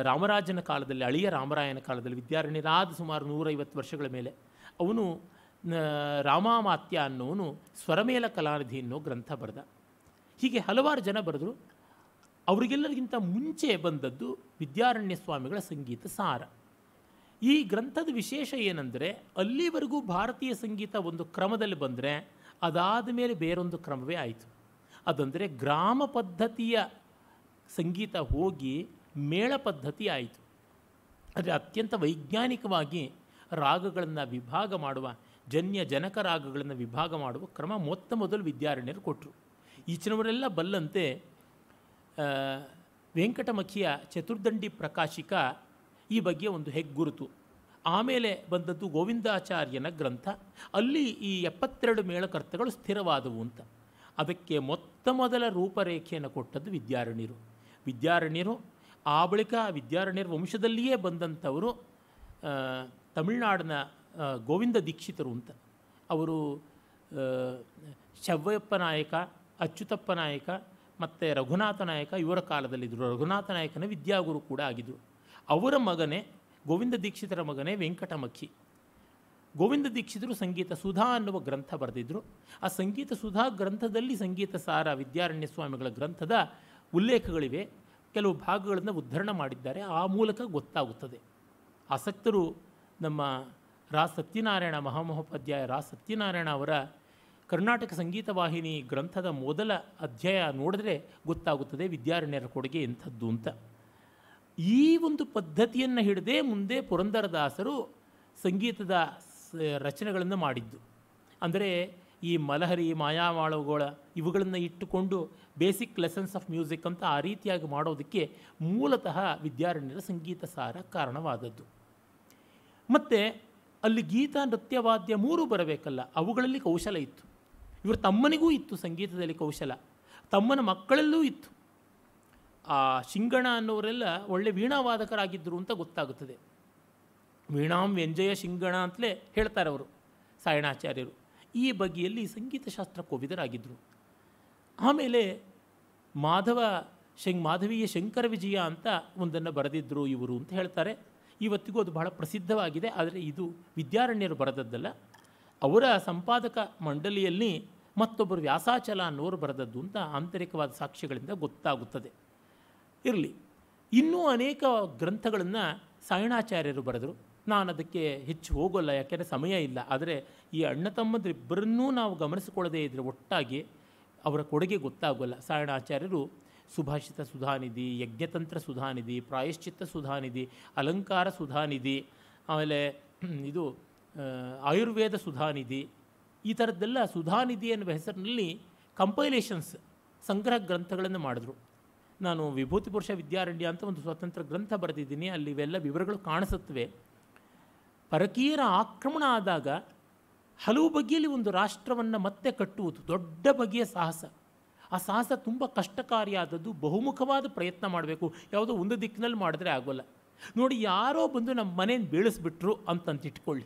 ರಾಮರಾಜನ ಕಾಲದಲ್ಲಿ ಅಳಿಯ ರಾಮರಾಯನ ಕಾಲದಲ್ಲಿ ವಿದ್ಯಾರಣ್ಯರಾದ ಸುಮಾರು ನೂರೈವತ್ತು ವರ್ಷಗಳ ಮೇಲೆ ಅವನು ರಾಮಾಮಾತ್ಯ ಅನ್ನೋನು ಸ್ವರಮೇಲ ಕಲಾನಿಧಿ ಅನ್ನೋ ಗ್ರಂಥ ಬರೆದ ಹೀಗೆ ಹಲವಾರು ಜನ ಬರೆದರು ಅವರಿಗೆಲ್ಲರಿಗಿಂತ ಮುಂಚೆ ಬಂದದ್ದು ವಿದ್ಯಾರಣ್ಯ ಸ್ವಾಮಿಗಳ ಸಂಗೀತ ಸಾರ ಈ ಗ್ರಂಥದ ವಿಶೇಷ ಏನೆಂದರೆ ಅಲ್ಲಿವರೆಗೂ ಭಾರತೀಯ ಸಂಗೀತ ಒಂದು ಕ್ರಮದಲ್ಲಿ ಬಂದರೆ ಅದಾದ ಮೇಲೆ ಬೇರೊಂದು ಕ್ರಮವೇ ಆಯಿತು ಅದಂದರೆ ಗ್ರಾಮ ಪದ್ಧತಿಯ ಸಂಗೀತ ಹೋಗಿ ಮೇಳ ಪದ್ಧತಿ ಆಯಿತು ಅದೇ ಅತ್ಯಂತ ವೈಜ್ಞಾನಿಕವಾಗಿ ರಾಗಗಳನ್ನು ವಿಭಾಗ ಮಾಡುವ ಜನ್ಯ ಜನಕ ರಾಗಗಳನ್ನು ವಿಭಾಗ ಮಾಡುವ ಕ್ರಮ ಮೊತ್ತ ಮೊದಲು ವಿದ್ಯಾರಣ್ಯರು ಕೊಟ್ಟರು ಈಚಿನವರೆಲ್ಲ ಬಲ್ಲಂತೆ ವೆಂಕಟಮಖಿಯ ಚತುರ್ದಂಡಿ ಪ್ರಕಾಶಿಕ ಈ ಬಗ್ಗೆ ಒಂದು ಹೆಗ್ಗುರುತು ಆಮೇಲೆ ಬಂದದ್ದು ಗೋವಿಂದಾಚಾರ್ಯನ ಗ್ರಂಥ ಅಲ್ಲಿ ಈ ಎಪ್ಪತ್ತೆರಡು ಮೇಳಕರ್ತಗಳು ಸ್ಥಿರವಾದವು ಅಂತ ಅದಕ್ಕೆ ಮೊತ್ತ ಮೊದಲ ರೂಪರೇಖೆಯನ್ನು ಕೊಟ್ಟದ್ದು ವಿದ್ಯಾರಣ್ಯರು ವಿದ್ಯಾರಣ್ಯರು ಆ ಬಳಿಕ ವಿದ್ಯಾರಣ್ಯರ ವಂಶದಲ್ಲಿಯೇ ಬಂದಂಥವರು ತಮಿಳ್ನಾಡಿನ ಗೋವಿಂದ ದೀಕ್ಷಿತರು ಅಂತ ಅವರು ಶವ್ವಯಪ್ಪ ನಾಯಕ ಅಚ್ಯುತಪ್ಪ ನಾಯಕ ಮತ್ತು ರಘುನಾಥ ನಾಯಕ ಇವರ ಕಾಲದಲ್ಲಿದ್ದರು ರಘುನಾಥ ನಾಯಕನ ವಿದ್ಯಾಗುರು ಕೂಡ ಆಗಿದ್ದರು ಅವರ ಮಗನೇ ಗೋವಿಂದ ದೀಕ್ಷಿತರ ಮಗನೇ ವೆಂಕಟಮಖಿ ಗೋವಿಂದ ದೀಕ್ಷಿತರು ಸಂಗೀತ ಸುಧಾ ಅನ್ನುವ ಗ್ರಂಥ ಬರೆದಿದ್ದರು ಆ ಸಂಗೀತ ಸುಧಾ ಗ್ರಂಥದಲ್ಲಿ ಸಂಗೀತ ಸಾರ ವಿದ್ಯಾರಣ್ಯ ಸ್ವಾಮಿಗಳ ಗ್ರಂಥದ ಉಲ್ಲೇಖಗಳಿವೆ ಕೆಲವು ಭಾಗಗಳನ್ನು ಉದ್ಧರಣ ಮಾಡಿದ್ದಾರೆ ಆ ಮೂಲಕ ಗೊತ್ತಾಗುತ್ತದೆ ಆಸಕ್ತರು ನಮ್ಮ ರಾ ಸತ್ಯನಾರಾಯಣ ಮಹಾಮಹೋಪಾಧ್ಯಾಯ ರಾ ಸತ್ಯನಾರಾಯಣ ಅವರ ಕರ್ನಾಟಕ ಸಂಗೀತ ವಾಹಿನಿ ಗ್ರಂಥದ ಮೊದಲ ಅಧ್ಯಾಯ ನೋಡಿದ್ರೆ ಗೊತ್ತಾಗುತ್ತದೆ ವಿದ್ಯಾರಣ್ಯರ ಕೊಡುಗೆ ಎಂಥದ್ದು ಅಂತ ಈ ಒಂದು ಪದ್ಧತಿಯನ್ನು ಹಿಡಿದೇ ಮುಂದೆ ಪುರಂದರದಾಸರು ಸಂಗೀತದ ರಚನೆಗಳನ್ನು ಮಾಡಿದ್ದು ಅಂದರೆ ಈ ಮಲಹರಿ ಮಾಯಾವಾಳುಗಳ ಇವುಗಳನ್ನು ಇಟ್ಟುಕೊಂಡು ಬೇಸಿಕ್ ಲೆಸನ್ಸ್ ಆಫ್ ಮ್ಯೂಸಿಕ್ ಅಂತ ಆ ರೀತಿಯಾಗಿ ಮಾಡೋದಕ್ಕೆ ಮೂಲತಃ ವಿದ್ಯಾರಣ್ಯರ ಸಂಗೀತ ಸಾರ ಕಾರಣವಾದದ್ದು ಮತ್ತು ಅಲ್ಲಿ ಗೀತ ನೃತ್ಯವಾದ್ಯ ಮೂರು ಬರಬೇಕಲ್ಲ ಅವುಗಳಲ್ಲಿ ಕೌಶಲ ಇತ್ತು ಇವರು ತಮ್ಮನಿಗೂ ಇತ್ತು ಸಂಗೀತದಲ್ಲಿ ಕೌಶಲ ತಮ್ಮನ ಮಕ್ಕಳಲ್ಲೂ ಇತ್ತು ಆ ಶಿಂಗಣ ಅನ್ನೋರೆಲ್ಲ ಒಳ್ಳೆ ವೀಣಾವಾದಕರಾಗಿದ್ದರು ಅಂತ ಗೊತ್ತಾಗುತ್ತದೆ ವೀಣಾಂ ವ್ಯಂಜಯ ಶಿಂಗಣ ಅಂತಲೇ ಹೇಳ್ತಾರೆ ಅವರು ಸಾಯಣಾಚಾರ್ಯರು ಈ ಬಗೆಯಲ್ಲಿ ಸಂಗೀತಶಾಸ್ತ್ರ ಕೋವಿದರಾಗಿದ್ದರು ಆಮೇಲೆ ಮಾಧವ ಶಂಗ್ ಮಾಧವೀಯ ಶಂಕರ ವಿಜಯ ಅಂತ ಒಂದನ್ನು ಬರೆದಿದ್ದರು ಇವರು ಅಂತ ಹೇಳ್ತಾರೆ ಇವತ್ತಿಗೂ ಅದು ಬಹಳ ಪ್ರಸಿದ್ಧವಾಗಿದೆ ಆದರೆ ಇದು ವಿದ್ಯಾರಣ್ಯರು ಬರೆದದ್ದಲ್ಲ ಅವರ ಸಂಪಾದಕ ಮಂಡಳಿಯಲ್ಲಿ ಮತ್ತೊಬ್ಬರು ವ್ಯಾಸಾಚಲ ಅನ್ನೋರು ಬರೆದದ್ದು ಅಂತ ಆಂತರಿಕವಾದ ಸಾಕ್ಷ್ಯಗಳಿಂದ ಗೊತ್ತಾಗುತ್ತದೆ ಇರಲಿ ಇನ್ನೂ ಅನೇಕ ಗ್ರಂಥಗಳನ್ನು ಸಾಯಣಾಚಾರ್ಯರು ಬರೆದರು ನಾನು ಅದಕ್ಕೆ ಹೆಚ್ಚು ಹೋಗೋಲ್ಲ ಯಾಕೆಂದರೆ ಸಮಯ ಇಲ್ಲ ಆದರೆ ಈ ಅಣ್ಣ ತಮ್ಮದ್ರಿಬ್ಬರನ್ನೂ ನಾವು ಗಮನಿಸಿಕೊಳ್ಳದೇ ಇದ್ದರೆ ಒಟ್ಟಾಗಿ ಅವರ ಕೊಡುಗೆ ಗೊತ್ತಾಗೋಲ್ಲ ಸಾರಣಾಚಾರ್ಯರು ಸುಭಾಷಿತ ಸುಧಾನಿಧಿ ಯಜ್ಞತಂತ್ರ ಸುಧಾನಿಧಿ ಪ್ರಾಯಶ್ಚಿತ್ತ ಸುಧಾನಿಧಿ ಅಲಂಕಾರ ಸುಧಾನಿಧಿ ಆಮೇಲೆ ಇದು ಆಯುರ್ವೇದ ಸುಧಾನಿಧಿ ಈ ಥರದ್ದೆಲ್ಲ ಸುಧಾನಿಧಿ ಎನ್ನುವ ಹೆಸರಿನಲ್ಲಿ ಕಂಪೈಲೇಷನ್ಸ್ ಸಂಗ್ರಹ ಗ್ರಂಥಗಳನ್ನು ಮಾಡಿದ್ರು ನಾನು ವಿಭೂತಿ ಪುರುಷ ವಿದ್ಯಾರಣ್ಯ ಅಂತ ಒಂದು ಸ್ವತಂತ್ರ ಗ್ರಂಥ ಬರೆದಿದ್ದೀನಿ ಅಲ್ಲಿ ಇವೆಲ್ಲ ವಿವರಗಳು ಕಾಣಿಸುತ್ತವೆ ಪರಕೀಯರ ಆಕ್ರಮಣ ಆದಾಗ ಹಲವು ಬಗೆಯಲ್ಲಿ ಒಂದು ರಾಷ್ಟ್ರವನ್ನು ಮತ್ತೆ ಕಟ್ಟುವುದು ದೊಡ್ಡ ಬಗೆಯ ಸಾಹಸ ಆ ಸಾಹಸ ತುಂಬ ಕಷ್ಟಕಾರಿಯಾದದ್ದು ಬಹುಮುಖವಾದ ಪ್ರಯತ್ನ ಮಾಡಬೇಕು ಯಾವುದೋ ಒಂದು ದಿಕ್ಕಿನಲ್ಲಿ ಮಾಡಿದ್ರೆ ಆಗೋಲ್ಲ ನೋಡಿ ಯಾರೋ ಬಂದು ನಮ್ಮ ಮನೇನ ಬೀಳಿಸ್ಬಿಟ್ರು ಅಂತಂತ ಇಟ್ಕೊಳ್ಳಿ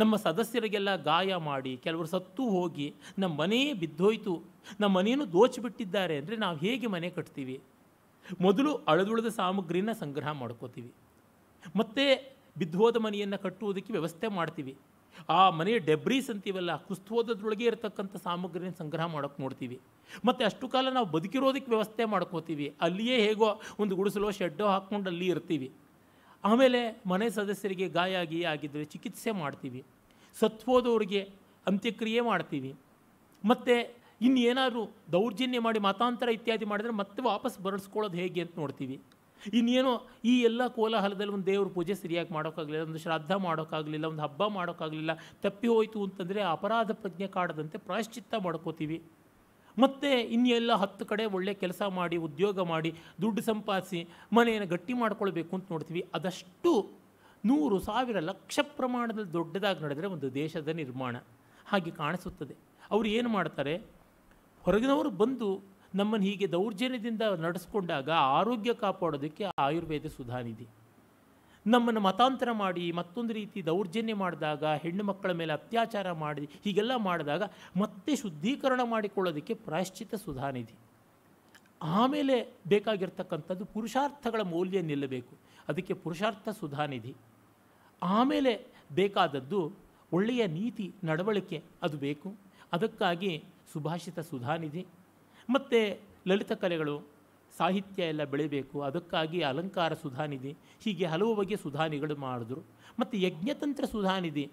ನಮ್ಮ ಸದಸ್ಯರಿಗೆಲ್ಲ ಗಾಯ ಮಾಡಿ ಕೆಲವರು ಸತ್ತು ಹೋಗಿ ನಮ್ಮ ಮನೆಯೇ ಬಿದ್ದೋಯ್ತು ನಮ್ಮ ಮನೆಯನ್ನು ದೋಚಿಬಿಟ್ಟಿದ್ದಾರೆ ಅಂದರೆ ನಾವು ಹೇಗೆ ಮನೆ ಕಟ್ತೀವಿ ಮೊದಲು ಅಳದುಳದ ಸಾಮಗ್ರಿನ ಸಂಗ್ರಹ ಮಾಡ್ಕೋತೀವಿ ಮತ್ತು ಬಿದ್ದೋದ ಮನೆಯನ್ನು ಕಟ್ಟುವುದಕ್ಕೆ ವ್ಯವಸ್ಥೆ ಮಾಡ್ತೀವಿ ಆ ಮನೆಯ ಡೆಬ್ರೀಸ್ ಅಂತೀವಲ್ಲ ಕುಸ್ತೋದದ್ರೊಳಗೆ ಇರತಕ್ಕಂಥ ಸಾಮಗ್ರಿನ ಸಂಗ್ರಹ ಮಾಡೋಕ್ಕೆ ನೋಡ್ತೀವಿ ಮತ್ತು ಅಷ್ಟು ಕಾಲ ನಾವು ಬದುಕಿರೋದಕ್ಕೆ ವ್ಯವಸ್ಥೆ ಮಾಡ್ಕೋತೀವಿ ಅಲ್ಲಿಯೇ ಹೇಗೋ ಒಂದು ಗುಡಿಸಲೋ ಶೆಡ್ಡೋ ಹಾಕ್ಕೊಂಡು ಅಲ್ಲಿ ಇರ್ತೀವಿ ಆಮೇಲೆ ಮನೆ ಸದಸ್ಯರಿಗೆ ಗಾಯ ಆಗಿ ಆಗಿದ್ದರೆ ಚಿಕಿತ್ಸೆ ಮಾಡ್ತೀವಿ ಸತ್ವೋದವ್ರಿಗೆ ಅಂತ್ಯಕ್ರಿಯೆ ಮಾಡ್ತೀವಿ ಮತ್ತು ಇನ್ನೇನಾದರೂ ದೌರ್ಜನ್ಯ ಮಾಡಿ ಮತಾಂತರ ಇತ್ಯಾದಿ ಮಾಡಿದರೆ ಮತ್ತೆ ವಾಪಸ್ ಬರಳಿಸ್ಕೊಳ್ಳೋದು ಹೇಗೆ ಅಂತ ನೋಡ್ತೀವಿ ಇನ್ನೇನೋ ಈ ಎಲ್ಲ ಕೋಲಾಹಲದಲ್ಲಿ ಒಂದು ದೇವ್ರ ಪೂಜೆ ಸರಿಯಾಗಿ ಮಾಡೋಕ್ಕಾಗಲಿಲ್ಲ ಒಂದು ಶ್ರಾದ್ದ ಮಾಡೋಕ್ಕಾಗಲಿಲ್ಲ ಒಂದು ಹಬ್ಬ ಮಾಡೋಕ್ಕಾಗಲಿಲ್ಲ ತಪ್ಪಿ ಹೋಯಿತು ಅಂತಂದರೆ ಅಪರಾಧ ಪ್ರಜ್ಞೆ ಕಾಡದಂತೆ ಪ್ರಾಯಶ್ಚಿತ್ತ ಮಾಡ್ಕೋತೀವಿ ಮತ್ತು ಇನ್ನೆಲ್ಲ ಹತ್ತು ಕಡೆ ಒಳ್ಳೆ ಕೆಲಸ ಮಾಡಿ ಉದ್ಯೋಗ ಮಾಡಿ ದುಡ್ಡು ಸಂಪಾದಿಸಿ ಮನೆಯನ್ನು ಗಟ್ಟಿ ಮಾಡ್ಕೊಳ್ಬೇಕು ಅಂತ ನೋಡ್ತೀವಿ ಅದಷ್ಟು ನೂರು ಸಾವಿರ ಲಕ್ಷ ಪ್ರಮಾಣದಲ್ಲಿ ದೊಡ್ಡದಾಗಿ ನಡೆದರೆ ಒಂದು ದೇಶದ ನಿರ್ಮಾಣ ಹಾಗೆ ಕಾಣಿಸುತ್ತದೆ ಅವರು ಏನು ಮಾಡ್ತಾರೆ ಹೊರಗಿನವರು ಬಂದು ನಮ್ಮನ್ನು ಹೀಗೆ ದೌರ್ಜನ್ಯದಿಂದ ನಡೆಸ್ಕೊಂಡಾಗ ಆರೋಗ್ಯ ಕಾಪಾಡೋದಕ್ಕೆ ಆಯುರ್ವೇದ ಸುಧಾನಿಧಿ ನಮ್ಮನ್ನು ಮತಾಂತರ ಮಾಡಿ ಮತ್ತೊಂದು ರೀತಿ ದೌರ್ಜನ್ಯ ಮಾಡಿದಾಗ ಹೆಣ್ಣು ಮಕ್ಕಳ ಮೇಲೆ ಅತ್ಯಾಚಾರ ಮಾಡಿ ಹೀಗೆಲ್ಲ ಮಾಡಿದಾಗ ಮತ್ತೆ ಶುದ್ಧೀಕರಣ ಮಾಡಿಕೊಳ್ಳೋದಕ್ಕೆ ಪ್ರಾಯಶ್ಚಿತ ಸುಧಾನಿಧಿ ಆಮೇಲೆ ಬೇಕಾಗಿರ್ತಕ್ಕಂಥದ್ದು ಪುರುಷಾರ್ಥಗಳ ಮೌಲ್ಯ ನಿಲ್ಲಬೇಕು ಅದಕ್ಕೆ ಪುರುಷಾರ್ಥ ಸುಧಾನಿಧಿ ಆಮೇಲೆ ಬೇಕಾದದ್ದು ಒಳ್ಳೆಯ ನೀತಿ ನಡವಳಿಕೆ ಅದು ಬೇಕು ಅದಕ್ಕಾಗಿ ಸುಭಾಷಿತ ಸುಧಾನಿಧಿ ಮತ್ತು ಲಲಿತ ಕಲೆಗಳು ಸಾಹಿತ್ಯ ಎಲ್ಲ ಬೆಳೀಬೇಕು ಅದಕ್ಕಾಗಿ ಅಲಂಕಾರ ಸುಧಾನಿಧಿ ಹೀಗೆ ಹಲವು ಬಗೆಯ ಸುಧಾನಿಗಳು ಮಾಡಿದ್ರು ಮತ್ತು ಯಜ್ಞತಂತ್ರ ಸುಧಾನಿಧಿ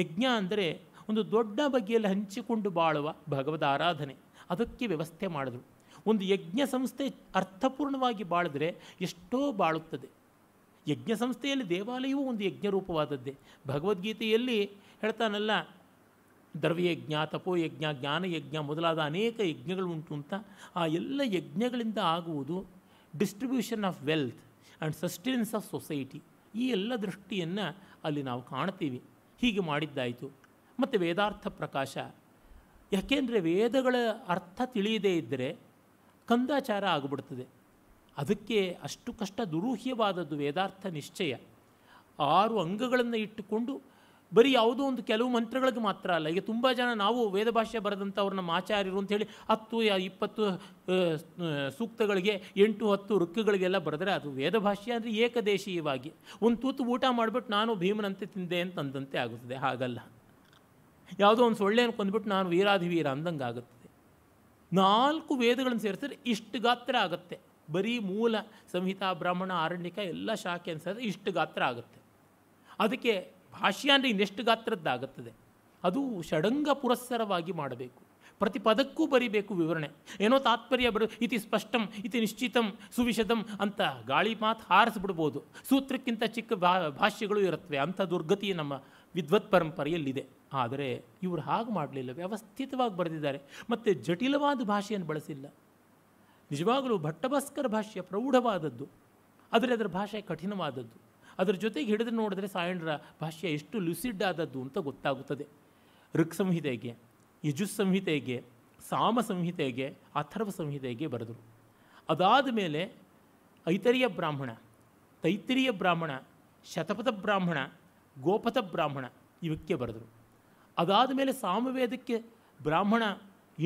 ಯಜ್ಞ ಅಂದರೆ ಒಂದು ದೊಡ್ಡ ಬಗೆಯಲ್ಲಿ ಹಂಚಿಕೊಂಡು ಬಾಳುವ ಭಗವದ ಆರಾಧನೆ ಅದಕ್ಕೆ ವ್ಯವಸ್ಥೆ ಮಾಡಿದ್ರು ಒಂದು ಯಜ್ಞ ಸಂಸ್ಥೆ ಅರ್ಥಪೂರ್ಣವಾಗಿ ಬಾಳಿದ್ರೆ ಎಷ್ಟೋ ಬಾಳುತ್ತದೆ ಯಜ್ಞ ಸಂಸ್ಥೆಯಲ್ಲಿ ದೇವಾಲಯವೂ ಒಂದು ಯಜ್ಞ ರೂಪವಾದದ್ದೇ ಭಗವದ್ಗೀತೆಯಲ್ಲಿ ಹೇಳ್ತಾನಲ್ಲ ದ್ರವ್ಯಯಜ್ಞ ತಪೋಯಜ್ಞ ಜ್ಞಾನಯಜ್ಞ ಮೊದಲಾದ ಅನೇಕ ಯಜ್ಞಗಳು ಉಂಟು ಅಂತ ಆ ಎಲ್ಲ ಯಜ್ಞಗಳಿಂದ ಆಗುವುದು distribution of wealth and sustenance of society ಈ ಎಲ್ಲ ದೃಷ್ಟಿಯನ್ನು ಅಲ್ಲಿ ನಾವು ಕಾಣ್ತೀವಿ ಹೀಗೆ ಮಾಡಿದ್ದಾಯಿತು ಮತ್ತು ವೇದಾರ್ಥ ಪ್ರಕಾಶ ಯಾಕೆಂದರೆ ವೇದಗಳ ಅರ್ಥ ತಿಳಿಯದೇ ಇದ್ದರೆ ಕಂದಾಚಾರ ಆಗಿಬಿಡ್ತದೆ ಅದಕ್ಕೆ ಅಷ್ಟು ಕಷ್ಟ ದುರೂಹ್ಯವಾದದ್ದು ವೇದಾರ್ಥ ನಿಶ್ಚಯ ಆರು ಅಂಗಗಳನ್ನು ಇಟ್ಟುಕೊಂಡು ಬರೀ ಯಾವುದೋ ಒಂದು ಕೆಲವು ಮಂತ್ರಗಳಿಗೆ ಮಾತ್ರ ಅಲ್ಲ ಈಗ ತುಂಬ ಜನ ನಾವು ವೇದ ಭಾಷೆ ಬರೆದಂಥವ್ರು ನಮ್ಮ ಆಚಾರ್ಯರು ಅಂಥೇಳಿ ಹತ್ತು ಇಪ್ಪತ್ತು ಸೂಕ್ತಗಳಿಗೆ ಎಂಟು ಹತ್ತು ಋಕ್ಕುಗಳಿಗೆಲ್ಲ ಬರೆದ್ರೆ ಅದು ವೇದ ಭಾಷೆ ಅಂದರೆ ಏಕದೇಶೀಯವಾಗಿ ಒಂದು ತೂತು ಊಟ ಮಾಡಿಬಿಟ್ಟು ನಾನು ಭೀಮನಂತೆ ತಿಂದೆ ಅಂತ ಅಂದಂತೆ ಆಗುತ್ತದೆ ಹಾಗಲ್ಲ ಯಾವುದೋ ಒಂದು ಸೊಳ್ಳೆಯನ್ನು ಕೊಂದ್ಬಿಟ್ಟು ನಾನು ವೀರಾಧಿವೀರ ಅಂದಂಗೆ ಆಗುತ್ತದೆ ನಾಲ್ಕು ವೇದಗಳನ್ನು ಸೇರಿಸಿದ್ರೆ ಇಷ್ಟು ಗಾತ್ರ ಆಗುತ್ತೆ ಬರೀ ಮೂಲ ಸಂಹಿತಾ ಬ್ರಾಹ್ಮಣ ಆರಣ್ಯಕ ಎಲ್ಲ ಶಾಖೆ ಅನ್ಸಿದ್ರೆ ಇಷ್ಟು ಗಾತ್ರ ಆಗುತ್ತೆ ಅದಕ್ಕೆ ಭಾಷ್ಯ ಅಂದರೆ ಇನ್ನೆಷ್ಟು ಗಾತ್ರದ್ದಾಗುತ್ತದೆ ಅದು ಷಡಂಗ ಪುರಸ್ಸರವಾಗಿ ಮಾಡಬೇಕು ಪ್ರತಿ ಪದಕ್ಕೂ ಬರಿಬೇಕು ವಿವರಣೆ ಏನೋ ತಾತ್ಪರ್ಯ ಬಿಡು ಇತಿ ಸ್ಪಷ್ಟಂ ಇತಿ ನಿಶ್ಚಿತಂ ಸುವಿಷದಂ ಅಂತ ಗಾಳಿ ಮಾತು ಹಾರಿಸ್ಬಿಡ್ಬೋದು ಸೂತ್ರಕ್ಕಿಂತ ಚಿಕ್ಕ ಭಾಷ್ಯಗಳು ಇರುತ್ತವೆ ಅಂಥ ದುರ್ಗತಿ ನಮ್ಮ ವಿದ್ವತ್ ಪರಂಪರೆಯಲ್ಲಿದೆ ಆದರೆ ಇವರು ಹಾಗೆ ಮಾಡಲಿಲ್ಲ ವ್ಯವಸ್ಥಿತವಾಗಿ ಬರೆದಿದ್ದಾರೆ ಮತ್ತು ಜಟಿಲವಾದ ಭಾಷೆಯನ್ನು ಬಳಸಿಲ್ಲ ನಿಜವಾಗಲೂ ಭಟ್ಟಭಾಸ್ಕರ ಭಾಷ್ಯ ಪ್ರೌಢವಾದದ್ದು ಆದರೆ ಅದರ ಭಾಷೆ ಕಠಿಣವಾದದ್ದು ಅದರ ಜೊತೆಗೆ ಹಿಡಿದು ನೋಡಿದ್ರೆ ಸಾಯಣರ ಭಾಷೆ ಎಷ್ಟು ಲುಸಿಡ್ ಆದದ್ದು ಅಂತ ಗೊತ್ತಾಗುತ್ತದೆ ಋಕ್ ಸಂಹಿತೆಗೆ ಯಜುಸ್ ಸಂಹಿತೆಗೆ ಸಾಮ ಸಂಹಿತೆಗೆ ಅಥರ್ವ ಸಂಹಿತೆಗೆ ಬರೆದರು ಅದಾದ ಮೇಲೆ ಐತರಿಯ ಬ್ರಾಹ್ಮಣ ತೈತರಿಯ ಬ್ರಾಹ್ಮಣ ಶತಪಥ ಬ್ರಾಹ್ಮಣ ಗೋಪಥ ಬ್ರಾಹ್ಮಣ ಇವಕ್ಕೆ ಬರೆದರು ಅದಾದ ಮೇಲೆ ಸಾಮವೇದಕ್ಕೆ ಬ್ರಾಹ್ಮಣ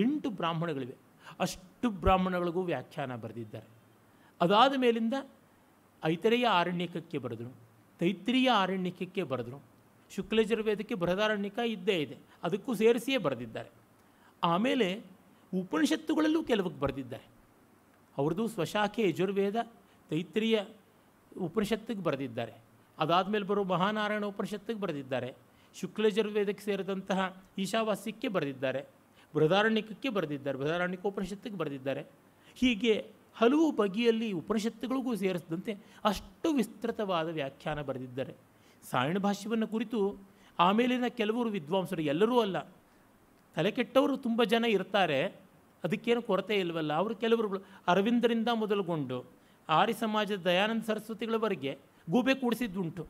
ಎಂಟು ಬ್ರಾಹ್ಮಣಗಳಿವೆ ಅಷ್ಟು ಬ್ರಾಹ್ಮಣಗಳಿಗೂ ವ್ಯಾಖ್ಯಾನ ಬರೆದಿದ್ದಾರೆ ಅದಾದ ಮೇಲಿಂದ ಐತರೆಯ ಆರಣ್ಯಕಕ್ಕೆ ಬರೆದರು ತೈತ್ರಿಯ ಆರಣ್ಯಕಕ್ಕೆ ಬರೆದರು ಶುಕ್ಲಜುರ್ವೇದಕ್ಕೆ ಬೃಹದಾರಣ್ಯಕ ಇದ್ದೇ ಇದೆ ಅದಕ್ಕೂ ಸೇರಿಸಿಯೇ ಬರೆದಿದ್ದಾರೆ ಆಮೇಲೆ ಉಪನಿಷತ್ತುಗಳಲ್ಲೂ ಕೆಲವಕ್ಕೆ ಬರೆದಿದ್ದಾರೆ ಅವ್ರದ್ದು ಸ್ವಶಾಖೆ ಯಜುರ್ವೇದ ತೈತ್ರಿಯ ಉಪನಿಷತ್ತಿಗೆ ಬರೆದಿದ್ದಾರೆ ಮೇಲೆ ಬರೋ ಮಹಾನಾರಾಯಣ ಉಪನಿಷತ್ತಿಗೆ ಬರೆದಿದ್ದಾರೆ ಶುಕ್ಲಜುರ್ವೇದಕ್ಕೆ ಸೇರಿದಂತಹ ಈಶಾವಾಸ್ಯಕ್ಕೆ ಬರೆದಿದ್ದಾರೆ ಬೃಹದಾರಣ್ಯಕಕ್ಕೆ ಬರೆದಿದ್ದಾರೆ ಉಪನಿಷತ್ತಿಗೆ ಬರೆದಿದ್ದಾರೆ ಹೀಗೆ ಹಲವು ಬಗೆಯಲ್ಲಿ ಉಪನಿಷತ್ತುಗಳಿಗೂ ಸೇರಿಸಿದಂತೆ ಅಷ್ಟು ವಿಸ್ತೃತವಾದ ವ್ಯಾಖ್ಯಾನ ಬರೆದಿದ್ದಾರೆ ಸಾಯಣ ಭಾಷ್ಯವನ್ನು ಕುರಿತು ಆಮೇಲಿನ ಕೆಲವರು ವಿದ್ವಾಂಸರು ಎಲ್ಲರೂ ಅಲ್ಲ ತಲೆ ಕೆಟ್ಟವರು ತುಂಬ ಜನ ಇರ್ತಾರೆ ಅದಕ್ಕೇನು ಕೊರತೆ ಇಲ್ವಲ್ಲ ಅವರು ಕೆಲವರು ಅರವಿಂದರಿಂದ ಮೊದಲುಗೊಂಡು ಆರ್ಯ ಸಮಾಜದ ದಯಾನಂದ ಸರಸ್ವತಿಗಳವರೆಗೆ ಗೂಬೆ ಕೂಡಿಸಿದ್ದುಂಟು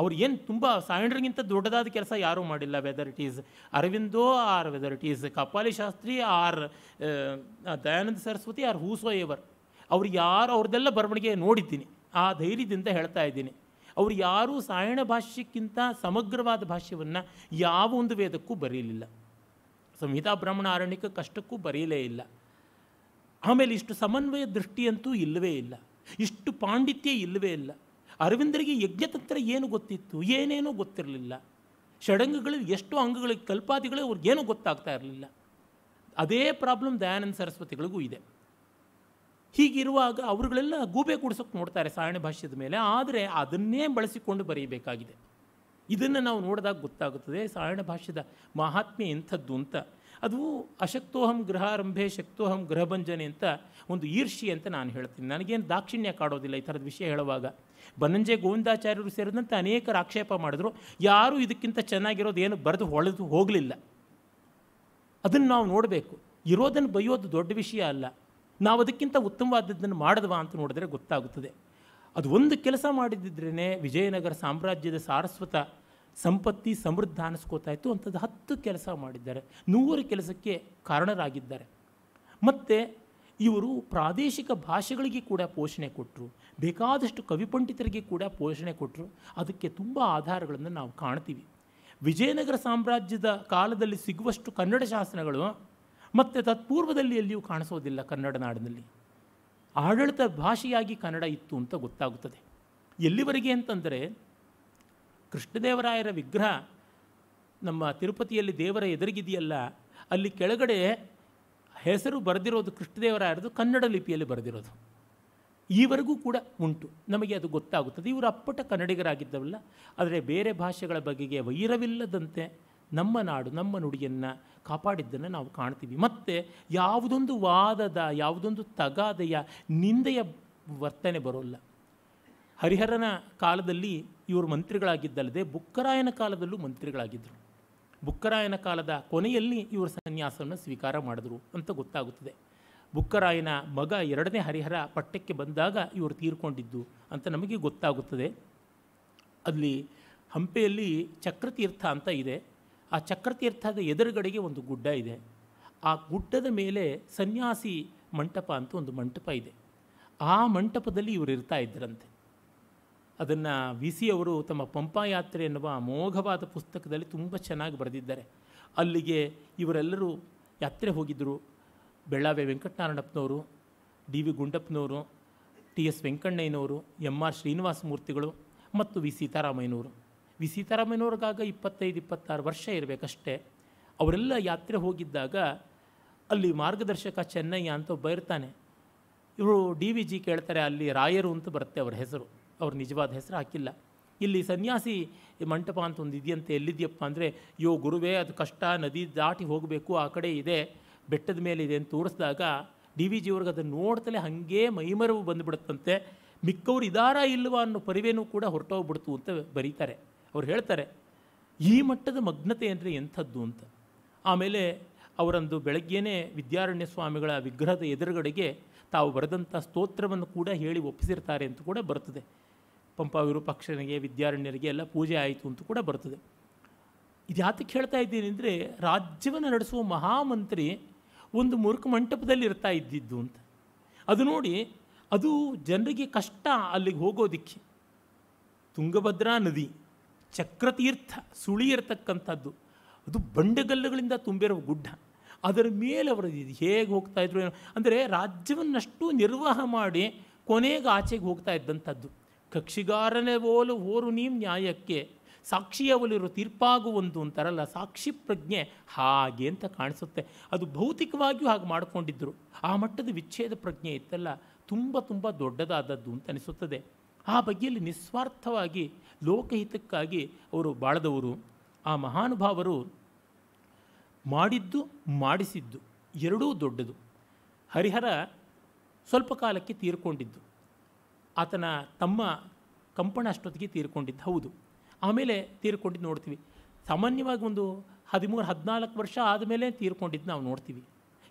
ಅವ್ರು ಏನು ತುಂಬ ಸಾಯಣರಿಗಿಂತ ದೊಡ್ಡದಾದ ಕೆಲಸ ಯಾರೂ ಮಾಡಿಲ್ಲ whether it is Aurobindo or whether it is Kapali Shastri or Dayananda Saraswati or whosoever ಅವ್ರು ಯಾರು ಅವ್ರದ್ದೆಲ್ಲ ಬರವಣಿಗೆ ನೋಡಿದ್ದೀನಿ ಆ ಧೈರ್ಯದಿಂದ ಹೇಳ್ತಾ ಇದ್ದೀನಿ ಅವರು ಯಾರೂ ಸಾಯಣ ಭಾಷ್ಯಕ್ಕಿಂತ ಸಮಗ್ರವಾದ ಭಾಷ್ಯವನ್ನು ಯಾವ ಒಂದು ವೇದಕ್ಕೂ ಬರೀಲಿಲ್ಲ ಸಂಹಿತಾ ಬ್ರಾಹ್ಮಣ ಆರಣ್ಯಕ್ಕೆ ಕಷ್ಟಕ್ಕೂ ಬರೆಯಲೇ ಇಲ್ಲ ಆಮೇಲೆ ಇಷ್ಟು ಸಮನ್ವಯ ದೃಷ್ಟಿಯಂತೂ ಇಲ್ಲವೇ ಇಲ್ಲ ಇಷ್ಟು ಪಾಂಡಿತ್ಯ ಇಲ್ಲವೇ ಇಲ್ಲ ಅರವಿಂದರಿಗೆ ಯಜ್ಞತಂತ್ರ ಏನು ಗೊತ್ತಿತ್ತು ಏನೇನೂ ಗೊತ್ತಿರಲಿಲ್ಲ ಷಡಂಗಗಳಲ್ಲಿ ಎಷ್ಟೋ ಅಂಗಗಳಿಗೆ ಕಲ್ಪಾದಿಗಳೇ ಅವ್ರಿಗೇನೂ ಗೊತ್ತಾಗ್ತಾ ಇರಲಿಲ್ಲ ಅದೇ ಪ್ರಾಬ್ಲಮ್ ದಯಾನಂದ ಸರಸ್ವತಿಗಳಿಗೂ ಇದೆ ಹೀಗಿರುವಾಗ ಅವರುಗಳೆಲ್ಲ ಗೂಬೆ ಕೂಡಿಸೋಕೆ ನೋಡ್ತಾರೆ ಸಾಯಣ ಭಾಷ್ಯದ ಮೇಲೆ ಆದರೆ ಅದನ್ನೇ ಬಳಸಿಕೊಂಡು ಬರೆಯಬೇಕಾಗಿದೆ ಇದನ್ನು ನಾವು ನೋಡಿದಾಗ ಗೊತ್ತಾಗುತ್ತದೆ ಸಾಯಣ ಭಾಷ್ಯದ ಮಹಾತ್ಮೆ ಎಂಥದ್ದು ಅಂತ ಅದು ಅಶಕ್ತೋಹಂ ಗೃಹಾರಂಭೆ ಶಕ್ತೋಹಂ ಗೃಹಭಂಜನೆ ಅಂತ ಒಂದು ಈರ್ಷಿ ಅಂತ ನಾನು ಹೇಳ್ತೀನಿ ನನಗೇನು ದಾಕ್ಷಿಣ್ಯ ಕಾಡೋದಿಲ್ಲ ಈ ಥರದ ವಿಷಯ ಹೇಳುವಾಗ ಬನಂಜೆ ಗೋವಿಂದಾಚಾರ್ಯರು ಸೇರಿದಂತೆ ಅನೇಕರು ಆಕ್ಷೇಪ ಮಾಡಿದ್ರು ಯಾರೂ ಇದಕ್ಕಿಂತ ಚೆನ್ನಾಗಿರೋದು ಏನು ಬರೆದು ಹೊಳೆದು ಹೋಗಲಿಲ್ಲ ಅದನ್ನು ನಾವು ನೋಡಬೇಕು ಇರೋದನ್ನು ಬೈಯೋದು ದೊಡ್ಡ ವಿಷಯ ಅಲ್ಲ ನಾವು ಅದಕ್ಕಿಂತ ಉತ್ತಮವಾದದ್ದನ್ನು ಮಾಡಿದ್ವಾ ಅಂತ ನೋಡಿದ್ರೆ ಗೊತ್ತಾಗುತ್ತದೆ ಅದು ಒಂದು ಕೆಲಸ ಮಾಡಿದ್ದಿದ್ರೇ ವಿಜಯನಗರ ಸಾಮ್ರಾಜ್ಯದ ಸಾರಸ್ವತ ಸಂಪತ್ತಿ ಸಮೃದ್ಧ ಅನ್ನಿಸ್ಕೋತಾ ಇತ್ತು ಅಂಥದ್ದು ಹತ್ತು ಕೆಲಸ ಮಾಡಿದ್ದಾರೆ ನೂರು ಕೆಲಸಕ್ಕೆ ಕಾರಣರಾಗಿದ್ದಾರೆ ಮತ್ತು ಇವರು ಪ್ರಾದೇಶಿಕ ಭಾಷೆಗಳಿಗೆ ಕೂಡ ಪೋಷಣೆ ಕೊಟ್ಟರು ಬೇಕಾದಷ್ಟು ಕವಿಪಂಡಿತರಿಗೆ ಕೂಡ ಪೋಷಣೆ ಕೊಟ್ಟರು ಅದಕ್ಕೆ ತುಂಬ ಆಧಾರಗಳನ್ನು ನಾವು ಕಾಣ್ತೀವಿ ವಿಜಯನಗರ ಸಾಮ್ರಾಜ್ಯದ ಕಾಲದಲ್ಲಿ ಸಿಗುವಷ್ಟು ಕನ್ನಡ ಶಾಸನಗಳು ಮತ್ತು ತತ್ಪೂರ್ವದಲ್ಲಿ ಎಲ್ಲಿಯೂ ಕಾಣಿಸೋದಿಲ್ಲ ಕನ್ನಡ ನಾಡಿನಲ್ಲಿ ಆಡಳಿತ ಭಾಷೆಯಾಗಿ ಕನ್ನಡ ಇತ್ತು ಅಂತ ಗೊತ್ತಾಗುತ್ತದೆ ಎಲ್ಲಿವರೆಗೆ ಅಂತಂದರೆ ಕೃಷ್ಣದೇವರಾಯರ ವಿಗ್ರಹ ನಮ್ಮ ತಿರುಪತಿಯಲ್ಲಿ ದೇವರ ಎದುರಿಗಿದೆಯಲ್ಲ ಅಲ್ಲಿ ಕೆಳಗಡೆ ಹೆಸರು ಬರೆದಿರೋದು ಕೃಷ್ಣದೇವರಾಯರದು ಕನ್ನಡ ಲಿಪಿಯಲ್ಲಿ ಬರೆದಿರೋದು ಈವರೆಗೂ ಕೂಡ ಉಂಟು ನಮಗೆ ಅದು ಗೊತ್ತಾಗುತ್ತದೆ ಇವರು ಅಪ್ಪಟ ಕನ್ನಡಿಗರಾಗಿದ್ದವಲ್ಲ ಆದರೆ ಬೇರೆ ಭಾಷೆಗಳ ಬಗೆಗೆ ವೈರವಿಲ್ಲದಂತೆ ನಮ್ಮ ನಾಡು ನಮ್ಮ ನುಡಿಯನ್ನು ಕಾಪಾಡಿದ್ದನ್ನು ನಾವು ಕಾಣ್ತೀವಿ ಮತ್ತು ಯಾವುದೊಂದು ವಾದದ ಯಾವುದೊಂದು ತಗಾದೆಯ ನಿಂದೆಯ ವರ್ತನೆ ಬರೋಲ್ಲ ಹರಿಹರನ ಕಾಲದಲ್ಲಿ ಇವರು ಮಂತ್ರಿಗಳಾಗಿದ್ದಲ್ಲದೆ ಬುಕ್ಕರಾಯನ ಕಾಲದಲ್ಲೂ ಮಂತ್ರಿಗಳಾಗಿದ್ದರು ಬುಕ್ಕರಾಯನ ಕಾಲದ ಕೊನೆಯಲ್ಲಿ ಇವರು ಸನ್ಯಾಸವನ್ನು ಸ್ವೀಕಾರ ಮಾಡಿದ್ರು ಅಂತ ಗೊತ್ತಾಗುತ್ತದೆ ಬುಕ್ಕರಾಯನ ಮಗ ಎರಡನೇ ಹರಿಹರ ಪಟ್ಟಕ್ಕೆ ಬಂದಾಗ ಇವರು ತೀರ್ಕೊಂಡಿದ್ದು ಅಂತ ನಮಗೆ ಗೊತ್ತಾಗುತ್ತದೆ ಅಲ್ಲಿ ಹಂಪೆಯಲ್ಲಿ ಚಕ್ರತೀರ್ಥ ಅಂತ ಇದೆ ಆ ಚಕ್ರತೀರ್ಥದ ಎದುರುಗಡೆಗೆ ಒಂದು ಗುಡ್ಡ ಇದೆ ಆ ಗುಡ್ಡದ ಮೇಲೆ ಸನ್ಯಾಸಿ ಮಂಟಪ ಅಂತ ಒಂದು ಮಂಟಪ ಇದೆ ಆ ಮಂಟಪದಲ್ಲಿ ಇವರು ಇರ್ತಾ ಇದ್ದರಂತೆ ಅದನ್ನು ವಿ ಸಿ ಅವರು ತಮ್ಮ ಪಂಪಾಯಾತ್ರೆ ಎನ್ನುವ ಅಮೋಘವಾದ ಪುಸ್ತಕದಲ್ಲಿ ತುಂಬ ಚೆನ್ನಾಗಿ ಬರೆದಿದ್ದಾರೆ ಅಲ್ಲಿಗೆ ಇವರೆಲ್ಲರೂ ಯಾತ್ರೆ ಹೋಗಿದ್ದರು ಬೆಳ್ಳಾವೆ ವೆಂಕಟನಾರಾಯಣಪ್ಪನವರು ಡಿ ವಿ ಗುಂಡಪ್ಪನವರು ಟಿ ಎಸ್ ವೆಂಕಣ್ಣಯ್ಯನವರು ಎಮ್ ಆರ್ ಶ್ರೀನಿವಾಸಮೂರ್ತಿಗಳು ಮೂರ್ತಿಗಳು ಮತ್ತು ವಿ ಸೀತಾರಾಮಯ್ಯನವರು ವಿ ಸೀತಾರಾಮಯ್ಯನವ್ರಿಗಾಗ ಇಪ್ಪತ್ತೈದು ಇಪ್ಪತ್ತಾರು ವರ್ಷ ಇರಬೇಕಷ್ಟೇ ಅವರೆಲ್ಲ ಯಾತ್ರೆ ಹೋಗಿದ್ದಾಗ ಅಲ್ಲಿ ಮಾರ್ಗದರ್ಶಕ ಚೆನ್ನಯ್ಯ ಅಂತ ಒಬ್ಬ ಇರ್ತಾನೆ ಇವರು ಡಿ ವಿ ಜಿ ಕೇಳ್ತಾರೆ ಅಲ್ಲಿ ರಾಯರು ಅಂತ ಬರುತ್ತೆ ಅವ್ರ ಹೆಸರು ಅವ್ರ ನಿಜವಾದ ಹೆಸರು ಹಾಕಿಲ್ಲ ಇಲ್ಲಿ ಸನ್ಯಾಸಿ ಮಂಟಪ ಅಂತ ಒಂದು ಇದೆಯಂತೆ ಎಲ್ಲಿದೆಯಪ್ಪ ಅಂದರೆ ಯೋ ಗುರುವೇ ಅದು ಕಷ್ಟ ನದಿ ದಾಟಿ ಹೋಗಬೇಕು ಆ ಕಡೆ ಇದೆ ಬೆಟ್ಟದ ಮೇಲೆ ಇದೆ ಅಂತ ತೋರಿಸಿದಾಗ ಡಿ ವಿ ಜಿಯವ್ರಿಗೆ ಅದನ್ನು ನೋಡ್ತಲೇ ಹಾಗೇ ಮೈಮರವು ಬಂದುಬಿಡುತ್ತಂತೆ ಮಿಕ್ಕವ್ರು ಇದಾರ ಇಲ್ಲವಾ ಅನ್ನೋ ಪರಿವೇನೂ ಕೂಡ ಹೊರಟೋಗ್ಬಿಡ್ತು ಅಂತ ಬರೀತಾರೆ ಅವ್ರು ಹೇಳ್ತಾರೆ ಈ ಮಟ್ಟದ ಮಗ್ನತೆ ಅಂದರೆ ಎಂಥದ್ದು ಅಂತ ಆಮೇಲೆ ಅವರಂದು ಬೆಳಗ್ಗೆನೇ ವಿದ್ಯಾರಣ್ಯ ಸ್ವಾಮಿಗಳ ವಿಗ್ರಹದ ಎದುರುಗಡೆಗೆ ತಾವು ಬರೆದಂಥ ಸ್ತೋತ್ರವನ್ನು ಕೂಡ ಹೇಳಿ ಒಪ್ಪಿಸಿರ್ತಾರೆ ಅಂತ ಕೂಡ ಬರ್ತದೆ ಪಂಪ ವಿರೂಪಾಕ್ಷನಿಗೆ ವಿದ್ಯಾರಣ್ಯರಿಗೆ ಎಲ್ಲ ಪೂಜೆ ಆಯಿತು ಅಂತ ಕೂಡ ಬರ್ತದೆ ಇದ್ಯಾತಕ್ಕೆ ಹೇಳ್ತಾ ಇದ್ದೀನಿ ಅಂದರೆ ರಾಜ್ಯವನ್ನು ನಡೆಸುವ ಮಹಾಮಂತ್ರಿ ಒಂದು ಮೂರ್ಖ ಮಂಟಪದಲ್ಲಿ ಇರ್ತಾ ಇದ್ದಿದ್ದು ಅಂತ ಅದು ನೋಡಿ ಅದು ಜನರಿಗೆ ಕಷ್ಟ ಅಲ್ಲಿಗೆ ಹೋಗೋದಿಕ್ಕೆ ತುಂಗಭದ್ರಾ ನದಿ ಚಕ್ರತೀರ್ಥ ಇರತಕ್ಕಂಥದ್ದು ಅದು ಬಂಡೆಗಲ್ಲುಗಳಿಂದ ತುಂಬಿರುವ ಗುಡ್ಡ ಅದರ ಮೇಲೆ ಅವರು ಹೇಗೆ ಹೋಗ್ತಾ ಇದ್ರು ಅಂದರೆ ರಾಜ್ಯವನ್ನಷ್ಟು ನಿರ್ವಾಹ ಮಾಡಿ ಕೊನೆಗೆ ಆಚೆಗೆ ಹೋಗ್ತಾ ಇದ್ದಂಥದ್ದು ಕಕ್ಷಿಗಾರನೇ ಓಲು ಓರು ನೀಮ್ ನ್ಯಾಯಕ್ಕೆ ಸಾಕ್ಷಿಯವಲಿರು ತೀರ್ಪಾಗುವಂದು ಅಂತಾರಲ್ಲ ಸಾಕ್ಷಿ ಪ್ರಜ್ಞೆ ಹಾಗೆ ಅಂತ ಕಾಣಿಸುತ್ತೆ ಅದು ಭೌತಿಕವಾಗಿಯೂ ಹಾಗೆ ಮಾಡಿಕೊಂಡಿದ್ದರು ಆ ಮಟ್ಟದ ವಿಚ್ಛೇದ ಪ್ರಜ್ಞೆ ಇತ್ತಲ್ಲ ತುಂಬ ತುಂಬ ದೊಡ್ಡದಾದದ್ದು ಅಂತ ಅನಿಸುತ್ತದೆ ಆ ಬಗೆಯಲ್ಲಿ ನಿಸ್ವಾರ್ಥವಾಗಿ ಲೋಕಹಿತಕ್ಕಾಗಿ ಅವರು ಬಾಳದವರು ಆ ಮಹಾನುಭಾವರು ಮಾಡಿದ್ದು ಮಾಡಿಸಿದ್ದು ಎರಡೂ ದೊಡ್ಡದು ಹರಿಹರ ಸ್ವಲ್ಪ ಕಾಲಕ್ಕೆ ತೀರ್ಕೊಂಡಿದ್ದು ಆತನ ತಮ್ಮ ಕಂಪಣ ಅಷ್ಟೊತ್ತಿಗೆ ತೀರ್ಕೊಂಡಿದ್ದು ಹೌದು ಆಮೇಲೆ ತೀರ್ಕೊಂಡಿದ್ದು ನೋಡ್ತೀವಿ ಸಾಮಾನ್ಯವಾಗಿ ಒಂದು ಹದಿಮೂರು ಹದಿನಾಲ್ಕು ವರ್ಷ ಆದಮೇಲೆ ತೀರ್ಕೊಂಡಿದ್ದು ನಾವು ನೋಡ್ತೀವಿ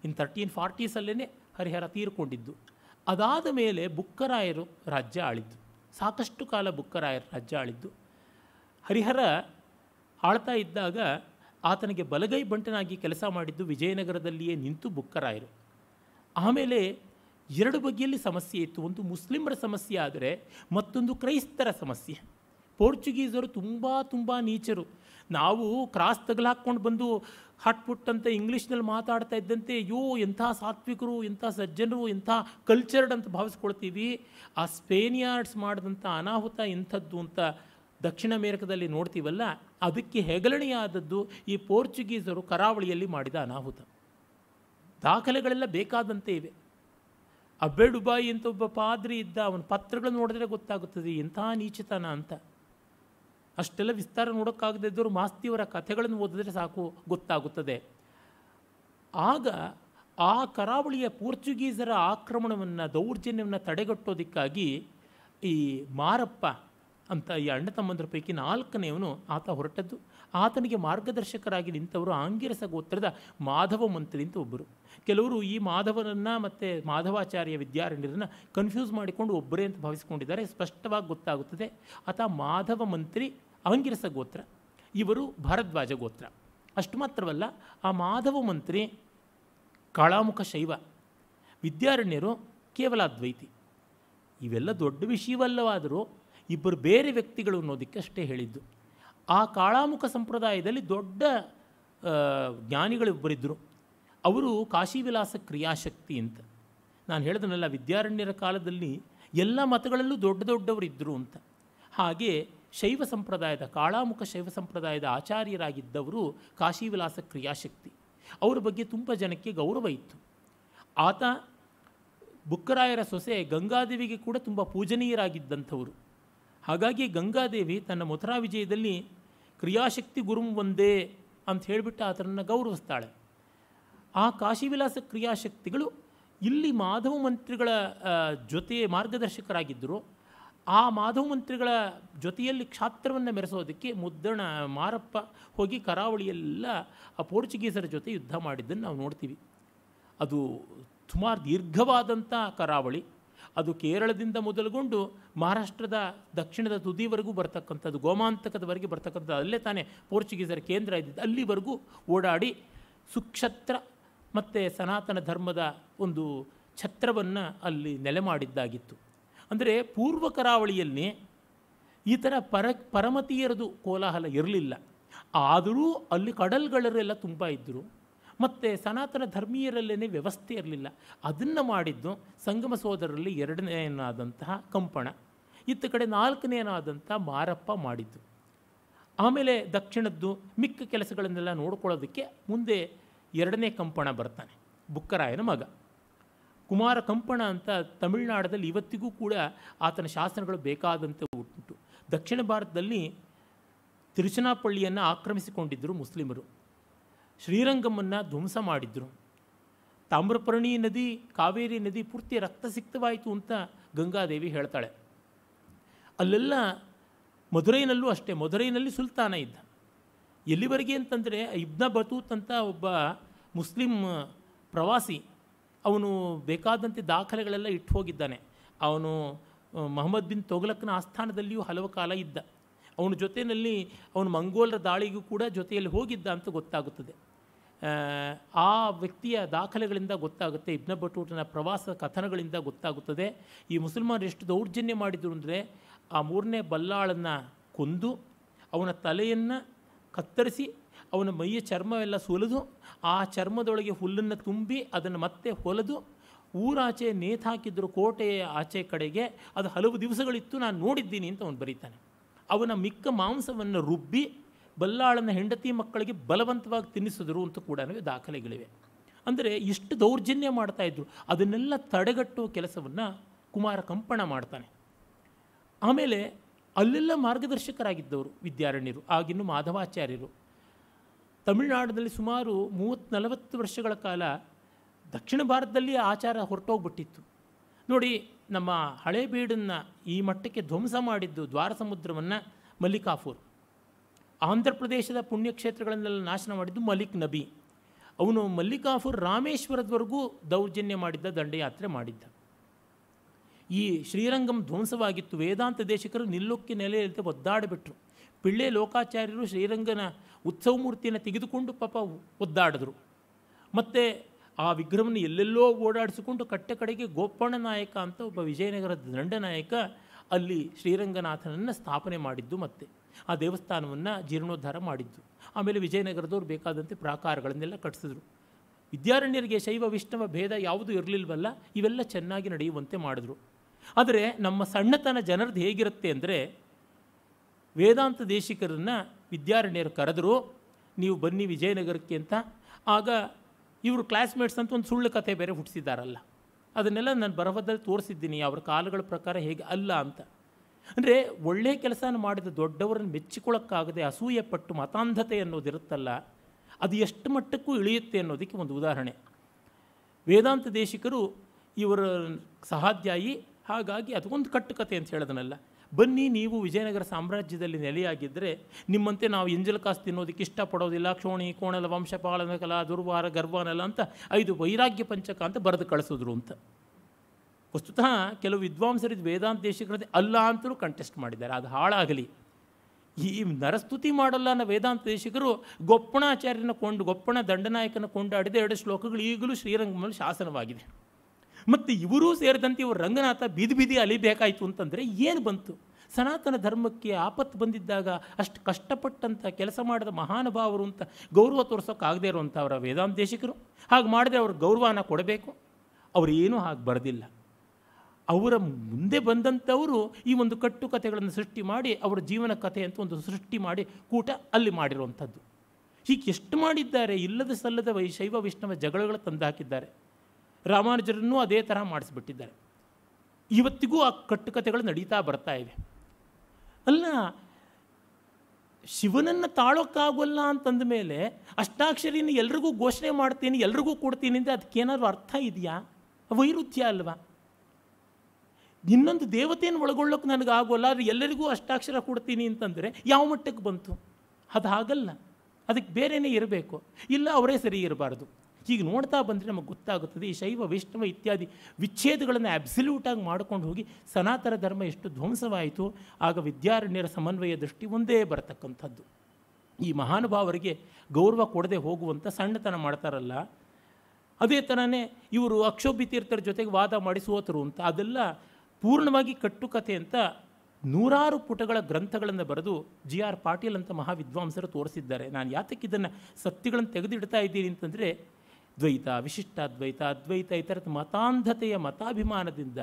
ಇನ್ನು ತರ್ಟೀನ್ ಫಾರ್ಟೀಸಲ್ಲೇ ಹರಿಹರ ತೀರ್ಕೊಂಡಿದ್ದು ಅದಾದ ಮೇಲೆ ಬುಕ್ಕರಾಯರು ರಾಜ್ಯ ಆಳಿದ್ದು ಸಾಕಷ್ಟು ಕಾಲ ಬುಕ್ಕರಾಯರು ರಾಜ್ಯ ಆಳಿದ್ದು ಹರಿಹರ ಆಳ್ತಾ ಇದ್ದಾಗ ಆತನಿಗೆ ಬಲಗೈ ಬಂಟನಾಗಿ ಕೆಲಸ ಮಾಡಿದ್ದು ವಿಜಯನಗರದಲ್ಲಿಯೇ ನಿಂತು ಬುಕ್ಕರಾಯರು ಆಮೇಲೆ ಎರಡು ಬಗೆಯಲ್ಲಿ ಸಮಸ್ಯೆ ಇತ್ತು ಒಂದು ಮುಸ್ಲಿಮರ ಸಮಸ್ಯೆ ಆದರೆ ಮತ್ತೊಂದು ಕ್ರೈಸ್ತರ ಸಮಸ್ಯೆ ಪೋರ್ಚುಗೀಸರು ತುಂಬ ತುಂಬ ನೀಚರು ನಾವು ಕ್ರಾಸ್ ತಗಲಾಕ್ಕೊಂಡು ಬಂದು ಹಟ್ಪುಟ್ಟಂತೆ ಇಂಗ್ಲೀಷ್ನಲ್ಲಿ ಮಾತಾಡ್ತಾ ಇದ್ದಂತೆ ಅಯ್ಯೋ ಎಂಥ ಸಾತ್ವಿಕರು ಎಂಥ ಸಜ್ಜನರು ಎಂಥ ಕಲ್ಚರ್ಡ್ ಅಂತ ಭಾವಿಸ್ಕೊಳ್ತೀವಿ ಆ ಸ್ಪೇನಿಯಾರ್ಡ್ಸ್ ಮಾಡಿದಂಥ ಅನಾಹುತ ಇಂಥದ್ದು ಅಂತ ದಕ್ಷಿಣ ಅಮೇರಿಕದಲ್ಲಿ ನೋಡ್ತೀವಲ್ಲ ಅದಕ್ಕೆ ಹೆಗಲಣೆಯಾದದ್ದು ಈ ಪೋರ್ಚುಗೀಸರು ಕರಾವಳಿಯಲ್ಲಿ ಮಾಡಿದ ಅನಾಹುತ ದಾಖಲೆಗಳೆಲ್ಲ ಬೇಕಾದಂತೆ ಇವೆ ಅಬ್ಬೆಡುಬಾಯಿ ಅಂತ ಒಬ್ಬ ಪಾದ್ರಿ ಇದ್ದ ಅವನ ಪತ್ರಗಳು ನೋಡಿದ್ರೆ ಗೊತ್ತಾಗುತ್ತದೆ ಎಂಥ ನೀಚಿತನ ಅಂತ ಅಷ್ಟೆಲ್ಲ ವಿಸ್ತಾರ ನೋಡೋಕ್ಕಾಗದೇ ಇದ್ದವರು ಮಾಸ್ತಿಯವರ ಕಥೆಗಳನ್ನು ಓದಿದ್ರೆ ಸಾಕು ಗೊತ್ತಾಗುತ್ತದೆ ಆಗ ಆ ಕರಾವಳಿಯ ಪೋರ್ಚುಗೀಸರ ಆಕ್ರಮಣವನ್ನು ದೌರ್ಜನ್ಯವನ್ನು ತಡೆಗಟ್ಟೋದಕ್ಕಾಗಿ ಈ ಮಾರಪ್ಪ ಅಂತ ಈ ಅಣ್ಣ ತಮ್ಮಂದ್ರ ಪೈಕಿ ನಾಲ್ಕನೆಯವನು ಆತ ಹೊರಟದ್ದು ಆತನಿಗೆ ಮಾರ್ಗದರ್ಶಕರಾಗಿ ನಿಂತವರು ಆಂಗಿರಸ ಗೋತ್ರದ ಮಾಧವ ಮಂತ್ರಿ ಅಂತ ಒಬ್ಬರು ಕೆಲವರು ಈ ಮಾಧವನನ್ನು ಮತ್ತು ಮಾಧವಾಚಾರ್ಯ ವಿದ್ಯಾರಣ್ಯರನ್ನು ಕನ್ಫ್ಯೂಸ್ ಮಾಡಿಕೊಂಡು ಒಬ್ಬರೇ ಅಂತ ಭಾವಿಸ್ಕೊಂಡಿದ್ದಾರೆ ಸ್ಪಷ್ಟವಾಗಿ ಗೊತ್ತಾಗುತ್ತದೆ ಆತ ಮಾಧವ ಮಂತ್ರಿ ಅವಂಗಿರಸ ಗೋತ್ರ ಇವರು ಭಾರದ್ವಾಜ ಗೋತ್ರ ಅಷ್ಟು ಮಾತ್ರವಲ್ಲ ಆ ಮಾಧವ ಮಂತ್ರಿ ಕಾಳಾಮುಖ ಶೈವ ವಿದ್ಯಾರಣ್ಯರು ಕೇವಲ ಅದ್ವೈತಿ ಇವೆಲ್ಲ ದೊಡ್ಡ ವಿಷಯವಲ್ಲವಾದರೂ ಇಬ್ಬರು ಬೇರೆ ವ್ಯಕ್ತಿಗಳು ಅನ್ನೋದಕ್ಕೆ ಅಷ್ಟೇ ಹೇಳಿದ್ದು ಆ ಕಾಳಾಮುಖ ಸಂಪ್ರದಾಯದಲ್ಲಿ ದೊಡ್ಡ ಜ್ಞಾನಿಗಳಿಬ್ಬರಿದ್ದರು ಅವರು ಕಾಶಿ ವಿಲಾಸ ಕ್ರಿಯಾಶಕ್ತಿ ಅಂತ ನಾನು ಹೇಳಿದನಲ್ಲ ವಿದ್ಯಾರಣ್ಯರ ಕಾಲದಲ್ಲಿ ಎಲ್ಲ ಮತಗಳಲ್ಲೂ ದೊಡ್ಡ ದೊಡ್ಡವರಿದ್ದರು ಅಂತ ಹಾಗೆ ಶೈವ ಸಂಪ್ರದಾಯದ ಕಾಳಾಮುಖ ಶೈವ ಸಂಪ್ರದಾಯದ ಆಚಾರ್ಯರಾಗಿದ್ದವರು ಕಾಶಿ ವಿಲಾಸ ಕ್ರಿಯಾಶಕ್ತಿ ಅವರ ಬಗ್ಗೆ ತುಂಬ ಜನಕ್ಕೆ ಗೌರವ ಇತ್ತು ಆತ ಬುಕ್ಕರಾಯರ ಸೊಸೆ ಗಂಗಾದೇವಿಗೆ ಕೂಡ ತುಂಬ ಪೂಜನೀಯರಾಗಿದ್ದಂಥವರು ಹಾಗಾಗಿ ಗಂಗಾದೇವಿ ತನ್ನ ಮಥುರಾ ವಿಜಯದಲ್ಲಿ ಕ್ರಿಯಾಶಕ್ತಿ ಗುರುಂ ಒಂದೇ ಅಂತ ಹೇಳಿಬಿಟ್ಟು ಆತನನ್ನು ಗೌರವಿಸ್ತಾಳೆ ಆ ಕಾಶಿವಿಲಾಸ ಕ್ರಿಯಾಶಕ್ತಿಗಳು ಇಲ್ಲಿ ಮಾಧವ ಮಂತ್ರಿಗಳ ಜೊತೆ ಮಾರ್ಗದರ್ಶಕರಾಗಿದ್ದರು ಆ ಮಾಧವ ಮಂತ್ರಿಗಳ ಜೊತೆಯಲ್ಲಿ ಕ್ಷಾತ್ರವನ್ನು ಮೆರೆಸೋದಕ್ಕೆ ಮುದ್ದಣ ಮಾರಪ್ಪ ಹೋಗಿ ಕರಾವಳಿಯೆಲ್ಲ ಆ ಪೋರ್ಚುಗೀಸರ ಜೊತೆ ಯುದ್ಧ ಮಾಡಿದ್ದನ್ನು ನಾವು ನೋಡ್ತೀವಿ ಅದು ಸುಮಾರು ದೀರ್ಘವಾದಂಥ ಕರಾವಳಿ ಅದು ಕೇರಳದಿಂದ ಮೊದಲುಗೊಂಡು ಮಹಾರಾಷ್ಟ್ರದ ದಕ್ಷಿಣದ ತುದಿವರೆಗೂ ಬರ್ತಕ್ಕಂಥದ್ದು ಗೋಮಾಂತಕದವರೆಗೆ ಬರ್ತಕ್ಕಂಥದ್ದು ಅಲ್ಲೇ ತಾನೇ ಪೋರ್ಚುಗೀಸರ ಕೇಂದ್ರ ಇದ್ದಿದ್ದು ಅಲ್ಲಿವರೆಗೂ ಓಡಾಡಿ ಸುಕ್ಷತ್ರ ಮತ್ತು ಸನಾತನ ಧರ್ಮದ ಒಂದು ಛತ್ರವನ್ನು ಅಲ್ಲಿ ನೆಲೆ ಮಾಡಿದ್ದಾಗಿತ್ತು ಅಂದರೆ ಪೂರ್ವ ಕರಾವಳಿಯಲ್ಲಿ ಈ ಥರ ಪರ ಪರಮತೀಯರದು ಕೋಲಾಹಲ ಇರಲಿಲ್ಲ ಆದರೂ ಅಲ್ಲಿ ಕಡಲ್ಗಳರೆಲ್ಲ ತುಂಬ ಇದ್ದರು ಮತ್ತು ಸನಾತನ ಧರ್ಮೀಯರಲ್ಲೇ ವ್ಯವಸ್ಥೆ ಇರಲಿಲ್ಲ ಅದನ್ನು ಮಾಡಿದ್ದು ಸಂಗಮ ಸೋದರರಲ್ಲಿ ಎರಡನೇನಾದಂತಹ ಕಂಪಣ ಇತ್ತ ಕಡೆ ನಾಲ್ಕನೇನಾದಂಥ ಮಾರಪ್ಪ ಮಾಡಿದ್ದು ಆಮೇಲೆ ದಕ್ಷಿಣದ್ದು ಮಿಕ್ಕ ಕೆಲಸಗಳನ್ನೆಲ್ಲ ನೋಡ್ಕೊಳ್ಳೋದಕ್ಕೆ ಮುಂದೆ ಎರಡನೇ ಕಂಪಣ ಬರ್ತಾನೆ ಬುಕ್ಕರಾಯನ ಮಗ ಕುಮಾರ ಕಂಪಣ ಅಂತ ತಮಿಳುನಾಡದಲ್ಲಿ ಇವತ್ತಿಗೂ ಕೂಡ ಆತನ ಶಾಸನಗಳು ಬೇಕಾದಂತೆ ಉಂಟು ದಕ್ಷಿಣ ಭಾರತದಲ್ಲಿ ತಿರುಚನಾಪಳ್ಳಿಯನ್ನು ಆಕ್ರಮಿಸಿಕೊಂಡಿದ್ದರು ಮುಸ್ಲಿಮರು ಶ್ರೀರಂಗಮ್ಮನ್ನು ಧ್ವಂಸ ಮಾಡಿದ್ದರು ತಾಮ್ರಪರ್ಣಿ ನದಿ ಕಾವೇರಿ ನದಿ ಪೂರ್ತಿ ರಕ್ತ ಸಿಕ್ತವಾಯಿತು ಅಂತ ಗಂಗಾದೇವಿ ಹೇಳ್ತಾಳೆ ಅಲ್ಲೆಲ್ಲ ಮಧುರೈನಲ್ಲೂ ಅಷ್ಟೇ ಮಧುರೈನಲ್ಲಿ ಸುಲ್ತಾನ ಇದ್ದ ಎಲ್ಲಿವರೆಗೆ ಅಂತಂದರೆ ಇಬ್ನ ಬತೂತ್ ಅಂತ ಒಬ್ಬ ಮುಸ್ಲಿಂ ಪ್ರವಾಸಿ ಅವನು ಬೇಕಾದಂತೆ ದಾಖಲೆಗಳೆಲ್ಲ ಇಟ್ಟು ಹೋಗಿದ್ದಾನೆ ಅವನು ಮೊಹಮ್ಮದ್ ಬಿನ್ ತೊಗಲಕ್ನ ಆಸ್ಥಾನದಲ್ಲಿಯೂ ಹಲವು ಕಾಲ ಇದ್ದ ಅವನ ಜೊತೆಯಲ್ಲಿ ಅವನು ಮಂಗೋಲರ ದಾಳಿಗೂ ಕೂಡ ಜೊತೆಯಲ್ಲಿ ಹೋಗಿದ್ದ ಅಂತ ಗೊತ್ತಾಗುತ್ತದೆ ಆ ವ್ಯಕ್ತಿಯ ದಾಖಲೆಗಳಿಂದ ಗೊತ್ತಾಗುತ್ತೆ ಇಬ್ನ ಬಟೂಟನ ಪ್ರವಾಸ ಕಥನಗಳಿಂದ ಗೊತ್ತಾಗುತ್ತದೆ ಈ ಮುಸಲ್ಮಾನರು ಎಷ್ಟು ದೌರ್ಜನ್ಯ ಮಾಡಿದರು ಅಂದರೆ ಆ ಮೂರನೇ ಬಲ್ಲಾಳನ್ನು ಕೊಂದು ಅವನ ತಲೆಯನ್ನು ಕತ್ತರಿಸಿ ಅವನ ಮೈಯ ಚರ್ಮವೆಲ್ಲ ಸುಲಿದು ಆ ಚರ್ಮದೊಳಗೆ ಹುಲ್ಲನ್ನು ತುಂಬಿ ಅದನ್ನು ಮತ್ತೆ ಹೊಲಿದು ಊರಾಚೆ ನೇತಾಕಿದ್ರು ಕೋಟೆಯ ಆಚೆ ಕಡೆಗೆ ಅದು ಹಲವು ದಿವಸಗಳಿತ್ತು ನಾನು ನೋಡಿದ್ದೀನಿ ಅಂತ ಅವನು ಬರೀತಾನೆ ಅವನ ಮಿಕ್ಕ ಮಾಂಸವನ್ನು ರುಬ್ಬಿ ಬಲ್ಲಾಳನ ಹೆಂಡತಿ ಮಕ್ಕಳಿಗೆ ಬಲವಂತವಾಗಿ ತಿನ್ನಿಸಿದ್ರು ಅಂತ ಕೂಡ ದಾಖಲೆಗಳಿವೆ ಅಂದರೆ ಇಷ್ಟು ದೌರ್ಜನ್ಯ ಮಾಡ್ತಾಯಿದ್ರು ಅದನ್ನೆಲ್ಲ ತಡೆಗಟ್ಟುವ ಕೆಲಸವನ್ನು ಕುಮಾರ ಕಂಪಣ ಮಾಡ್ತಾನೆ ಆಮೇಲೆ ಅಲ್ಲೆಲ್ಲ ಮಾರ್ಗದರ್ಶಕರಾಗಿದ್ದವರು ವಿದ್ಯಾರಣ್ಯರು ಆಗಿನ್ನು ಮಾಧವಾಚಾರ್ಯರು ತಮಿಳುನಾಡಿನಲ್ಲಿ ಸುಮಾರು ಮೂವತ್ತು ನಲವತ್ತು ವರ್ಷಗಳ ಕಾಲ ದಕ್ಷಿಣ ಭಾರತದಲ್ಲಿ ಆಚಾರ ಹೊರಟೋಗ್ಬಿಟ್ಟಿತ್ತು ನೋಡಿ ನಮ್ಮ ಹಳೆ ಬೀಡನ್ನು ಈ ಮಟ್ಟಕ್ಕೆ ಧ್ವಂಸ ಮಾಡಿದ್ದು ದ್ವಾರ ಸಮುದ್ರವನ್ನು ಮಲ್ಲಿಕಾಫೂರ್ ಆಂಧ್ರ ಪ್ರದೇಶದ ಪುಣ್ಯಕ್ಷೇತ್ರಗಳನ್ನೆಲ್ಲ ನಾಶನ ಮಾಡಿದ್ದು ಮಲಿಕ್ ನಬಿ ಅವನು ಮಲ್ಲಿಕಾಫೂರ್ ರಾಮೇಶ್ವರದವರೆಗೂ ದೌರ್ಜನ್ಯ ಮಾಡಿದ್ದ ದಂಡಯಾತ್ರೆ ಮಾಡಿದ್ದ ಈ ಶ್ರೀರಂಗಂ ಧ್ವಂಸವಾಗಿತ್ತು ವೇದಾಂತ ದೇಶಕರು ನಿಲ್ಲೋಕ್ಕೆ ನೆಲೆಯಲ್ಲದೆ ಒದ್ದಾಡಿಬಿಟ್ರು ಪಿಳ್ಳೆ ಲೋಕಾಚಾರ್ಯರು ಶ್ರೀರಂಗನ ಉತ್ಸವ ಮೂರ್ತಿಯನ್ನು ತೆಗೆದುಕೊಂಡು ಪಾಪ ಒದ್ದಾಡಿದ್ರು ಮತ್ತು ಆ ವಿಗ್ರಹವನ್ನು ಎಲ್ಲೆಲ್ಲೋ ಓಡಾಡಿಸಿಕೊಂಡು ಕಟ್ಟೆ ಕಡೆಗೆ ಗೋಪಣ್ಣ ನಾಯಕ ಅಂತ ಒಬ್ಬ ವಿಜಯನಗರದ ದಂಡನಾಯಕ ಅಲ್ಲಿ ಶ್ರೀರಂಗನಾಥನನ್ನು ಸ್ಥಾಪನೆ ಮಾಡಿದ್ದು ಮತ್ತೆ ಆ ದೇವಸ್ಥಾನವನ್ನು ಜೀರ್ಣೋದ್ಧಾರ ಮಾಡಿದ್ದು ಆಮೇಲೆ ವಿಜಯನಗರದವ್ರು ಬೇಕಾದಂತೆ ಪ್ರಾಕಾರಗಳನ್ನೆಲ್ಲ ಕಟ್ಟಿಸಿದ್ರು ವಿದ್ಯಾರಣ್ಯರಿಗೆ ಶೈವ ವಿಷ್ಣವ ಭೇದ ಯಾವುದೂ ಇರಲಿಲ್ವಲ್ಲ ಇವೆಲ್ಲ ಚೆನ್ನಾಗಿ ನಡೆಯುವಂತೆ ಮಾಡಿದ್ರು ಆದರೆ ನಮ್ಮ ಸಣ್ಣತನ ಜನರದ್ದು ಹೇಗಿರುತ್ತೆ ಅಂದರೆ ವೇದಾಂತ ದೇಶಿಕರನ್ನು ವಿದ್ಯಾರಣ್ಯರು ಕರೆದರು ನೀವು ಬನ್ನಿ ವಿಜಯನಗರಕ್ಕೆ ಅಂತ ಆಗ ಇವರು ಕ್ಲಾಸ್ಮೇಟ್ಸ್ ಅಂತ ಒಂದು ಸುಳ್ಳು ಕತೆ ಬೇರೆ ಹುಟ್ಟಿಸಿದ್ದಾರಲ್ಲ ಅದನ್ನೆಲ್ಲ ನಾನು ಬರಹದಲ್ಲಿ ತೋರಿಸಿದ್ದೀನಿ ಅವರ ಕಾಲಗಳ ಪ್ರಕಾರ ಹೇಗೆ ಅಲ್ಲ ಅಂತ ಅಂದರೆ ಒಳ್ಳೆಯ ಕೆಲಸನ ಮಾಡಿದ ದೊಡ್ಡವರನ್ನು ಮೆಚ್ಚಿಕೊಳ್ಳೋಕ್ಕಾಗದೆ ಅಸೂಯೆ ಪಟ್ಟು ಮತಾಂಧತೆ ಅನ್ನೋದಿರುತ್ತಲ್ಲ ಅದು ಎಷ್ಟು ಮಟ್ಟಕ್ಕೂ ಇಳಿಯುತ್ತೆ ಅನ್ನೋದಕ್ಕೆ ಒಂದು ಉದಾಹರಣೆ ವೇದಾಂತ ದೇಶಿಕರು ಇವರ ಸಹಾಧ್ಯಾಯಿ ಹಾಗಾಗಿ ಅದಕ್ಕೊಂದು ಕಟ್ಟುಕತೆ ಅಂತ ಹೇಳೋದನ್ನಲ್ಲ ಬನ್ನಿ ನೀವು ವಿಜಯನಗರ ಸಾಮ್ರಾಜ್ಯದಲ್ಲಿ ನೆಲೆಯಾಗಿದ್ದರೆ ನಿಮ್ಮಂತೆ ನಾವು ಎಂಜಲ್ಕಾಸ್ ತಿನ್ನೋದಕ್ಕೆ ಇಷ್ಟಪಡೋದಿಲ್ಲ ಕ್ಷೋಣಿ ಕೋಣಲ ವಂಶಪಾಲನ ಕಲಾ ದುರ್ವಾರ ಗರ್ವಾನಲ ಅಂತ ಐದು ವೈರಾಗ್ಯ ಪಂಚಕ ಅಂತ ಬರೆದು ಕಳಿಸಿದ್ರು ಅಂತ ವಸ್ತುತಃ ಕೆಲವು ವಿದ್ವಾಂಸರಿದ್ದು ವೇದಾಂತ ದೇಶಿಕರದ್ದು ಅಲ್ಲ ಅಂತಲೂ ಕಂಟೆಸ್ಟ್ ಮಾಡಿದ್ದಾರೆ ಅದು ಹಾಳಾಗಲಿ ಈ ನರಸ್ತುತಿ ಮಾಡಲ್ಲ ಅನ್ನೋ ವೇದಾಂತ ದೇಶಿಕರು ಗೊಪ್ಪಣಾಚಾರ್ಯನ ಕೊಂಡು ಗೊಪ್ಪಣ ದಂಡನಾಯಕನ ಕೊಂಡಾಡಿದ ಎರಡು ಶ್ಲೋಕಗಳು ಈಗಲೂ ಶ್ರೀರಂಗಮಲ್ಲಿ ಶಾಸನವಾಗಿದೆ ಮತ್ತು ಇವರೂ ಸೇರಿದಂತೆ ಇವರು ರಂಗನಾಥ ಬೀದಿ ಬೀದಿ ಅಲಿಬೇಕಾಯಿತು ಅಂತಂದರೆ ಏನು ಬಂತು ಸನಾತನ ಧರ್ಮಕ್ಕೆ ಆಪತ್ತು ಬಂದಿದ್ದಾಗ ಅಷ್ಟು ಕಷ್ಟಪಟ್ಟಂಥ ಕೆಲಸ ಮಾಡಿದ ಮಹಾನುಭಾವರು ಅಂತ ಗೌರವ ತೋರಿಸೋಕ್ಕಾಗದೇ ಇರುವಂಥ ಅವರ ವೇದಾಂತ ದೇಶಿಕರು ಹಾಗೆ ಮಾಡಿದ್ರೆ ಅವ್ರ ಗೌರವನ ಕೊಡಬೇಕು ಅವರೇನೂ ಹಾಗೆ ಬರೆದಿಲ್ಲ ಅವರ ಮುಂದೆ ಬಂದಂಥವರು ಈ ಒಂದು ಕಥೆಗಳನ್ನು ಸೃಷ್ಟಿ ಮಾಡಿ ಅವರ ಜೀವನ ಕಥೆ ಅಂತ ಒಂದು ಸೃಷ್ಟಿ ಮಾಡಿ ಕೂಟ ಅಲ್ಲಿ ಮಾಡಿರುವಂಥದ್ದು ಹೀಗೆ ಎಷ್ಟು ಮಾಡಿದ್ದಾರೆ ಇಲ್ಲದ ಸಲ್ಲದ ಶೈವ ವಿಷ್ಣುವ ಜಗಳಗಳು ತಂದು ಹಾಕಿದ್ದಾರೆ ರಾಮಾನುಜರನ್ನು ಅದೇ ಥರ ಮಾಡಿಸ್ಬಿಟ್ಟಿದ್ದಾರೆ ಇವತ್ತಿಗೂ ಆ ಕಟ್ಟುಕತೆಗಳು ನಡೀತಾ ಬರ್ತಾ ಇವೆ ಅಲ್ಲ ಶಿವನನ್ನು ತಾಳೋಕ್ಕಾಗೋಲ್ಲ ಅಂತಂದ ಮೇಲೆ ಅಷ್ಟಾಕ್ಷರಿನ ಎಲ್ರಿಗೂ ಘೋಷಣೆ ಮಾಡ್ತೀನಿ ಎಲ್ರಿಗೂ ಕೊಡ್ತೀನಿ ಅಂದರೆ ಅದಕ್ಕೇನಾದ್ರೂ ಅರ್ಥ ಇದೆಯಾ ವೈರುಧ್ಯ ಅಲ್ವಾ ಇನ್ನೊಂದು ದೇವತೆಯನ್ನು ಒಳಗೊಳ್ಳೋಕೆ ನನಗಾಗೋಲ್ಲ ಆದರೆ ಎಲ್ಲರಿಗೂ ಅಷ್ಟಾಕ್ಷರ ಕೊಡ್ತೀನಿ ಅಂತಂದರೆ ಯಾವ ಮಟ್ಟಕ್ಕೆ ಬಂತು ಅದು ಹಾಗಲ್ಲ ಅದಕ್ಕೆ ಬೇರೆಯೇ ಇರಬೇಕು ಇಲ್ಲ ಅವರೇ ಸರಿ ಇರಬಾರ್ದು ಹೀಗೆ ನೋಡ್ತಾ ಬಂದರೆ ನಮಗೆ ಗೊತ್ತಾಗುತ್ತದೆ ಈ ಶೈವ ವೈಷ್ಣವ ಇತ್ಯಾದಿ ವಿಚ್ಛೇದಗಳನ್ನು ಅಬ್ಸಲ್ಯೂಟಾಗಿ ಮಾಡ್ಕೊಂಡು ಹೋಗಿ ಸನಾತನ ಧರ್ಮ ಎಷ್ಟು ಧ್ವಂಸವಾಯಿತು ಆಗ ವಿದ್ಯಾರಣ್ಯರ ಸಮನ್ವಯ ದೃಷ್ಟಿ ಒಂದೇ ಬರತಕ್ಕಂಥದ್ದು ಈ ಮಹಾನುಭಾವರಿಗೆ ಗೌರವ ಕೊಡದೆ ಹೋಗುವಂಥ ಸಣ್ಣತನ ಮಾಡ್ತಾರಲ್ಲ ಅದೇ ಥರನೇ ಇವರು ತೀರ್ಥರ ಜೊತೆಗೆ ವಾದ ಮಾಡಿ ಸೋತರು ಅಂತ ಅದೆಲ್ಲ ಪೂರ್ಣವಾಗಿ ಕಟ್ಟುಕತೆ ಅಂತ ನೂರಾರು ಪುಟಗಳ ಗ್ರಂಥಗಳನ್ನು ಬರೆದು ಜಿ ಆರ್ ಪಾಟೀಲ್ ಅಂತ ಮಹಾವಿದ್ವಾಂಸರು ತೋರಿಸಿದ್ದಾರೆ ನಾನು ಯಾತಕ್ಕೆ ಇದನ್ನು ಸತ್ಯಗಳನ್ನು ತೆಗೆದಿಡ್ತಾ ಇದ್ದೀನಿ ಅಂತಂದರೆ ದ್ವೈತ ವಿಶಿಷ್ಟ ಅದ್ವೈತ ಈ ಥರದ ಮತಾಂಧತೆಯ ಮತಾಭಿಮಾನದಿಂದ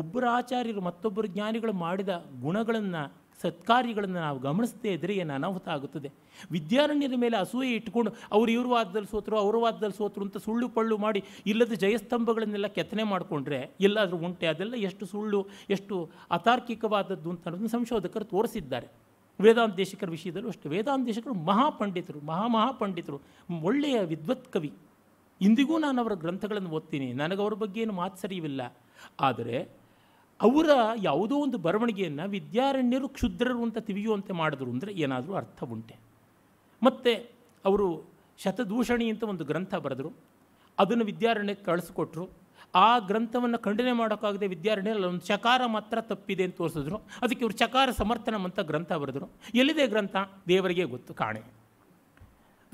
ಒಬ್ಬರ ಆಚಾರ್ಯರು ಮತ್ತೊಬ್ಬರು ಜ್ಞಾನಿಗಳು ಮಾಡಿದ ಗುಣಗಳನ್ನು ಸತ್ಕಾರ್ಯಗಳನ್ನು ನಾವು ಗಮನಿಸದೇ ಇದ್ದರೆ ಏನು ಅನಾಹುತ ಆಗುತ್ತದೆ ವಿದ್ಯಾರಣ್ಯದ ಮೇಲೆ ಅಸೂಯೆ ಇಟ್ಟುಕೊಂಡು ಅವರು ಇವ್ರ ವಾದದಲ್ಲಿ ಸೋತರು ಅವ್ರ ವಾದದಲ್ಲಿ ಸೋತರು ಅಂತ ಸುಳ್ಳು ಪಳ್ಳು ಮಾಡಿ ಇಲ್ಲದ ಜಯಸ್ತಂಭಗಳನ್ನೆಲ್ಲ ಕೆತ್ತನೆ ಮಾಡಿಕೊಂಡ್ರೆ ಎಲ್ಲಾದರೂ ಉಂಟೆ ಅದೆಲ್ಲ ಎಷ್ಟು ಸುಳ್ಳು ಎಷ್ಟು ಅತಾರ್ಕಿಕವಾದದ್ದು ಅಂತ ಅನ್ನೋದನ್ನು ಸಂಶೋಧಕರು ತೋರಿಸಿದ್ದಾರೆ ವೇದಾಂತ ದೇಶಿಕರ ವಿಷಯದಲ್ಲೂ ಅಷ್ಟೇ ವೇದಾಂತ ದೇಶಕರು ಮಹಾಪಂಡಿತರು ಮಹಾ ಒಳ್ಳೆಯ ವಿದ್ವತ್ ಕವಿ ಇಂದಿಗೂ ನಾನು ಅವರ ಗ್ರಂಥಗಳನ್ನು ಓದ್ತೀನಿ ನನಗೆ ಅವ್ರ ಬಗ್ಗೆ ಏನು ಮಾತು ಆದರೆ ಅವರ ಯಾವುದೋ ಒಂದು ಬರವಣಿಗೆಯನ್ನು ವಿದ್ಯಾರಣ್ಯರು ಕ್ಷುದ್ರರು ಅಂತ ತಿವಿಯುವಂತೆ ಮಾಡಿದ್ರು ಅಂದರೆ ಏನಾದರೂ ಅರ್ಥ ಉಂಟೆ ಮತ್ತು ಅವರು ಶತದೂಷಣಿ ಅಂತ ಒಂದು ಗ್ರಂಥ ಬರೆದರು ಅದನ್ನು ವಿದ್ಯಾರಣ್ಯಕ್ಕೆ ಕಳಿಸ್ಕೊಟ್ರು ಆ ಗ್ರಂಥವನ್ನು ಖಂಡನೆ ಮಾಡೋಕ್ಕಾಗದೆ ವಿದ್ಯಾರಣ್ಯ ಒಂದು ಚಕಾರ ಮಾತ್ರ ತಪ್ಪಿದೆ ಅಂತ ತೋರಿಸಿದ್ರು ಅದಕ್ಕೆ ಇವರು ಚಕಾರ ಸಮರ್ಥನಂ ಅಂತ ಗ್ರಂಥ ಬರೆದರು ಎಲ್ಲಿದೆ ಗ್ರಂಥ ದೇವರಿಗೆ ಗೊತ್ತು ಕಾಣೆ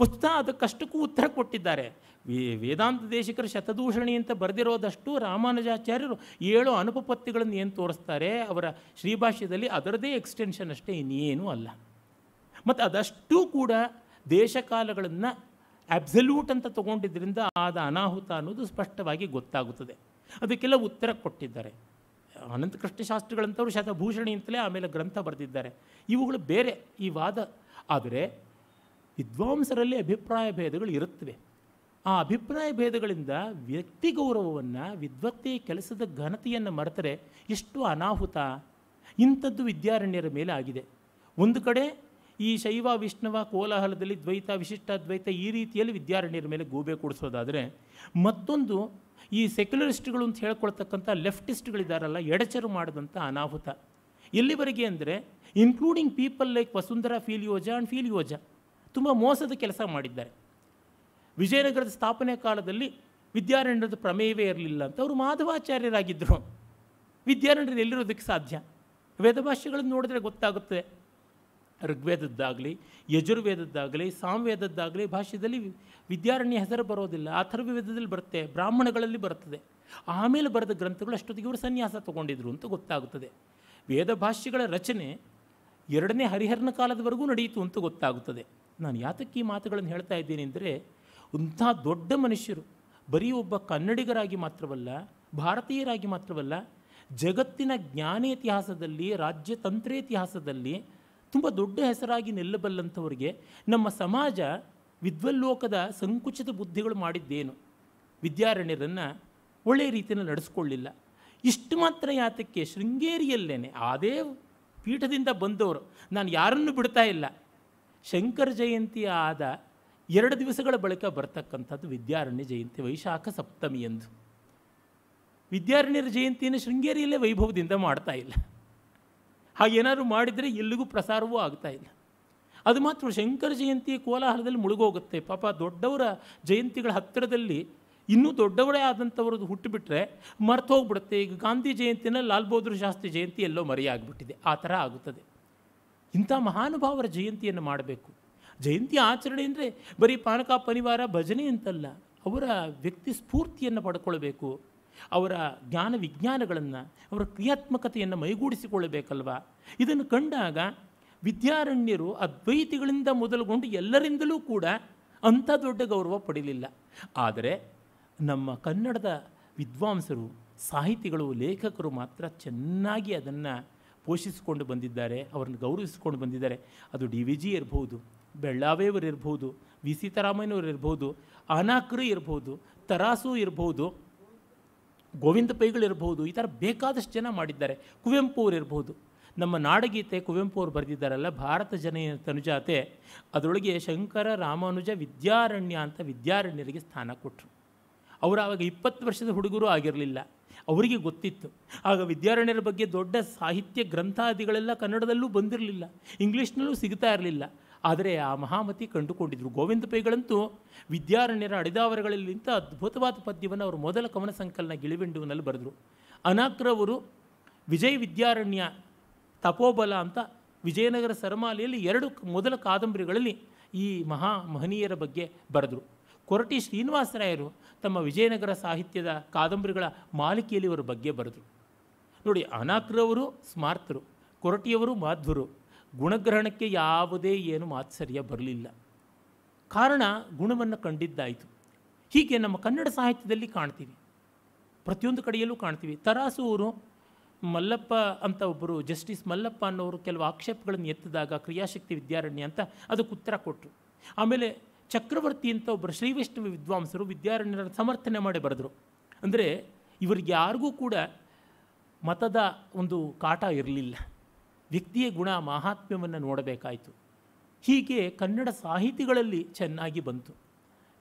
ವಸ್ತುತ ಅದಕ್ಕಷ್ಟಕ್ಕೂ ಉತ್ತರ ಕೊಟ್ಟಿದ್ದಾರೆ ವೇ ವೇದಾಂತ ದೇಶಿಕರ ಶತದೂಷಣಿ ಅಂತ ಬರೆದಿರೋದಷ್ಟು ರಾಮಾನುಜಾಚಾರ್ಯರು ಏಳು ಅನುಪಪತ್ತಿಗಳನ್ನು ಏನು ತೋರಿಸ್ತಾರೆ ಅವರ ಶ್ರೀಭಾಷ್ಯದಲ್ಲಿ ಅದರದೇ ಎಕ್ಸ್ಟೆನ್ಷನ್ ಅಷ್ಟೇ ಇನ್ನೇನೂ ಅಲ್ಲ ಮತ್ತು ಅದಷ್ಟೂ ಕೂಡ ದೇಶಕಾಲಗಳನ್ನು ಅಬ್ಸಲ್ಯೂಟ್ ಅಂತ ತಗೊಂಡಿದ್ದರಿಂದ ಆದ ಅನಾಹುತ ಅನ್ನೋದು ಸ್ಪಷ್ಟವಾಗಿ ಗೊತ್ತಾಗುತ್ತದೆ ಅದಕ್ಕೆಲ್ಲ ಉತ್ತರ ಕೊಟ್ಟಿದ್ದಾರೆ ಅನಂತಕೃಷ್ಣ ಶಾಸ್ತ್ರಿಗಳಂಥವ್ರು ಶತಭೂಷಣಿ ಅಂತಲೇ ಆಮೇಲೆ ಗ್ರಂಥ ಬರೆದಿದ್ದಾರೆ ಇವುಗಳು ಬೇರೆ ಈ ವಾದ ಆದರೆ ವಿದ್ವಾಂಸರಲ್ಲಿ ಅಭಿಪ್ರಾಯ ಭೇದಗಳು ಇರುತ್ತವೆ ಆ ಅಭಿಪ್ರಾಯ ಭೇದಗಳಿಂದ ವ್ಯಕ್ತಿ ಗೌರವವನ್ನು ವಿದ್ವತ್ತೆಯ ಕೆಲಸದ ಘನತೆಯನ್ನು ಮರೆತರೆ ಎಷ್ಟು ಅನಾಹುತ ಇಂಥದ್ದು ವಿದ್ಯಾರಣ್ಯರ ಮೇಲೆ ಆಗಿದೆ ಒಂದು ಕಡೆ ಈ ಶೈವ ವಿಷ್ಣುವ ಕೋಲಾಹಲದಲ್ಲಿ ದ್ವೈತ ವಿಶಿಷ್ಟ ದ್ವೈತ ಈ ರೀತಿಯಲ್ಲಿ ವಿದ್ಯಾರಣ್ಯರ ಮೇಲೆ ಗೂಬೆ ಕೊಡಿಸೋದಾದರೆ ಮತ್ತೊಂದು ಈ ಸೆಕ್ಯುಲರಿಸ್ಟ್ಗಳು ಅಂತ ಹೇಳ್ಕೊಳ್ತಕ್ಕಂಥ ಲೆಫ್ಟಿಸ್ಟ್ಗಳಿದ್ದಾರಲ್ಲ ಎಡಚರು ಮಾಡಿದಂಥ ಅನಾಹುತ ಎಲ್ಲಿವರೆಗೆ ಅಂದರೆ ಇನ್ಕ್ಲೂಡಿಂಗ್ ಪೀಪಲ್ ಲೈಕ್ ವಸುಂಧರಾ ಯೋಜ ಆ್ಯಂಡ್ ಫೀಲ್ ಯೋಜ ತುಂಬ ಮೋಸದ ಕೆಲಸ ಮಾಡಿದ್ದಾರೆ ವಿಜಯನಗರದ ಸ್ಥಾಪನೆ ಕಾಲದಲ್ಲಿ ವಿದ್ಯಾರಣ್ಯದ ಪ್ರಮೇಯವೇ ಇರಲಿಲ್ಲ ಅಂತ ಅವರು ಮಾಧವಾಚಾರ್ಯರಾಗಿದ್ದರು ವಿದ್ಯಾರಣ್ಯರು ಎಲ್ಲಿರೋದಕ್ಕೆ ಸಾಧ್ಯ ವೇದಭಾಷೆಗಳನ್ನು ನೋಡಿದ್ರೆ ಗೊತ್ತಾಗುತ್ತೆ ಋಗ್ವೇದದ್ದಾಗಲಿ ಯಜುರ್ವೇದದ್ದಾಗಲಿ ಸಾಮ್ವೇದದ್ದಾಗಲಿ ಭಾಷ್ಯದಲ್ಲಿ ವಿದ್ಯಾರಣ್ಯ ಹೆಸರು ಬರೋದಿಲ್ಲ ಅಥರ್ವ ವೇದದಲ್ಲಿ ಬರುತ್ತೆ ಬ್ರಾಹ್ಮಣಗಳಲ್ಲಿ ಬರ್ತದೆ ಆಮೇಲೆ ಬರೆದ ಗ್ರಂಥಗಳು ಅಷ್ಟೊತ್ತಿಗೆ ಇವರು ಸನ್ಯಾಸ ತೊಗೊಂಡಿದ್ರು ಅಂತ ಗೊತ್ತಾಗುತ್ತದೆ ವೇದ ಭಾಷ್ಯಗಳ ರಚನೆ ಎರಡನೇ ಹರಿಹರನ ಕಾಲದವರೆಗೂ ನಡೆಯಿತು ಅಂತ ಗೊತ್ತಾಗುತ್ತದೆ ನಾನು ಯಾತಕ್ಕೆ ಈ ಮಾತುಗಳನ್ನು ಹೇಳ್ತಾ ಇದ್ದೀನಿ ಅಂದರೆ ಇಂಥ ದೊಡ್ಡ ಮನುಷ್ಯರು ಬರೀ ಒಬ್ಬ ಕನ್ನಡಿಗರಾಗಿ ಮಾತ್ರವಲ್ಲ ಭಾರತೀಯರಾಗಿ ಮಾತ್ರವಲ್ಲ ಜಗತ್ತಿನ ಜ್ಞಾನ ಇತಿಹಾಸದಲ್ಲಿ ರಾಜ್ಯತಂತ್ರ ಇತಿಹಾಸದಲ್ಲಿ ತುಂಬ ದೊಡ್ಡ ಹೆಸರಾಗಿ ನಿಲ್ಲಬಲ್ಲಂಥವ್ರಿಗೆ ನಮ್ಮ ಸಮಾಜ ವಿದ್ವಲ್ಲೋಕದ ಸಂಕುಚಿತ ಬುದ್ಧಿಗಳು ಮಾಡಿದ್ದೇನು ವಿದ್ಯಾರಣ್ಯರನ್ನು ಒಳ್ಳೆಯ ರೀತಿಯಲ್ಲಿ ನಡೆಸ್ಕೊಳ್ಳಿಲ್ಲ ಇಷ್ಟು ಮಾತ್ರ ಯಾತಕ್ಕೆ ಶೃಂಗೇರಿಯಲ್ಲೇನೆ ಅದೇ ಪೀಠದಿಂದ ಬಂದವರು ನಾನು ಯಾರನ್ನು ಬಿಡ್ತಾ ಇಲ್ಲ ಶಂಕರ ಜಯಂತಿ ಆದ ಎರಡು ದಿವಸಗಳ ಬಳಿಕ ಬರ್ತಕ್ಕಂಥದ್ದು ವಿದ್ಯಾರಣ್ಯ ಜಯಂತಿ ವೈಶಾಖ ಸಪ್ತಮಿಯಂದು ವಿದ್ಯಾರಣ್ಯರ ಜಯಂತಿಯನ್ನು ಶೃಂಗೇರಿಯಲ್ಲೇ ವೈಭವದಿಂದ ಮಾಡ್ತಾ ಇಲ್ಲ ಹಾಗೇನಾದ್ರು ಮಾಡಿದರೆ ಎಲ್ಲಿಗೂ ಪ್ರಸಾರವೂ ಆಗ್ತಾ ಇಲ್ಲ ಅದು ಮಾತ್ರ ಶಂಕರ ಜಯಂತಿ ಕೋಲಾಹಲದಲ್ಲಿ ಮುಳುಗೋಗುತ್ತೆ ಪಾಪ ದೊಡ್ಡವರ ಜಯಂತಿಗಳ ಹತ್ತಿರದಲ್ಲಿ ಇನ್ನೂ ದೊಡ್ಡವರೇ ಆದಂಥವ್ರದ್ದು ಹುಟ್ಟುಬಿಟ್ರೆ ಹೋಗ್ಬಿಡುತ್ತೆ ಈಗ ಗಾಂಧಿ ಜಯಂತಿನ ಲಾಲ್ ಬಹದ್ದೂರ್ ಶಾಸ್ತ್ರಿ ಜಯಂತಿ ಎಲ್ಲೋ ಮರೆಯಾಗ್ಬಿಟ್ಟಿದೆ ಆ ಥರ ಆಗುತ್ತದೆ ಇಂಥ ಮಹಾನುಭಾವರ ಜಯಂತಿಯನ್ನು ಮಾಡಬೇಕು ಜಯಂತಿ ಆಚರಣೆ ಅಂದರೆ ಬರೀ ಪಾನಕ ಪರಿವಾರ ಭಜನೆ ಅಂತಲ್ಲ ಅವರ ವ್ಯಕ್ತಿ ಸ್ಫೂರ್ತಿಯನ್ನು ಪಡ್ಕೊಳ್ಬೇಕು ಅವರ ಜ್ಞಾನ ವಿಜ್ಞಾನಗಳನ್ನು ಅವರ ಕ್ರಿಯಾತ್ಮಕತೆಯನ್ನು ಮೈಗೂಡಿಸಿಕೊಳ್ಳಬೇಕಲ್ವ ಇದನ್ನು ಕಂಡಾಗ ವಿದ್ಯಾರಣ್ಯರು ಅದ್ವೈತಿಗಳಿಂದ ಮೊದಲುಗೊಂಡು ಎಲ್ಲರಿಂದಲೂ ಕೂಡ ಅಂಥ ದೊಡ್ಡ ಗೌರವ ಪಡೆಯಲಿಲ್ಲ ಆದರೆ ನಮ್ಮ ಕನ್ನಡದ ವಿದ್ವಾಂಸರು ಸಾಹಿತಿಗಳು ಲೇಖಕರು ಮಾತ್ರ ಚೆನ್ನಾಗಿ ಅದನ್ನು ಪೋಷಿಸಿಕೊಂಡು ಬಂದಿದ್ದಾರೆ ಅವರನ್ನು ಗೌರವಿಸಿಕೊಂಡು ಬಂದಿದ್ದಾರೆ ಅದು ಡಿ ವಿ ಜಿ ಇರಬಹುದು ಬೆಳ್ಳಾವೆಯವರು ಇರ್ಬೋದು ವಿ ಸೀತಾರಾಮಯ್ಯನವರು ಇರ್ಬೋದು ಅನಾಕರು ಇರ್ಬೋದು ತರಾಸು ಇರ್ಬೋದು ಗೋವಿಂದ ಪೈಗಳಿರ್ಬೋದು ಈ ಥರ ಬೇಕಾದಷ್ಟು ಜನ ಮಾಡಿದ್ದಾರೆ ಕುವೆಂಪು ಅವರು ಇರ್ಬೋದು ನಮ್ಮ ನಾಡಗೀತೆ ಕುವೆಂಪು ಅವರು ಬರೆದಿದ್ದಾರಲ್ಲ ಭಾರತ ಜನ ತನುಜಾತೆ ಅದರೊಳಗೆ ಶಂಕರ ರಾಮಾನುಜ ವಿದ್ಯಾರಣ್ಯ ಅಂತ ವಿದ್ಯಾರಣ್ಯರಿಗೆ ಸ್ಥಾನ ಕೊಟ್ಟರು ಅವರು ಆವಾಗ ಇಪ್ಪತ್ತು ವರ್ಷದ ಹುಡುಗರು ಆಗಿರಲಿಲ್ಲ ಅವರಿಗೆ ಗೊತ್ತಿತ್ತು ಆಗ ವಿದ್ಯಾರಣ್ಯರ ಬಗ್ಗೆ ದೊಡ್ಡ ಸಾಹಿತ್ಯ ಗ್ರಂಥಾದಿಗಳೆಲ್ಲ ಕನ್ನಡದಲ್ಲೂ ಬಂದಿರಲಿಲ್ಲ ಇಂಗ್ಲೀಷ್ನಲ್ಲೂ ಸಿಗ್ತಾ ಇರಲಿಲ್ಲ ಆದರೆ ಆ ಮಹಾಮತಿ ಕಂಡುಕೊಂಡಿದ್ದರು ಗೋವಿಂದ ಪೈಗಳಂತೂ ವಿದ್ಯಾರಣ್ಯರ ಅಡಿದಾವರಗಳಲ್ಲಿಂತ ಅದ್ಭುತವಾದ ಪದ್ಯವನ್ನು ಅವರು ಮೊದಲ ಕವನ ಸಂಕಲನ ಗಿಳಿವೆಂಡುವಿನಲ್ಲಿ ಬರೆದರು ಅನಾಕ್ರವರು ವಿಜಯ್ ವಿದ್ಯಾರಣ್ಯ ತಪೋಬಲ ಅಂತ ವಿಜಯನಗರ ಸರಮಾಲೆಯಲ್ಲಿ ಎರಡು ಮೊದಲ ಕಾದಂಬರಿಗಳಲ್ಲಿ ಈ ಮಹಾ ಮಹನೀಯರ ಬಗ್ಗೆ ಬರೆದರು ಕೊರಟಿ ಶ್ರೀನಿವಾಸರಾಯರು ತಮ್ಮ ವಿಜಯನಗರ ಸಾಹಿತ್ಯದ ಕಾದಂಬರಿಗಳ ಮಾಲಿಕೆಯಲ್ಲಿ ಇವರ ಬಗ್ಗೆ ಬರೆದರು ನೋಡಿ ಅನಾಕ್ರವರು ಸ್ಮಾರ್ತರು ಕೊರಟಿಯವರು ಮಾಧ್ವರು ಗುಣಗ್ರಹಣಕ್ಕೆ ಯಾವುದೇ ಏನು ಮಾತ್ಸರ್ಯ ಬರಲಿಲ್ಲ ಕಾರಣ ಗುಣವನ್ನು ಕಂಡಿದ್ದಾಯಿತು ಹೀಗೆ ನಮ್ಮ ಕನ್ನಡ ಸಾಹಿತ್ಯದಲ್ಲಿ ಕಾಣ್ತೀವಿ ಪ್ರತಿಯೊಂದು ಕಡೆಯಲ್ಲೂ ಕಾಣ್ತೀವಿ ತರಾಸೂರು ಮಲ್ಲಪ್ಪ ಅಂತ ಒಬ್ಬರು ಜಸ್ಟಿಸ್ ಮಲ್ಲಪ್ಪ ಅನ್ನೋರು ಕೆಲವು ಆಕ್ಷೇಪಗಳನ್ನು ಎತ್ತಿದಾಗ ಕ್ರಿಯಾಶಕ್ತಿ ವಿದ್ಯಾರಣ್ಯ ಅಂತ ಅದಕ್ಕೆ ಉತ್ತರ ಕೊಟ್ಟರು ಆಮೇಲೆ ಚಕ್ರವರ್ತಿ ಅಂತ ಒಬ್ಬರು ಶ್ರೀ ವಿದ್ವಾಂಸರು ವಿದ್ಯಾರಣ್ಯರ ಸಮರ್ಥನೆ ಮಾಡಿ ಬರೆದರು ಅಂದರೆ ಇವರಿಗೆ ಯಾರಿಗೂ ಕೂಡ ಮತದ ಒಂದು ಕಾಟ ಇರಲಿಲ್ಲ ವ್ಯಕ್ತಿಯ ಗುಣ ಮಹಾತ್ಮ್ಯವನ್ನು ನೋಡಬೇಕಾಯಿತು ಹೀಗೆ ಕನ್ನಡ ಸಾಹಿತಿಗಳಲ್ಲಿ ಚೆನ್ನಾಗಿ ಬಂತು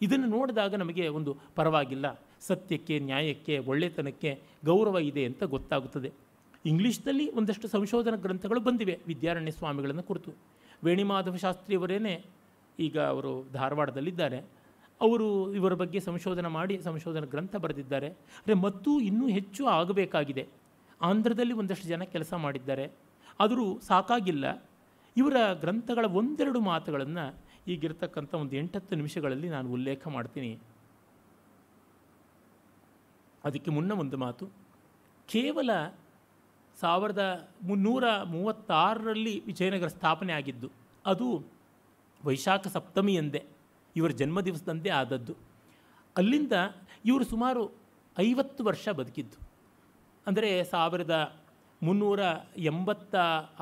ಇದನ್ನು ನೋಡಿದಾಗ ನಮಗೆ ಒಂದು ಪರವಾಗಿಲ್ಲ ಸತ್ಯಕ್ಕೆ ನ್ಯಾಯಕ್ಕೆ ಒಳ್ಳೆತನಕ್ಕೆ ಗೌರವ ಇದೆ ಅಂತ ಗೊತ್ತಾಗುತ್ತದೆ ಇಂಗ್ಲೀಷ್ನಲ್ಲಿ ಒಂದಷ್ಟು ಸಂಶೋಧನಾ ಗ್ರಂಥಗಳು ಬಂದಿವೆ ವಿದ್ಯಾರಣ್ಯ ಸ್ವಾಮಿಗಳನ್ನು ಕುರಿತು ವೇಣಿಮಾಧವ ಶಾಸ್ತ್ರಿಯವರೇನೆ ಈಗ ಅವರು ಧಾರವಾಡದಲ್ಲಿದ್ದಾರೆ ಅವರು ಇವರ ಬಗ್ಗೆ ಸಂಶೋಧನೆ ಮಾಡಿ ಸಂಶೋಧನಾ ಗ್ರಂಥ ಬರೆದಿದ್ದಾರೆ ಅಂದರೆ ಮತ್ತೂ ಇನ್ನೂ ಹೆಚ್ಚು ಆಗಬೇಕಾಗಿದೆ ಆಂಧ್ರದಲ್ಲಿ ಒಂದಷ್ಟು ಜನ ಕೆಲಸ ಮಾಡಿದ್ದಾರೆ ಆದರೂ ಸಾಕಾಗಿಲ್ಲ ಇವರ ಗ್ರಂಥಗಳ ಒಂದೆರಡು ಮಾತುಗಳನ್ನು ಈಗಿರ್ತಕ್ಕಂಥ ಒಂದು ಎಂಟತ್ತು ನಿಮಿಷಗಳಲ್ಲಿ ನಾನು ಉಲ್ಲೇಖ ಮಾಡ್ತೀನಿ ಅದಕ್ಕೆ ಮುನ್ನ ಒಂದು ಮಾತು ಕೇವಲ ಸಾವಿರದ ಮುನ್ನೂರ ಮೂವತ್ತಾರರಲ್ಲಿ ವಿಜಯನಗರ ಸ್ಥಾಪನೆ ಆಗಿದ್ದು ಅದು ವೈಶಾಖ ಸಪ್ತಮಿ ಎಂದೇ ಇವರ ಜನ್ಮ ಆದದ್ದು ಅಲ್ಲಿಂದ ಇವರು ಸುಮಾರು ಐವತ್ತು ವರ್ಷ ಬದುಕಿದ್ದು ಅಂದರೆ ಸಾವಿರದ ಮುನ್ನೂರ ಎಂಬತ್ತ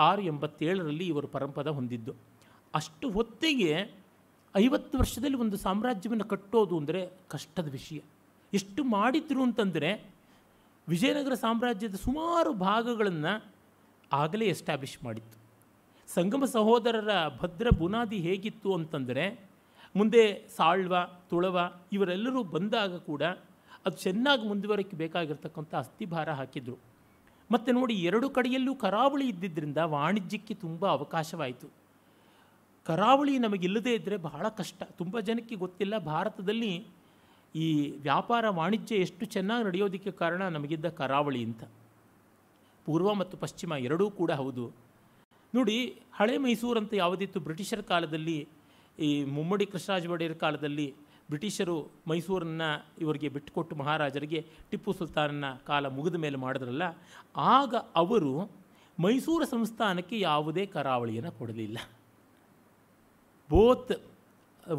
ಆರು ಎಂಬತ್ತೇಳರಲ್ಲಿ ಇವರು ಪರಂಪದ ಹೊಂದಿದ್ದು ಅಷ್ಟು ಹೊತ್ತಿಗೆ ಐವತ್ತು ವರ್ಷದಲ್ಲಿ ಒಂದು ಸಾಮ್ರಾಜ್ಯವನ್ನು ಕಟ್ಟೋದು ಅಂದರೆ ಕಷ್ಟದ ವಿಷಯ ಎಷ್ಟು ಮಾಡಿದ್ರು ಅಂತಂದರೆ ವಿಜಯನಗರ ಸಾಮ್ರಾಜ್ಯದ ಸುಮಾರು ಭಾಗಗಳನ್ನು ಆಗಲೇ ಎಸ್ಟಾಬ್ಲಿಷ್ ಮಾಡಿತ್ತು ಸಂಗಮ ಸಹೋದರರ ಭದ್ರ ಬುನಾದಿ ಹೇಗಿತ್ತು ಅಂತಂದರೆ ಮುಂದೆ ಸಾಳ್ವ ತುಳವ ಇವರೆಲ್ಲರೂ ಬಂದಾಗ ಕೂಡ ಅದು ಚೆನ್ನಾಗಿ ಮುಂದುವರಕ್ಕೆ ಬೇಕಾಗಿರ್ತಕ್ಕಂಥ ಭಾರ ಹಾಕಿದರು ಮತ್ತು ನೋಡಿ ಎರಡು ಕಡೆಯಲ್ಲೂ ಕರಾವಳಿ ಇದ್ದಿದ್ದರಿಂದ ವಾಣಿಜ್ಯಕ್ಕೆ ತುಂಬ ಅವಕಾಶವಾಯಿತು ಕರಾವಳಿ ನಮಗಿಲ್ಲದೇ ಇದ್ದರೆ ಬಹಳ ಕಷ್ಟ ತುಂಬ ಜನಕ್ಕೆ ಗೊತ್ತಿಲ್ಲ ಭಾರತದಲ್ಲಿ ಈ ವ್ಯಾಪಾರ ವಾಣಿಜ್ಯ ಎಷ್ಟು ಚೆನ್ನಾಗಿ ನಡೆಯೋದಕ್ಕೆ ಕಾರಣ ನಮಗಿದ್ದ ಕರಾವಳಿ ಅಂತ ಪೂರ್ವ ಮತ್ತು ಪಶ್ಚಿಮ ಎರಡೂ ಕೂಡ ಹೌದು ನೋಡಿ ಹಳೆ ಮೈಸೂರು ಅಂತ ಯಾವುದಿತ್ತು ಬ್ರಿಟಿಷರ ಕಾಲದಲ್ಲಿ ಈ ಮುಮ್ಮಡಿ ಕೃಷ್ಣರಾಜ ಒಡೆಯರ ಕಾಲದಲ್ಲಿ ಬ್ರಿಟಿಷರು ಮೈಸೂರನ್ನು ಇವರಿಗೆ ಬಿಟ್ಟುಕೊಟ್ಟು ಮಹಾರಾಜರಿಗೆ ಟಿಪ್ಪು ಸುಲ್ತಾನನ ಕಾಲ ಮುಗಿದ ಮೇಲೆ ಮಾಡಿದ್ರಲ್ಲ ಆಗ ಅವರು ಮೈಸೂರು ಸಂಸ್ಥಾನಕ್ಕೆ ಯಾವುದೇ ಕರಾವಳಿಯನ್ನು ಕೊಡಲಿಲ್ಲ ಬೋತ್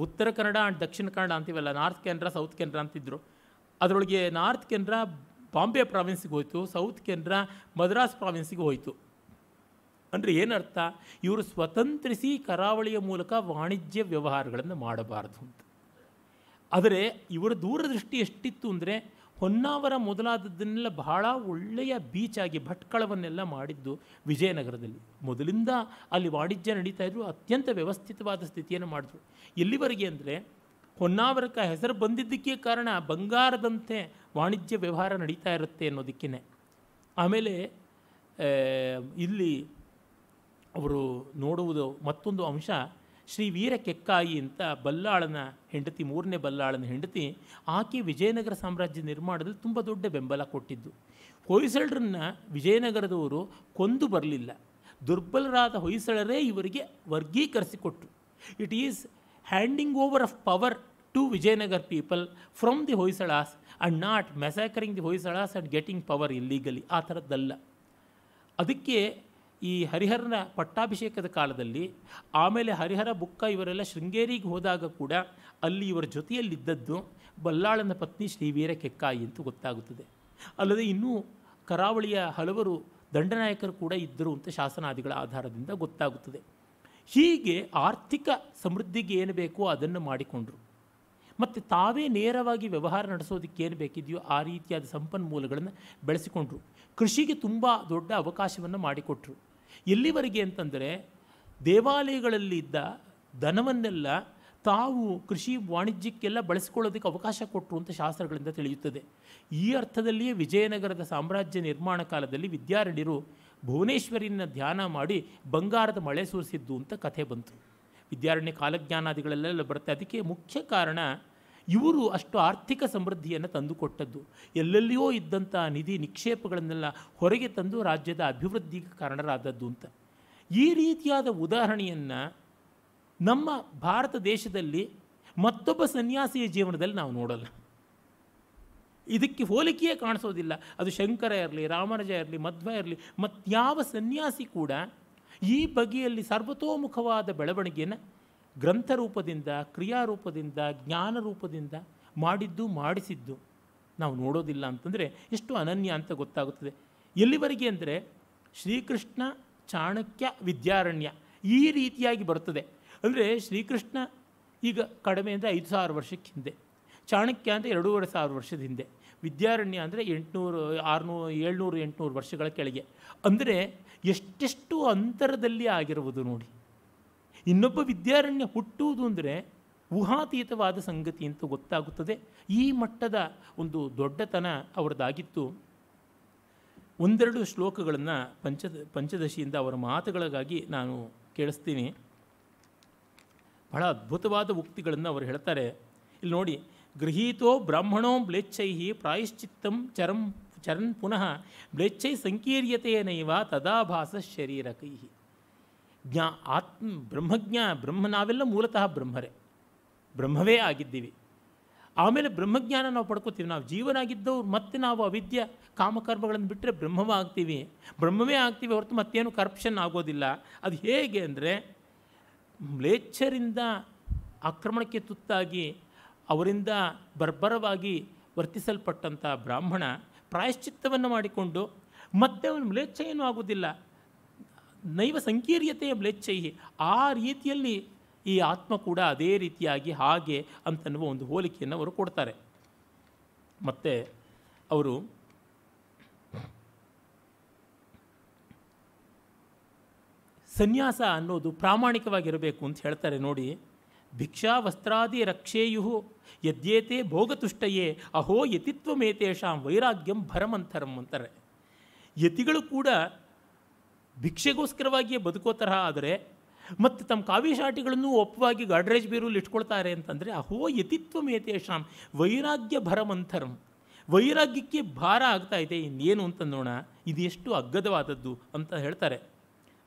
ಉತ್ತರ ಕನ್ನಡ ಆ್ಯಂಡ್ ದಕ್ಷಿಣ ಕನ್ನಡ ಅಂತೀವಲ್ಲ ನಾರ್ತ್ ಕೆನರಾ ಸೌತ್ ಕೆನರಾ ಅಂತಿದ್ರು ಅದರೊಳಗೆ ನಾರ್ತ್ ಕೆನರಾ ಬಾಂಬೆ ಪ್ರಾವಿನ್ಸಿಗೆ ಹೋಯಿತು ಸೌತ್ ಕೆನರಾ ಮದ್ರಾಸ್ ಪ್ರಾವಿನ್ಸಿಗೆ ಹೋಯಿತು ಅಂದರೆ ಏನರ್ಥ ಇವರು ಸ್ವತಂತ್ರಿಸಿ ಕರಾವಳಿಯ ಮೂಲಕ ವಾಣಿಜ್ಯ ವ್ಯವಹಾರಗಳನ್ನು ಮಾಡಬಾರದು ಅಂತ ಆದರೆ ಇವರ ದೂರದೃಷ್ಟಿ ಎಷ್ಟಿತ್ತು ಅಂದರೆ ಹೊನ್ನಾವರ ಮೊದಲಾದದ್ದನ್ನೆಲ್ಲ ಬಹಳ ಒಳ್ಳೆಯ ಬೀಚಾಗಿ ಭಟ್ಕಳವನ್ನೆಲ್ಲ ಮಾಡಿದ್ದು ವಿಜಯನಗರದಲ್ಲಿ ಮೊದಲಿಂದ ಅಲ್ಲಿ ವಾಣಿಜ್ಯ ನಡೀತಾ ಇದ್ದರು ಅತ್ಯಂತ ವ್ಯವಸ್ಥಿತವಾದ ಸ್ಥಿತಿಯನ್ನು ಮಾಡಿದ್ರು ಎಲ್ಲಿವರೆಗೆ ಅಂದರೆ ಹೊನ್ನಾವರಕ್ಕೆ ಹೆಸರು ಬಂದಿದ್ದಕ್ಕೆ ಕಾರಣ ಬಂಗಾರದಂತೆ ವಾಣಿಜ್ಯ ವ್ಯವಹಾರ ನಡೀತಾ ಇರುತ್ತೆ ಅನ್ನೋದಕ್ಕೇ ಆಮೇಲೆ ಇಲ್ಲಿ ಅವರು ನೋಡುವುದು ಮತ್ತೊಂದು ಅಂಶ ಶ್ರೀ ವೀರ ಕೆಕ್ಕಾಯಿ ಅಂತ ಬಲ್ಲಾಳನ ಹೆಂಡತಿ ಮೂರನೇ ಬಲ್ಲಾಳನ ಹೆಂಡತಿ ಆಕೆ ವಿಜಯನಗರ ಸಾಮ್ರಾಜ್ಯ ನಿರ್ಮಾಣದಲ್ಲಿ ತುಂಬ ದೊಡ್ಡ ಬೆಂಬಲ ಕೊಟ್ಟಿದ್ದು ಹೊಯ್ಸಳರನ್ನು ವಿಜಯನಗರದವರು ಕೊಂದು ಬರಲಿಲ್ಲ ದುರ್ಬಲರಾದ ಹೊಯ್ಸಳರೇ ಇವರಿಗೆ ವರ್ಗೀಕರಿಸಿಕೊಟ್ರು it is handing over of power to Vijayanagar people from the Hoysalas and not massacring the Hoysalas and getting power illegally ಆ ಥರದ್ದಲ್ಲ ಅದಕ್ಕೆ ಈ ಹರಿಹರನ ಪಟ್ಟಾಭಿಷೇಕದ ಕಾಲದಲ್ಲಿ ಆಮೇಲೆ ಹರಿಹರ ಬುಕ್ಕ ಇವರೆಲ್ಲ ಶೃಂಗೇರಿಗೆ ಹೋದಾಗ ಕೂಡ ಅಲ್ಲಿ ಇವರ ಜೊತೆಯಲ್ಲಿದ್ದದ್ದು ಬಲ್ಲಾಳನ ಪತ್ನಿ ಶ್ರೀವೀರ ಕೆಕ್ಕಾಯಿ ಅಂತ ಗೊತ್ತಾಗುತ್ತದೆ ಅಲ್ಲದೆ ಇನ್ನೂ ಕರಾವಳಿಯ ಹಲವರು ದಂಡನಾಯಕರು ಕೂಡ ಇದ್ದರು ಅಂತ ಶಾಸನಾದಿಗಳ ಆಧಾರದಿಂದ ಗೊತ್ತಾಗುತ್ತದೆ ಹೀಗೆ ಆರ್ಥಿಕ ಸಮೃದ್ಧಿಗೆ ಏನು ಬೇಕೋ ಅದನ್ನು ಮಾಡಿಕೊಂಡರು ಮತ್ತು ತಾವೇ ನೇರವಾಗಿ ವ್ಯವಹಾರ ನಡೆಸೋದಕ್ಕೆ ಏನು ಬೇಕಿದೆಯೋ ಆ ರೀತಿಯಾದ ಸಂಪನ್ಮೂಲಗಳನ್ನು ಬೆಳೆಸಿಕೊಂಡ್ರು ಕೃಷಿಗೆ ತುಂಬ ದೊಡ್ಡ ಅವಕಾಶವನ್ನು ಮಾಡಿಕೊಟ್ರು ಎಲ್ಲಿವರೆಗೆ ಅಂತಂದರೆ ದೇವಾಲಯಗಳಲ್ಲಿದ್ದ ಧನವನ್ನೆಲ್ಲ ತಾವು ಕೃಷಿ ವಾಣಿಜ್ಯಕ್ಕೆಲ್ಲ ಬಳಸಿಕೊಳ್ಳೋದಕ್ಕೆ ಅವಕಾಶ ಕೊಟ್ಟರು ಅಂತ ಶಾಸ್ತ್ರಗಳಿಂದ ತಿಳಿಯುತ್ತದೆ ಈ ಅರ್ಥದಲ್ಲಿಯೇ ವಿಜಯನಗರದ ಸಾಮ್ರಾಜ್ಯ ನಿರ್ಮಾಣ ಕಾಲದಲ್ಲಿ ವಿದ್ಯಾರಣ್ಯರು ಭುವನೇಶ್ವರಿನ ಧ್ಯಾನ ಮಾಡಿ ಬಂಗಾರದ ಮಳೆ ಸುರಿಸಿದ್ದು ಅಂತ ಕಥೆ ಬಂತು ವಿದ್ಯಾರಣ್ಯ ಕಾಲಜ್ಞಾನಾದಿಗಳಲ್ಲೆಲ್ಲ ಬರುತ್ತೆ ಅದಕ್ಕೆ ಮುಖ್ಯ ಕಾರಣ ಇವರು ಅಷ್ಟು ಆರ್ಥಿಕ ಸಮೃದ್ಧಿಯನ್ನು ತಂದುಕೊಟ್ಟದ್ದು ಎಲ್ಲೆಲ್ಲಿಯೋ ಇದ್ದಂಥ ನಿಧಿ ನಿಕ್ಷೇಪಗಳನ್ನೆಲ್ಲ ಹೊರಗೆ ತಂದು ರಾಜ್ಯದ ಅಭಿವೃದ್ಧಿಗೆ ಕಾರಣರಾದದ್ದು ಅಂತ ಈ ರೀತಿಯಾದ ಉದಾಹರಣೆಯನ್ನು ನಮ್ಮ ಭಾರತ ದೇಶದಲ್ಲಿ ಮತ್ತೊಬ್ಬ ಸನ್ಯಾಸಿಯ ಜೀವನದಲ್ಲಿ ನಾವು ನೋಡಲ್ಲ ಇದಕ್ಕೆ ಹೋಲಿಕೆಯೇ ಕಾಣಿಸೋದಿಲ್ಲ ಅದು ಶಂಕರ ಇರಲಿ ರಾಮರಾಜ ಇರಲಿ ಮಧ್ವ ಇರಲಿ ಯಾವ ಸನ್ಯಾಸಿ ಕೂಡ ಈ ಬಗೆಯಲ್ಲಿ ಸರ್ವತೋಮುಖವಾದ ಬೆಳವಣಿಗೆಯನ್ನು ಗ್ರಂಥರೂಪದಿಂದ ಕ್ರಿಯಾರೂಪದಿಂದ ರೂಪದಿಂದ ಮಾಡಿದ್ದು ಮಾಡಿಸಿದ್ದು ನಾವು ನೋಡೋದಿಲ್ಲ ಅಂತಂದರೆ ಎಷ್ಟು ಅನನ್ಯ ಅಂತ ಗೊತ್ತಾಗುತ್ತದೆ ಎಲ್ಲಿವರೆಗೆ ಅಂದರೆ ಶ್ರೀಕೃಷ್ಣ ಚಾಣಕ್ಯ ವಿದ್ಯಾರಣ್ಯ ಈ ರೀತಿಯಾಗಿ ಬರ್ತದೆ ಅಂದರೆ ಶ್ರೀಕೃಷ್ಣ ಈಗ ಕಡಿಮೆ ಅಂದರೆ ಐದು ಸಾವಿರ ವರ್ಷಕ್ಕೆ ಹಿಂದೆ ಚಾಣಕ್ಯ ಅಂದರೆ ಎರಡೂವರೆ ಸಾವಿರ ವರ್ಷದ ಹಿಂದೆ ವಿದ್ಯಾರಣ್ಯ ಅಂದರೆ ಎಂಟುನೂರು ಆರುನೂರು ಏಳ್ನೂರು ಎಂಟುನೂರು ವರ್ಷಗಳ ಕೆಳಗೆ ಅಂದರೆ ಎಷ್ಟೆಷ್ಟು ಅಂತರದಲ್ಲಿ ಆಗಿರುವುದು ನೋಡಿ ಇನ್ನೊಬ್ಬ ವಿದ್ಯಾರಣ್ಯ ಹುಟ್ಟುವುದು ಅಂದರೆ ಊಹಾತೀತವಾದ ಸಂಗತಿ ಅಂತ ಗೊತ್ತಾಗುತ್ತದೆ ಈ ಮಟ್ಟದ ಒಂದು ದೊಡ್ಡತನ ಅವರದಾಗಿತ್ತು ಒಂದೆರಡು ಶ್ಲೋಕಗಳನ್ನು ಪಂಚದ ಪಂಚದಶಿಯಿಂದ ಅವರ ಮಾತುಗಳಿಗಾಗಿ ನಾನು ಕೇಳಿಸ್ತೀನಿ ಬಹಳ ಅದ್ಭುತವಾದ ಉಕ್ತಿಗಳನ್ನು ಅವರು ಹೇಳ್ತಾರೆ ಇಲ್ಲಿ ನೋಡಿ ಗೃಹೀತೋ ಬ್ರಾಹ್ಮಣೋ ಬ್ಲೇಚ್ಛೈ ಪ್ರಾಯಶ್ಚಿತ್ತಂ ಚರಂ ಚರನ್ ಪುನಃ ಬ್ಲೇಚ್ಛೈ ಸಂಕೀರ್ಯತೆಯ ನೈವ ತದಾಭಾಸ ಶರೀರಕೈ ಜ್ಞಾ ಆತ್ಮ ಬ್ರಹ್ಮಜ್ಞ ಬ್ರಹ್ಮ ನಾವೆಲ್ಲ ಮೂಲತಃ ಬ್ರಹ್ಮರೇ ಬ್ರಹ್ಮವೇ ಆಗಿದ್ದೀವಿ ಆಮೇಲೆ ಬ್ರಹ್ಮಜ್ಞಾನ ನಾವು ಪಡ್ಕೋತೀವಿ ನಾವು ಜೀವನಾಗಿದ್ದವ್ರು ಮತ್ತೆ ನಾವು ಅವಿದ್ಯ ಕಾಮಕರ್ಮಗಳನ್ನು ಬಿಟ್ಟರೆ ಬ್ರಹ್ಮವೇ ಆಗ್ತೀವಿ ಬ್ರಹ್ಮವೇ ಆಗ್ತೀವಿ ಹೊರತು ಮತ್ತೇನು ಕರಪ್ಷನ್ ಆಗೋದಿಲ್ಲ ಅದು ಹೇಗೆ ಅಂದರೆ ಮ್ಲೇಚ್ಛರಿಂದ ಆಕ್ರಮಣಕ್ಕೆ ತುತ್ತಾಗಿ ಅವರಿಂದ ಬರ್ಬರವಾಗಿ ವರ್ತಿಸಲ್ಪಟ್ಟಂಥ ಬ್ರಾಹ್ಮಣ ಪ್ರಾಯಶ್ಚಿತ್ತವನ್ನು ಮಾಡಿಕೊಂಡು ಮತ್ತೆ ಅವನು ಮ್ಲೇಚ್ಛ ಏನೂ ಆಗೋದಿಲ್ಲ ನೈವ ಸಂಕೀರ್ಯತೆಯ ಬ್ಲೆಚ್ಚೈ ಆ ರೀತಿಯಲ್ಲಿ ಈ ಆತ್ಮ ಕೂಡ ಅದೇ ರೀತಿಯಾಗಿ ಹಾಗೆ ಅಂತನ್ನುವ ಒಂದು ಹೋಲಿಕೆಯನ್ನು ಅವರು ಕೊಡ್ತಾರೆ ಮತ್ತು ಅವರು ಸನ್ಯಾಸ ಅನ್ನೋದು ಪ್ರಾಮಾಣಿಕವಾಗಿರಬೇಕು ಅಂತ ಹೇಳ್ತಾರೆ ನೋಡಿ ಭಿಕ್ಷಾ ವಸ್ತ್ರಾದಿ ರಕ್ಷೇಯು ಯದ್ಯೇತೆ ಭೋಗತುಷ್ಟಯೇ ಅಹೋ ಯತಿತ್ವಮೇತೇಷಾಂ ವೈರಾಗ್ಯಂ ಭರಮಂಥರಂ ಅಂತಾರೆ ಯತಿಗಳು ಕೂಡ ಭಿಕ್ಷೆಗೋಸ್ಕರವಾಗಿಯೇ ಬದುಕೋ ತರಹ ಆದರೆ ಮತ್ತು ತಮ್ಮ ಕಾವ್ಯಶಾಟಿಗಳನ್ನು ಒಪ್ಪವಾಗಿ ಗಾಡ್ರೇಜ್ ಬೀರಲ್ಲಿ ಇಟ್ಕೊಳ್ತಾರೆ ಅಂತಂದರೆ ಅಹೋ ಯತಿತ್ವ ಮೇತೇಶಾಮ್ ವೈರಾಗ್ಯ ಭರಮಂಥರಂ ವೈರಾಗ್ಯಕ್ಕೆ ಭಾರ ಆಗ್ತಾ ಇದೆ ಇನ್ನೇನು ಅಂತ ನೋಡೋಣ ಇದೆಷ್ಟು ಅಗ್ಗದವಾದದ್ದು ಅಂತ ಹೇಳ್ತಾರೆ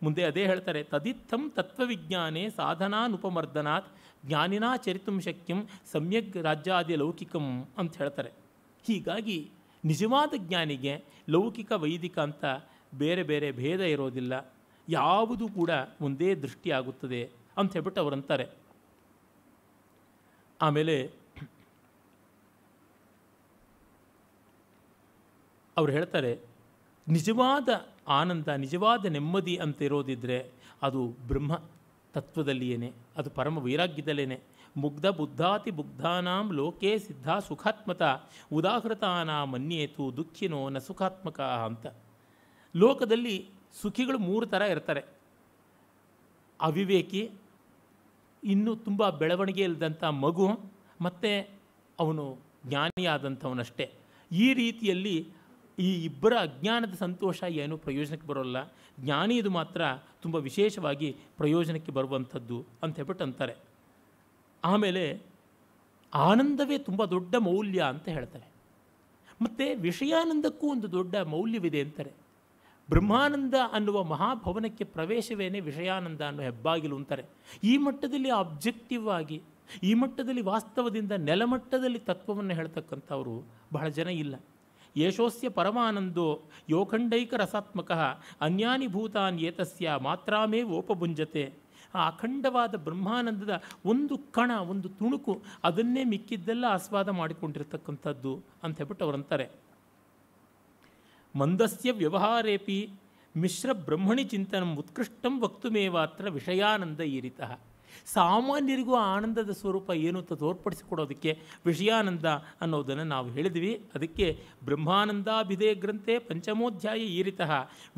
ಮುಂದೆ ಅದೇ ಹೇಳ್ತಾರೆ ತದಿತ್ತಂ ತತ್ವವಿಜ್ಞಾನೆ ಸಾಧನಾನುಪಮರ್ದನಾತ್ ಜ್ಞಾನಿನಾ ಚರಿತುಂ ಶಕ್ಯಂ ಸಮ್ಯಕ್ ರಾಜ್ಯಾದಿ ಲೌಕಿಕಂ ಅಂತ ಹೇಳ್ತಾರೆ ಹೀಗಾಗಿ ನಿಜವಾದ ಜ್ಞಾನಿಗೆ ಲೌಕಿಕ ವೈದಿಕ ಅಂತ ಬೇರೆ ಬೇರೆ ಭೇದ ಇರೋದಿಲ್ಲ ಯಾವುದು ಕೂಡ ಒಂದೇ ದೃಷ್ಟಿಯಾಗುತ್ತದೆ ಅಂತ ಹೇಳ್ಬಿಟ್ಟು ಅವರಂತಾರೆ ಆಮೇಲೆ ಅವ್ರು ಹೇಳ್ತಾರೆ ನಿಜವಾದ ಆನಂದ ನಿಜವಾದ ನೆಮ್ಮದಿ ಅಂತ ಇರೋದಿದ್ದರೆ ಅದು ಬ್ರಹ್ಮ ತತ್ವದಲ್ಲಿಯೇನೆ ಅದು ಪರಮ ವೈರಾಗ್ಯದಲ್ಲೇನೆ ಮುಗ್ಧ ಬುದ್ಧಾತಿ ಬುಗ್ಧಾನಾಂ ಲೋಕೇ ಸಿದ್ಧ ಸುಖಾತ್ಮತ ಉದಾಹೃತಾನ ಅನ್ಯೇತು ದುಃಖಿನೋ ನ ಸುಖಾತ್ಮಕ ಅಂತ ಲೋಕದಲ್ಲಿ ಸುಖಿಗಳು ಮೂರು ಥರ ಇರ್ತಾರೆ ಅವಿವೇಕಿ ಇನ್ನು ತುಂಬ ಬೆಳವಣಿಗೆ ಇಲ್ಲದಂಥ ಮಗು ಮತ್ತು ಅವನು ಜ್ಞಾನಿಯಾದಂಥವನಷ್ಟೇ ಈ ರೀತಿಯಲ್ಲಿ ಈ ಇಬ್ಬರ ಅಜ್ಞಾನದ ಸಂತೋಷ ಏನು ಪ್ರಯೋಜನಕ್ಕೆ ಬರೋಲ್ಲ ಜ್ಞಾನಿ ಇದು ಮಾತ್ರ ತುಂಬ ವಿಶೇಷವಾಗಿ ಪ್ರಯೋಜನಕ್ಕೆ ಬರುವಂಥದ್ದು ಅಂತ ಹೇಳ್ಬಿಟ್ಟು ಅಂತಾರೆ ಆಮೇಲೆ ಆನಂದವೇ ತುಂಬ ದೊಡ್ಡ ಮೌಲ್ಯ ಅಂತ ಹೇಳ್ತಾರೆ ಮತ್ತು ವಿಷಯಾನಂದಕ್ಕೂ ಒಂದು ದೊಡ್ಡ ಮೌಲ್ಯವಿದೆ ಅಂತಾರೆ ಬ್ರಹ್ಮಾನಂದ ಅನ್ನುವ ಮಹಾಭವನಕ್ಕೆ ಪ್ರವೇಶವೇನೆ ವಿಷಯಾನಂದ ಅನ್ನೋ ಹೆಬ್ಬಾಗಿಲು ಅಂತಾರೆ ಈ ಮಟ್ಟದಲ್ಲಿ ಆಬ್ಜೆಕ್ಟಿವ್ ಆಗಿ ಈ ಮಟ್ಟದಲ್ಲಿ ವಾಸ್ತವದಿಂದ ನೆಲಮಟ್ಟದಲ್ಲಿ ತತ್ವವನ್ನು ಹೇಳ್ತಕ್ಕಂಥವರು ಬಹಳ ಜನ ಇಲ್ಲ ಯಶೋಸ್ಯ ಪರಮಾನಂದೋ ಯೋಖಂಡೈಕ ರಸಾತ್ಮಕ ಅನ್ಯಾನಿ ಭೂತಾನ್ ಏತಸ್ಯ ಮಾತ್ರಾಮೇ ಓಪಭುಂಜತೆ ಆ ಅಖಂಡವಾದ ಬ್ರಹ್ಮಾನಂದದ ಒಂದು ಕಣ ಒಂದು ತುಣುಕು ಅದನ್ನೇ ಮಿಕ್ಕಿದ್ದೆಲ್ಲ ಆಸ್ವಾದ ಮಾಡಿಕೊಂಡಿರ್ತಕ್ಕಂಥದ್ದು ಅಂತ ಹೇಳ್ಬಿಟ್ಟು ಅವರಂತಾರೆ ಮಂದಸ್ಯ ವ್ಯವಹಾರೇಪಿ ಮಿಶ್ರಬ್ರಹ್ಮಣಿ ಚಿಂತನಂ ಉತ್ಕೃಷ್ಟಂ ವಕ್ತುಮೇವಾತ್ರ ವಿಷಯಾನಂದ ಈರಿತಃ ಸಾಮಾನ್ಯರಿಗೂ ಆನಂದದ ಸ್ವರೂಪ ಏನು ಅಂತ ತೋರ್ಪಡಿಸಿಕೊಡೋದಕ್ಕೆ ವಿಷಯಾನಂದ ಅನ್ನೋದನ್ನು ನಾವು ಹೇಳಿದ್ವಿ ಅದಕ್ಕೆ ಬ್ರಹ್ಮಾನಂದಾಭಿಧೇ ಗ್ರಂಥೆ ಪಂಚಮೋಧ್ಯಾಯ ಈರಿತಃ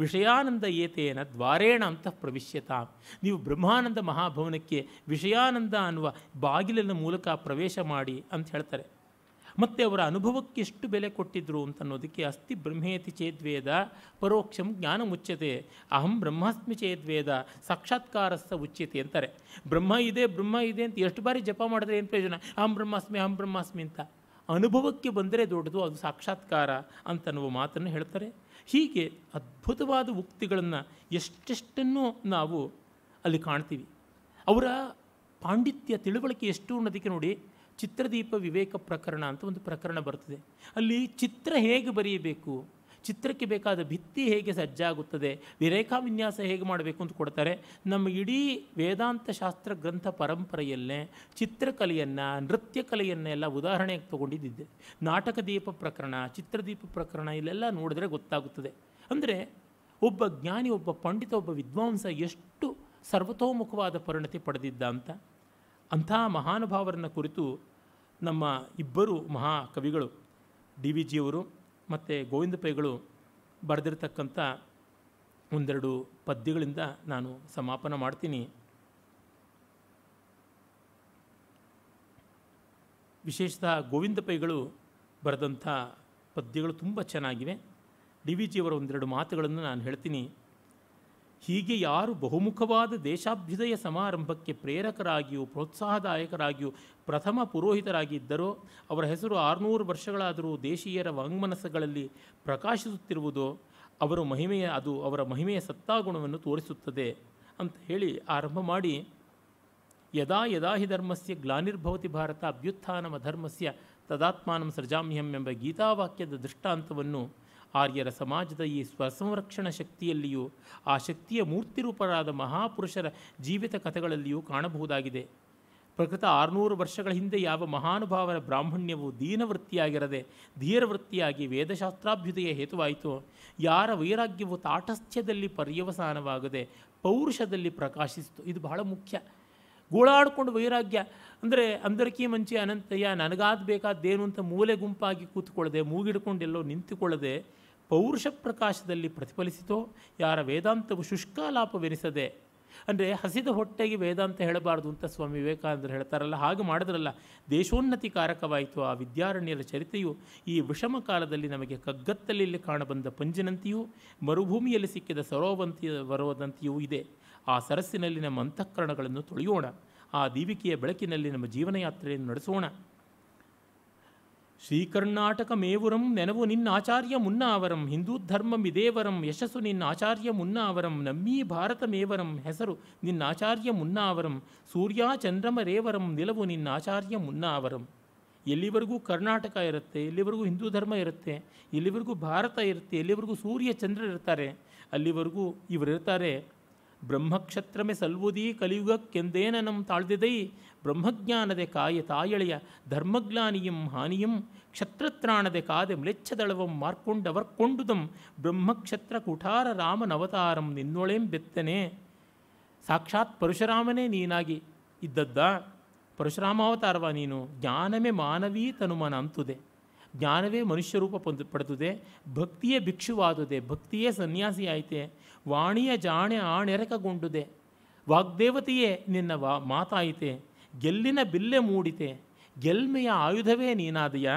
ವಿಷಯಾನಂದ ಏತೇನ ದ್ವಾರೇಣ ಅಂತ ಪ್ರವಿಶ್ಯತಾ ನೀವು ಬ್ರಹ್ಮಾನಂದ ಮಹಾಭವನಕ್ಕೆ ವಿಷಯಾನಂದ ಅನ್ನುವ ಬಾಗಿಲಿನ ಮೂಲಕ ಪ್ರವೇಶ ಮಾಡಿ ಅಂತ ಹೇಳ್ತಾರೆ ಮತ್ತು ಅವರ ಅನುಭವಕ್ಕೆ ಎಷ್ಟು ಬೆಲೆ ಕೊಟ್ಟಿದ್ರು ಅಂತನ್ನೋದಕ್ಕೆ ಅಸ್ತಿ ಬ್ರಹ್ಮೇತಿ ಚೇದ್ವೇದ ಪರೋಕ್ಷಂ ಜ್ಞಾನ ಮುಚ್ಚತೆ ಅಹಂ ಬ್ರಹ್ಮಾಸ್ಮಿ ಚೇದ್ವೇದ ಸಾಕ್ಷಾತ್ಕಾರಸ್ಥ ಉಚ್ಯತೆ ಅಂತಾರೆ ಬ್ರಹ್ಮ ಇದೆ ಬ್ರಹ್ಮ ಇದೆ ಅಂತ ಎಷ್ಟು ಬಾರಿ ಜಪ ಮಾಡಿದ್ರೆ ಏನು ಪ್ರಯೋಜನ ಅಹಂ ಬ್ರಹ್ಮಾಸ್ಮಿ ಅಹಂ ಬ್ರಹ್ಮಾಸ್ಮಿ ಅಂತ ಅನುಭವಕ್ಕೆ ಬಂದರೆ ದೊಡ್ಡದು ಅದು ಸಾಕ್ಷಾತ್ಕಾರ ಅಂತನ್ನುವ ಮಾತನ್ನು ಹೇಳ್ತಾರೆ ಹೀಗೆ ಅದ್ಭುತವಾದ ಉಕ್ತಿಗಳನ್ನು ಎಷ್ಟೆಷ್ಟನ್ನು ನಾವು ಅಲ್ಲಿ ಕಾಣ್ತೀವಿ ಅವರ ಪಾಂಡಿತ್ಯ ತಿಳುವಳಿಕೆ ಎಷ್ಟು ಅನ್ನೋದಕ್ಕೆ ನೋಡಿ ಚಿತ್ರದೀಪ ವಿವೇಕ ಪ್ರಕರಣ ಅಂತ ಒಂದು ಪ್ರಕರಣ ಬರ್ತದೆ ಅಲ್ಲಿ ಚಿತ್ರ ಹೇಗೆ ಬರೆಯಬೇಕು ಚಿತ್ರಕ್ಕೆ ಬೇಕಾದ ಭಿತ್ತಿ ಹೇಗೆ ಸಜ್ಜಾಗುತ್ತದೆ ವಿರೇಖಾ ವಿನ್ಯಾಸ ಹೇಗೆ ಮಾಡಬೇಕು ಅಂತ ಕೊಡ್ತಾರೆ ನಮ್ಮ ಇಡೀ ವೇದಾಂತ ಶಾಸ್ತ್ರ ಗ್ರಂಥ ಪರಂಪರೆಯಲ್ಲೇ ಚಿತ್ರಕಲೆಯನ್ನು ನೃತ್ಯ ಕಲೆಯನ್ನೆಲ್ಲ ಉದಾಹರಣೆಗೆ ತಗೊಂಡಿದ್ದಿದೆ ನಾಟಕ ದೀಪ ಪ್ರಕರಣ ಚಿತ್ರದೀಪ ಪ್ರಕರಣ ಇಲ್ಲೆಲ್ಲ ನೋಡಿದ್ರೆ ಗೊತ್ತಾಗುತ್ತದೆ ಅಂದರೆ ಒಬ್ಬ ಜ್ಞಾನಿ ಒಬ್ಬ ಪಂಡಿತ ಒಬ್ಬ ವಿದ್ವಾಂಸ ಎಷ್ಟು ಸರ್ವತೋಮುಖವಾದ ಪರಿಣತಿ ಪಡೆದಿದ್ದ ಅಂತ ಅಂಥ ಮಹಾನುಭಾವರನ್ನ ಕುರಿತು ನಮ್ಮ ಇಬ್ಬರು ಮಹಾಕವಿಗಳು ಡಿ ವಿ ಜಿಯವರು ಮತ್ತು ಗೋವಿಂದ ಪೈಗಳು ಬರೆದಿರತಕ್ಕಂಥ ಒಂದೆರಡು ಪದ್ಯಗಳಿಂದ ನಾನು ಸಮಾಪನ ಮಾಡ್ತೀನಿ ವಿಶೇಷತಃ ಗೋವಿಂದ ಪೈಗಳು ಬರೆದಂಥ ಪದ್ಯಗಳು ತುಂಬ ಚೆನ್ನಾಗಿವೆ ಡಿ ವಿ ಜಿಯವರ ಒಂದೆರಡು ಮಾತುಗಳನ್ನು ನಾನು ಹೇಳ್ತೀನಿ ಹೀಗೆ ಯಾರು ಬಹುಮುಖವಾದ ದೇಶಾಭ್ಯುದಯ ಸಮಾರಂಭಕ್ಕೆ ಪ್ರೇರಕರಾಗಿಯೂ ಪ್ರೋತ್ಸಾಹದಾಯಕರಾಗಿಯೂ ಪ್ರಥಮ ಪುರೋಹಿತರಾಗಿದ್ದರೋ ಅವರ ಹೆಸರು ಆರುನೂರು ವರ್ಷಗಳಾದರೂ ದೇಶೀಯರ ವಾಂಗ್ಮನಸ್ಸುಗಳಲ್ಲಿ ಪ್ರಕಾಶಿಸುತ್ತಿರುವುದು ಅವರ ಮಹಿಮೆಯ ಅದು ಅವರ ಮಹಿಮೆಯ ಸತ್ತಾಗುಣವನ್ನು ತೋರಿಸುತ್ತದೆ ಅಂತ ಹೇಳಿ ಆರಂಭ ಮಾಡಿ ಯದಾ ಯದಾ ಹಿ ಧರ್ಮಸ್ಯ ಗ್ಲಾನಿರ್ಭವತಿ ಭಾರತ ಅಭ್ಯುತ್ಥಾನಮ ಧರ್ಮಸ್ಯ ತದಾತ್ಮಾನಂ ಸೃಜಾಮ್ಯಂ ಎಂಬ ಗೀತಾವಾಕ್ಯದ ದೃಷ್ಟಾಂತವನ್ನು ಆರ್ಯರ ಸಮಾಜದ ಈ ಸ್ವಸಂರಕ್ಷಣ ಶಕ್ತಿಯಲ್ಲಿಯೂ ಆ ಶಕ್ತಿಯ ಮೂರ್ತಿ ರೂಪರಾದ ಮಹಾಪುರುಷರ ಜೀವಿತ ಕಥೆಗಳಲ್ಲಿಯೂ ಕಾಣಬಹುದಾಗಿದೆ ಪ್ರಕೃತ ಆರುನೂರು ವರ್ಷಗಳ ಹಿಂದೆ ಯಾವ ಮಹಾನುಭಾವರ ಬ್ರಾಹ್ಮಣ್ಯವು ದೀನವೃತ್ತಿಯಾಗಿರದೆ ಧೀರವೃತ್ತಿಯಾಗಿ ವೇದಶಾಸ್ತ್ರಾಭ್ಯುದಯ ಹೇತುವಾಯಿತು ಯಾರ ವೈರಾಗ್ಯವು ತಾಟಸ್ಥ್ಯದಲ್ಲಿ ಪರ್ಯವಸಾನವಾಗದೆ ಪೌರುಷದಲ್ಲಿ ಪ್ರಕಾಶಿಸಿತು ಇದು ಬಹಳ ಮುಖ್ಯ ಗೋಳಾಡಿಕೊಂಡು ವೈರಾಗ್ಯ ಅಂದರೆ ಅಂದರಕಿ ಮಂಚಿ ಅನಂತಯ್ಯ ನನಗಾದ ಬೇಕಾದ್ದೇನು ಅಂತ ಮೂಲೆ ಗುಂಪಾಗಿ ಕೂತ್ಕೊಳ್ಳದೆ ಮೂಗಿಡ್ಕೊಂಡೆಲ್ಲೋ ನಿಂತುಕೊಳ್ಳದೆ ಪೌರುಷ ಪ್ರಕಾಶದಲ್ಲಿ ಪ್ರತಿಫಲಿಸಿತೋ ಯಾರ ವೇದಾಂತವು ಶುಷ್ಕಾಲಾಪವೆನಿಸದೆ ಅಂದರೆ ಹಸಿದ ಹೊಟ್ಟೆಗೆ ವೇದಾಂತ ಹೇಳಬಾರ್ದು ಅಂತ ಸ್ವಾಮಿ ವಿವೇಕಾನಂದರು ಹೇಳ್ತಾರಲ್ಲ ಹಾಗೆ ಮಾಡಿದ್ರಲ್ಲ ದೇಶೋನ್ನತಿ ಕಾರಕವಾಯಿತು ಆ ವಿದ್ಯಾರಣ್ಯರ ಚರಿತೆಯು ಈ ವಿಷಮ ಕಾಲದಲ್ಲಿ ನಮಗೆ ಕಗ್ಗತ್ತಲೆಯಲ್ಲಿ ಕಾಣಬಂದ ಪಂಜಿನಂತೆಯೂ ಮರುಭೂಮಿಯಲ್ಲಿ ಸಿಕ್ಕಿದ ಸರೋವಂತಿಯ ಬರೋದಂತೆಯೂ ಇದೆ ಆ ಸರಸ್ಸಿನಲ್ಲಿ ನಮ್ಮ ಅಂತಃಕರಣಗಳನ್ನು ತೊಳೆಯೋಣ ಆ ದೀವಿಕೆಯ ಬೆಳಕಿನಲ್ಲಿ ನಮ್ಮ ಜೀವನಯಾತ್ರೆಯನ್ನು ನಡೆಸೋಣ ಶ್ರೀಕರ್ನಾಟಕಮೇವುರಂ ನೆನವು ನಿನ್ನಾಚಾರ್ಯ ಮುನ್ನಾವರಂ ಹಿಂದೂ ಧರ್ಮಂ ಇದೇವರಂ ಯಶಸ್ಸು ನಿನ್ನ ಆಚಾರ್ಯ ಮುನ್ನಾವರಂ ನಮ್ಮೀ ಮೇವರಂ ಹೆಸರು ಆಚಾರ್ಯ ಮುನ್ನಾವರಂ ಸೂರ್ಯ ಚಂದ್ರಮರೇವರಂ ನಿಲವು ನಿನ್ನಾಚಾರ್ಯ ಮುನ್ನಾವರಂ ಎಲ್ಲಿವರೆಗೂ ಕರ್ನಾಟಕ ಇರುತ್ತೆ ಎಲ್ಲಿವರೆಗೂ ಹಿಂದೂ ಧರ್ಮ ಇರುತ್ತೆ ಎಲ್ಲಿವರೆಗೂ ಭಾರತ ಇರುತ್ತೆ ಎಲ್ಲಿವರೆಗೂ ಸೂರ್ಯ ಚಂದ್ರ ಇರ್ತಾರೆ ಅಲ್ಲಿವರೆಗೂ ಇವರಿರ್ತಾರೆ ಬ್ರಹ್ಮಕ್ಷತ್ರಮೆ ಸಲ್ವುದಿ ಕಲಿಯುಗಕ್ಕೆಂದೇನ ನಮ್ಮ ತಾಳ್ದಿದೈ ಬ್ರಹ್ಮಜ್ಞಾನದೆ ಕಾಯ ತಾಯಳಿಯ ಧರ್ಮಗ್ಲಾನಿಯಂ ಹಾನಿಯಂ ಕ್ಷತ್ರತ್ರಾಣದೆ ಕಾದೆ ಮ್ಲೆಚ್ಛದಳವಂ ಮಾರ್ಕೊಂಡವರ್ಕೊಂಡುದಂ ಬ್ರಹ್ಮಕ್ಷತ್ರ ಕುಠಾರ ರಾಮನವತಾರಂ ನಿನ್ನೊಳೆಂ ಬೆತ್ತನೆ ಸಾಕ್ಷಾತ್ ಪರಶುರಾಮನೇ ನೀನಾಗಿ ಇದ್ದದ್ದ ಪರಶುರಾಮಾವತಾರವ ನೀನು ಜ್ಞಾನವೇ ಮಾನವೀ ತನುಮನ ಅಂತುದೆ ಜ್ಞಾನವೇ ಮನುಷ್ಯ ರೂಪ ಪೊಂದು ಪಡೆದುದೆ ಭಕ್ತಿಯೇ ಭಿಕ್ಷುವಾದುದೆ ಭಕ್ತಿಯೇ ಸನ್ಯಾಸಿ ಆಯಿತೆ ವಾಣಿಯ ಜಾಣೆ ಆಣೆರಕಗೊಂಡುದೆ ವಾಗ್ದೇವತೆಯೇ ನಿನ್ನ ವಾ ಮಾತಾಯಿತೆ ಗೆಲ್ಲಿನ ಬಿಲ್ಲೆ ಮೂಡಿತೆ ಗೆಲ್ಮೆಯ ಆಯುಧವೇ ನೀನಾದೆಯಾ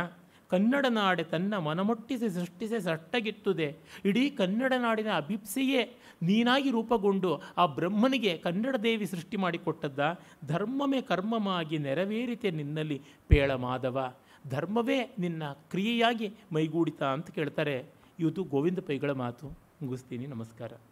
ಕನ್ನಡ ನಾಡೆ ತನ್ನ ಮನಮೊಟ್ಟಿಸಿ ಸೃಷ್ಟಿಸಿ ಸಟ್ಟಗಿತ್ತದೆ ಇಡೀ ಕನ್ನಡ ನಾಡಿನ ಅಭಿಪ್ಸೆಯೇ ನೀನಾಗಿ ರೂಪಗೊಂಡು ಆ ಬ್ರಹ್ಮನಿಗೆ ಕನ್ನಡ ದೇವಿ ಸೃಷ್ಟಿ ಮಾಡಿಕೊಟ್ಟದ್ದ ಧರ್ಮವೇ ಕರ್ಮಮಾಗಿ ನೆರವೇರಿತೆ ನಿನ್ನಲ್ಲಿ ಪೇಳ ಮಾಧವ ಧರ್ಮವೇ ನಿನ್ನ ಕ್ರಿಯೆಯಾಗಿ ಮೈಗೂಡಿತ ಅಂತ ಕೇಳ್ತಾರೆ ಇವತ್ತು ಗೋವಿಂದ ಪೈಗಳ ಮಾತು ಮುಗಿಸ್ತೀನಿ ನಮಸ್ಕಾರ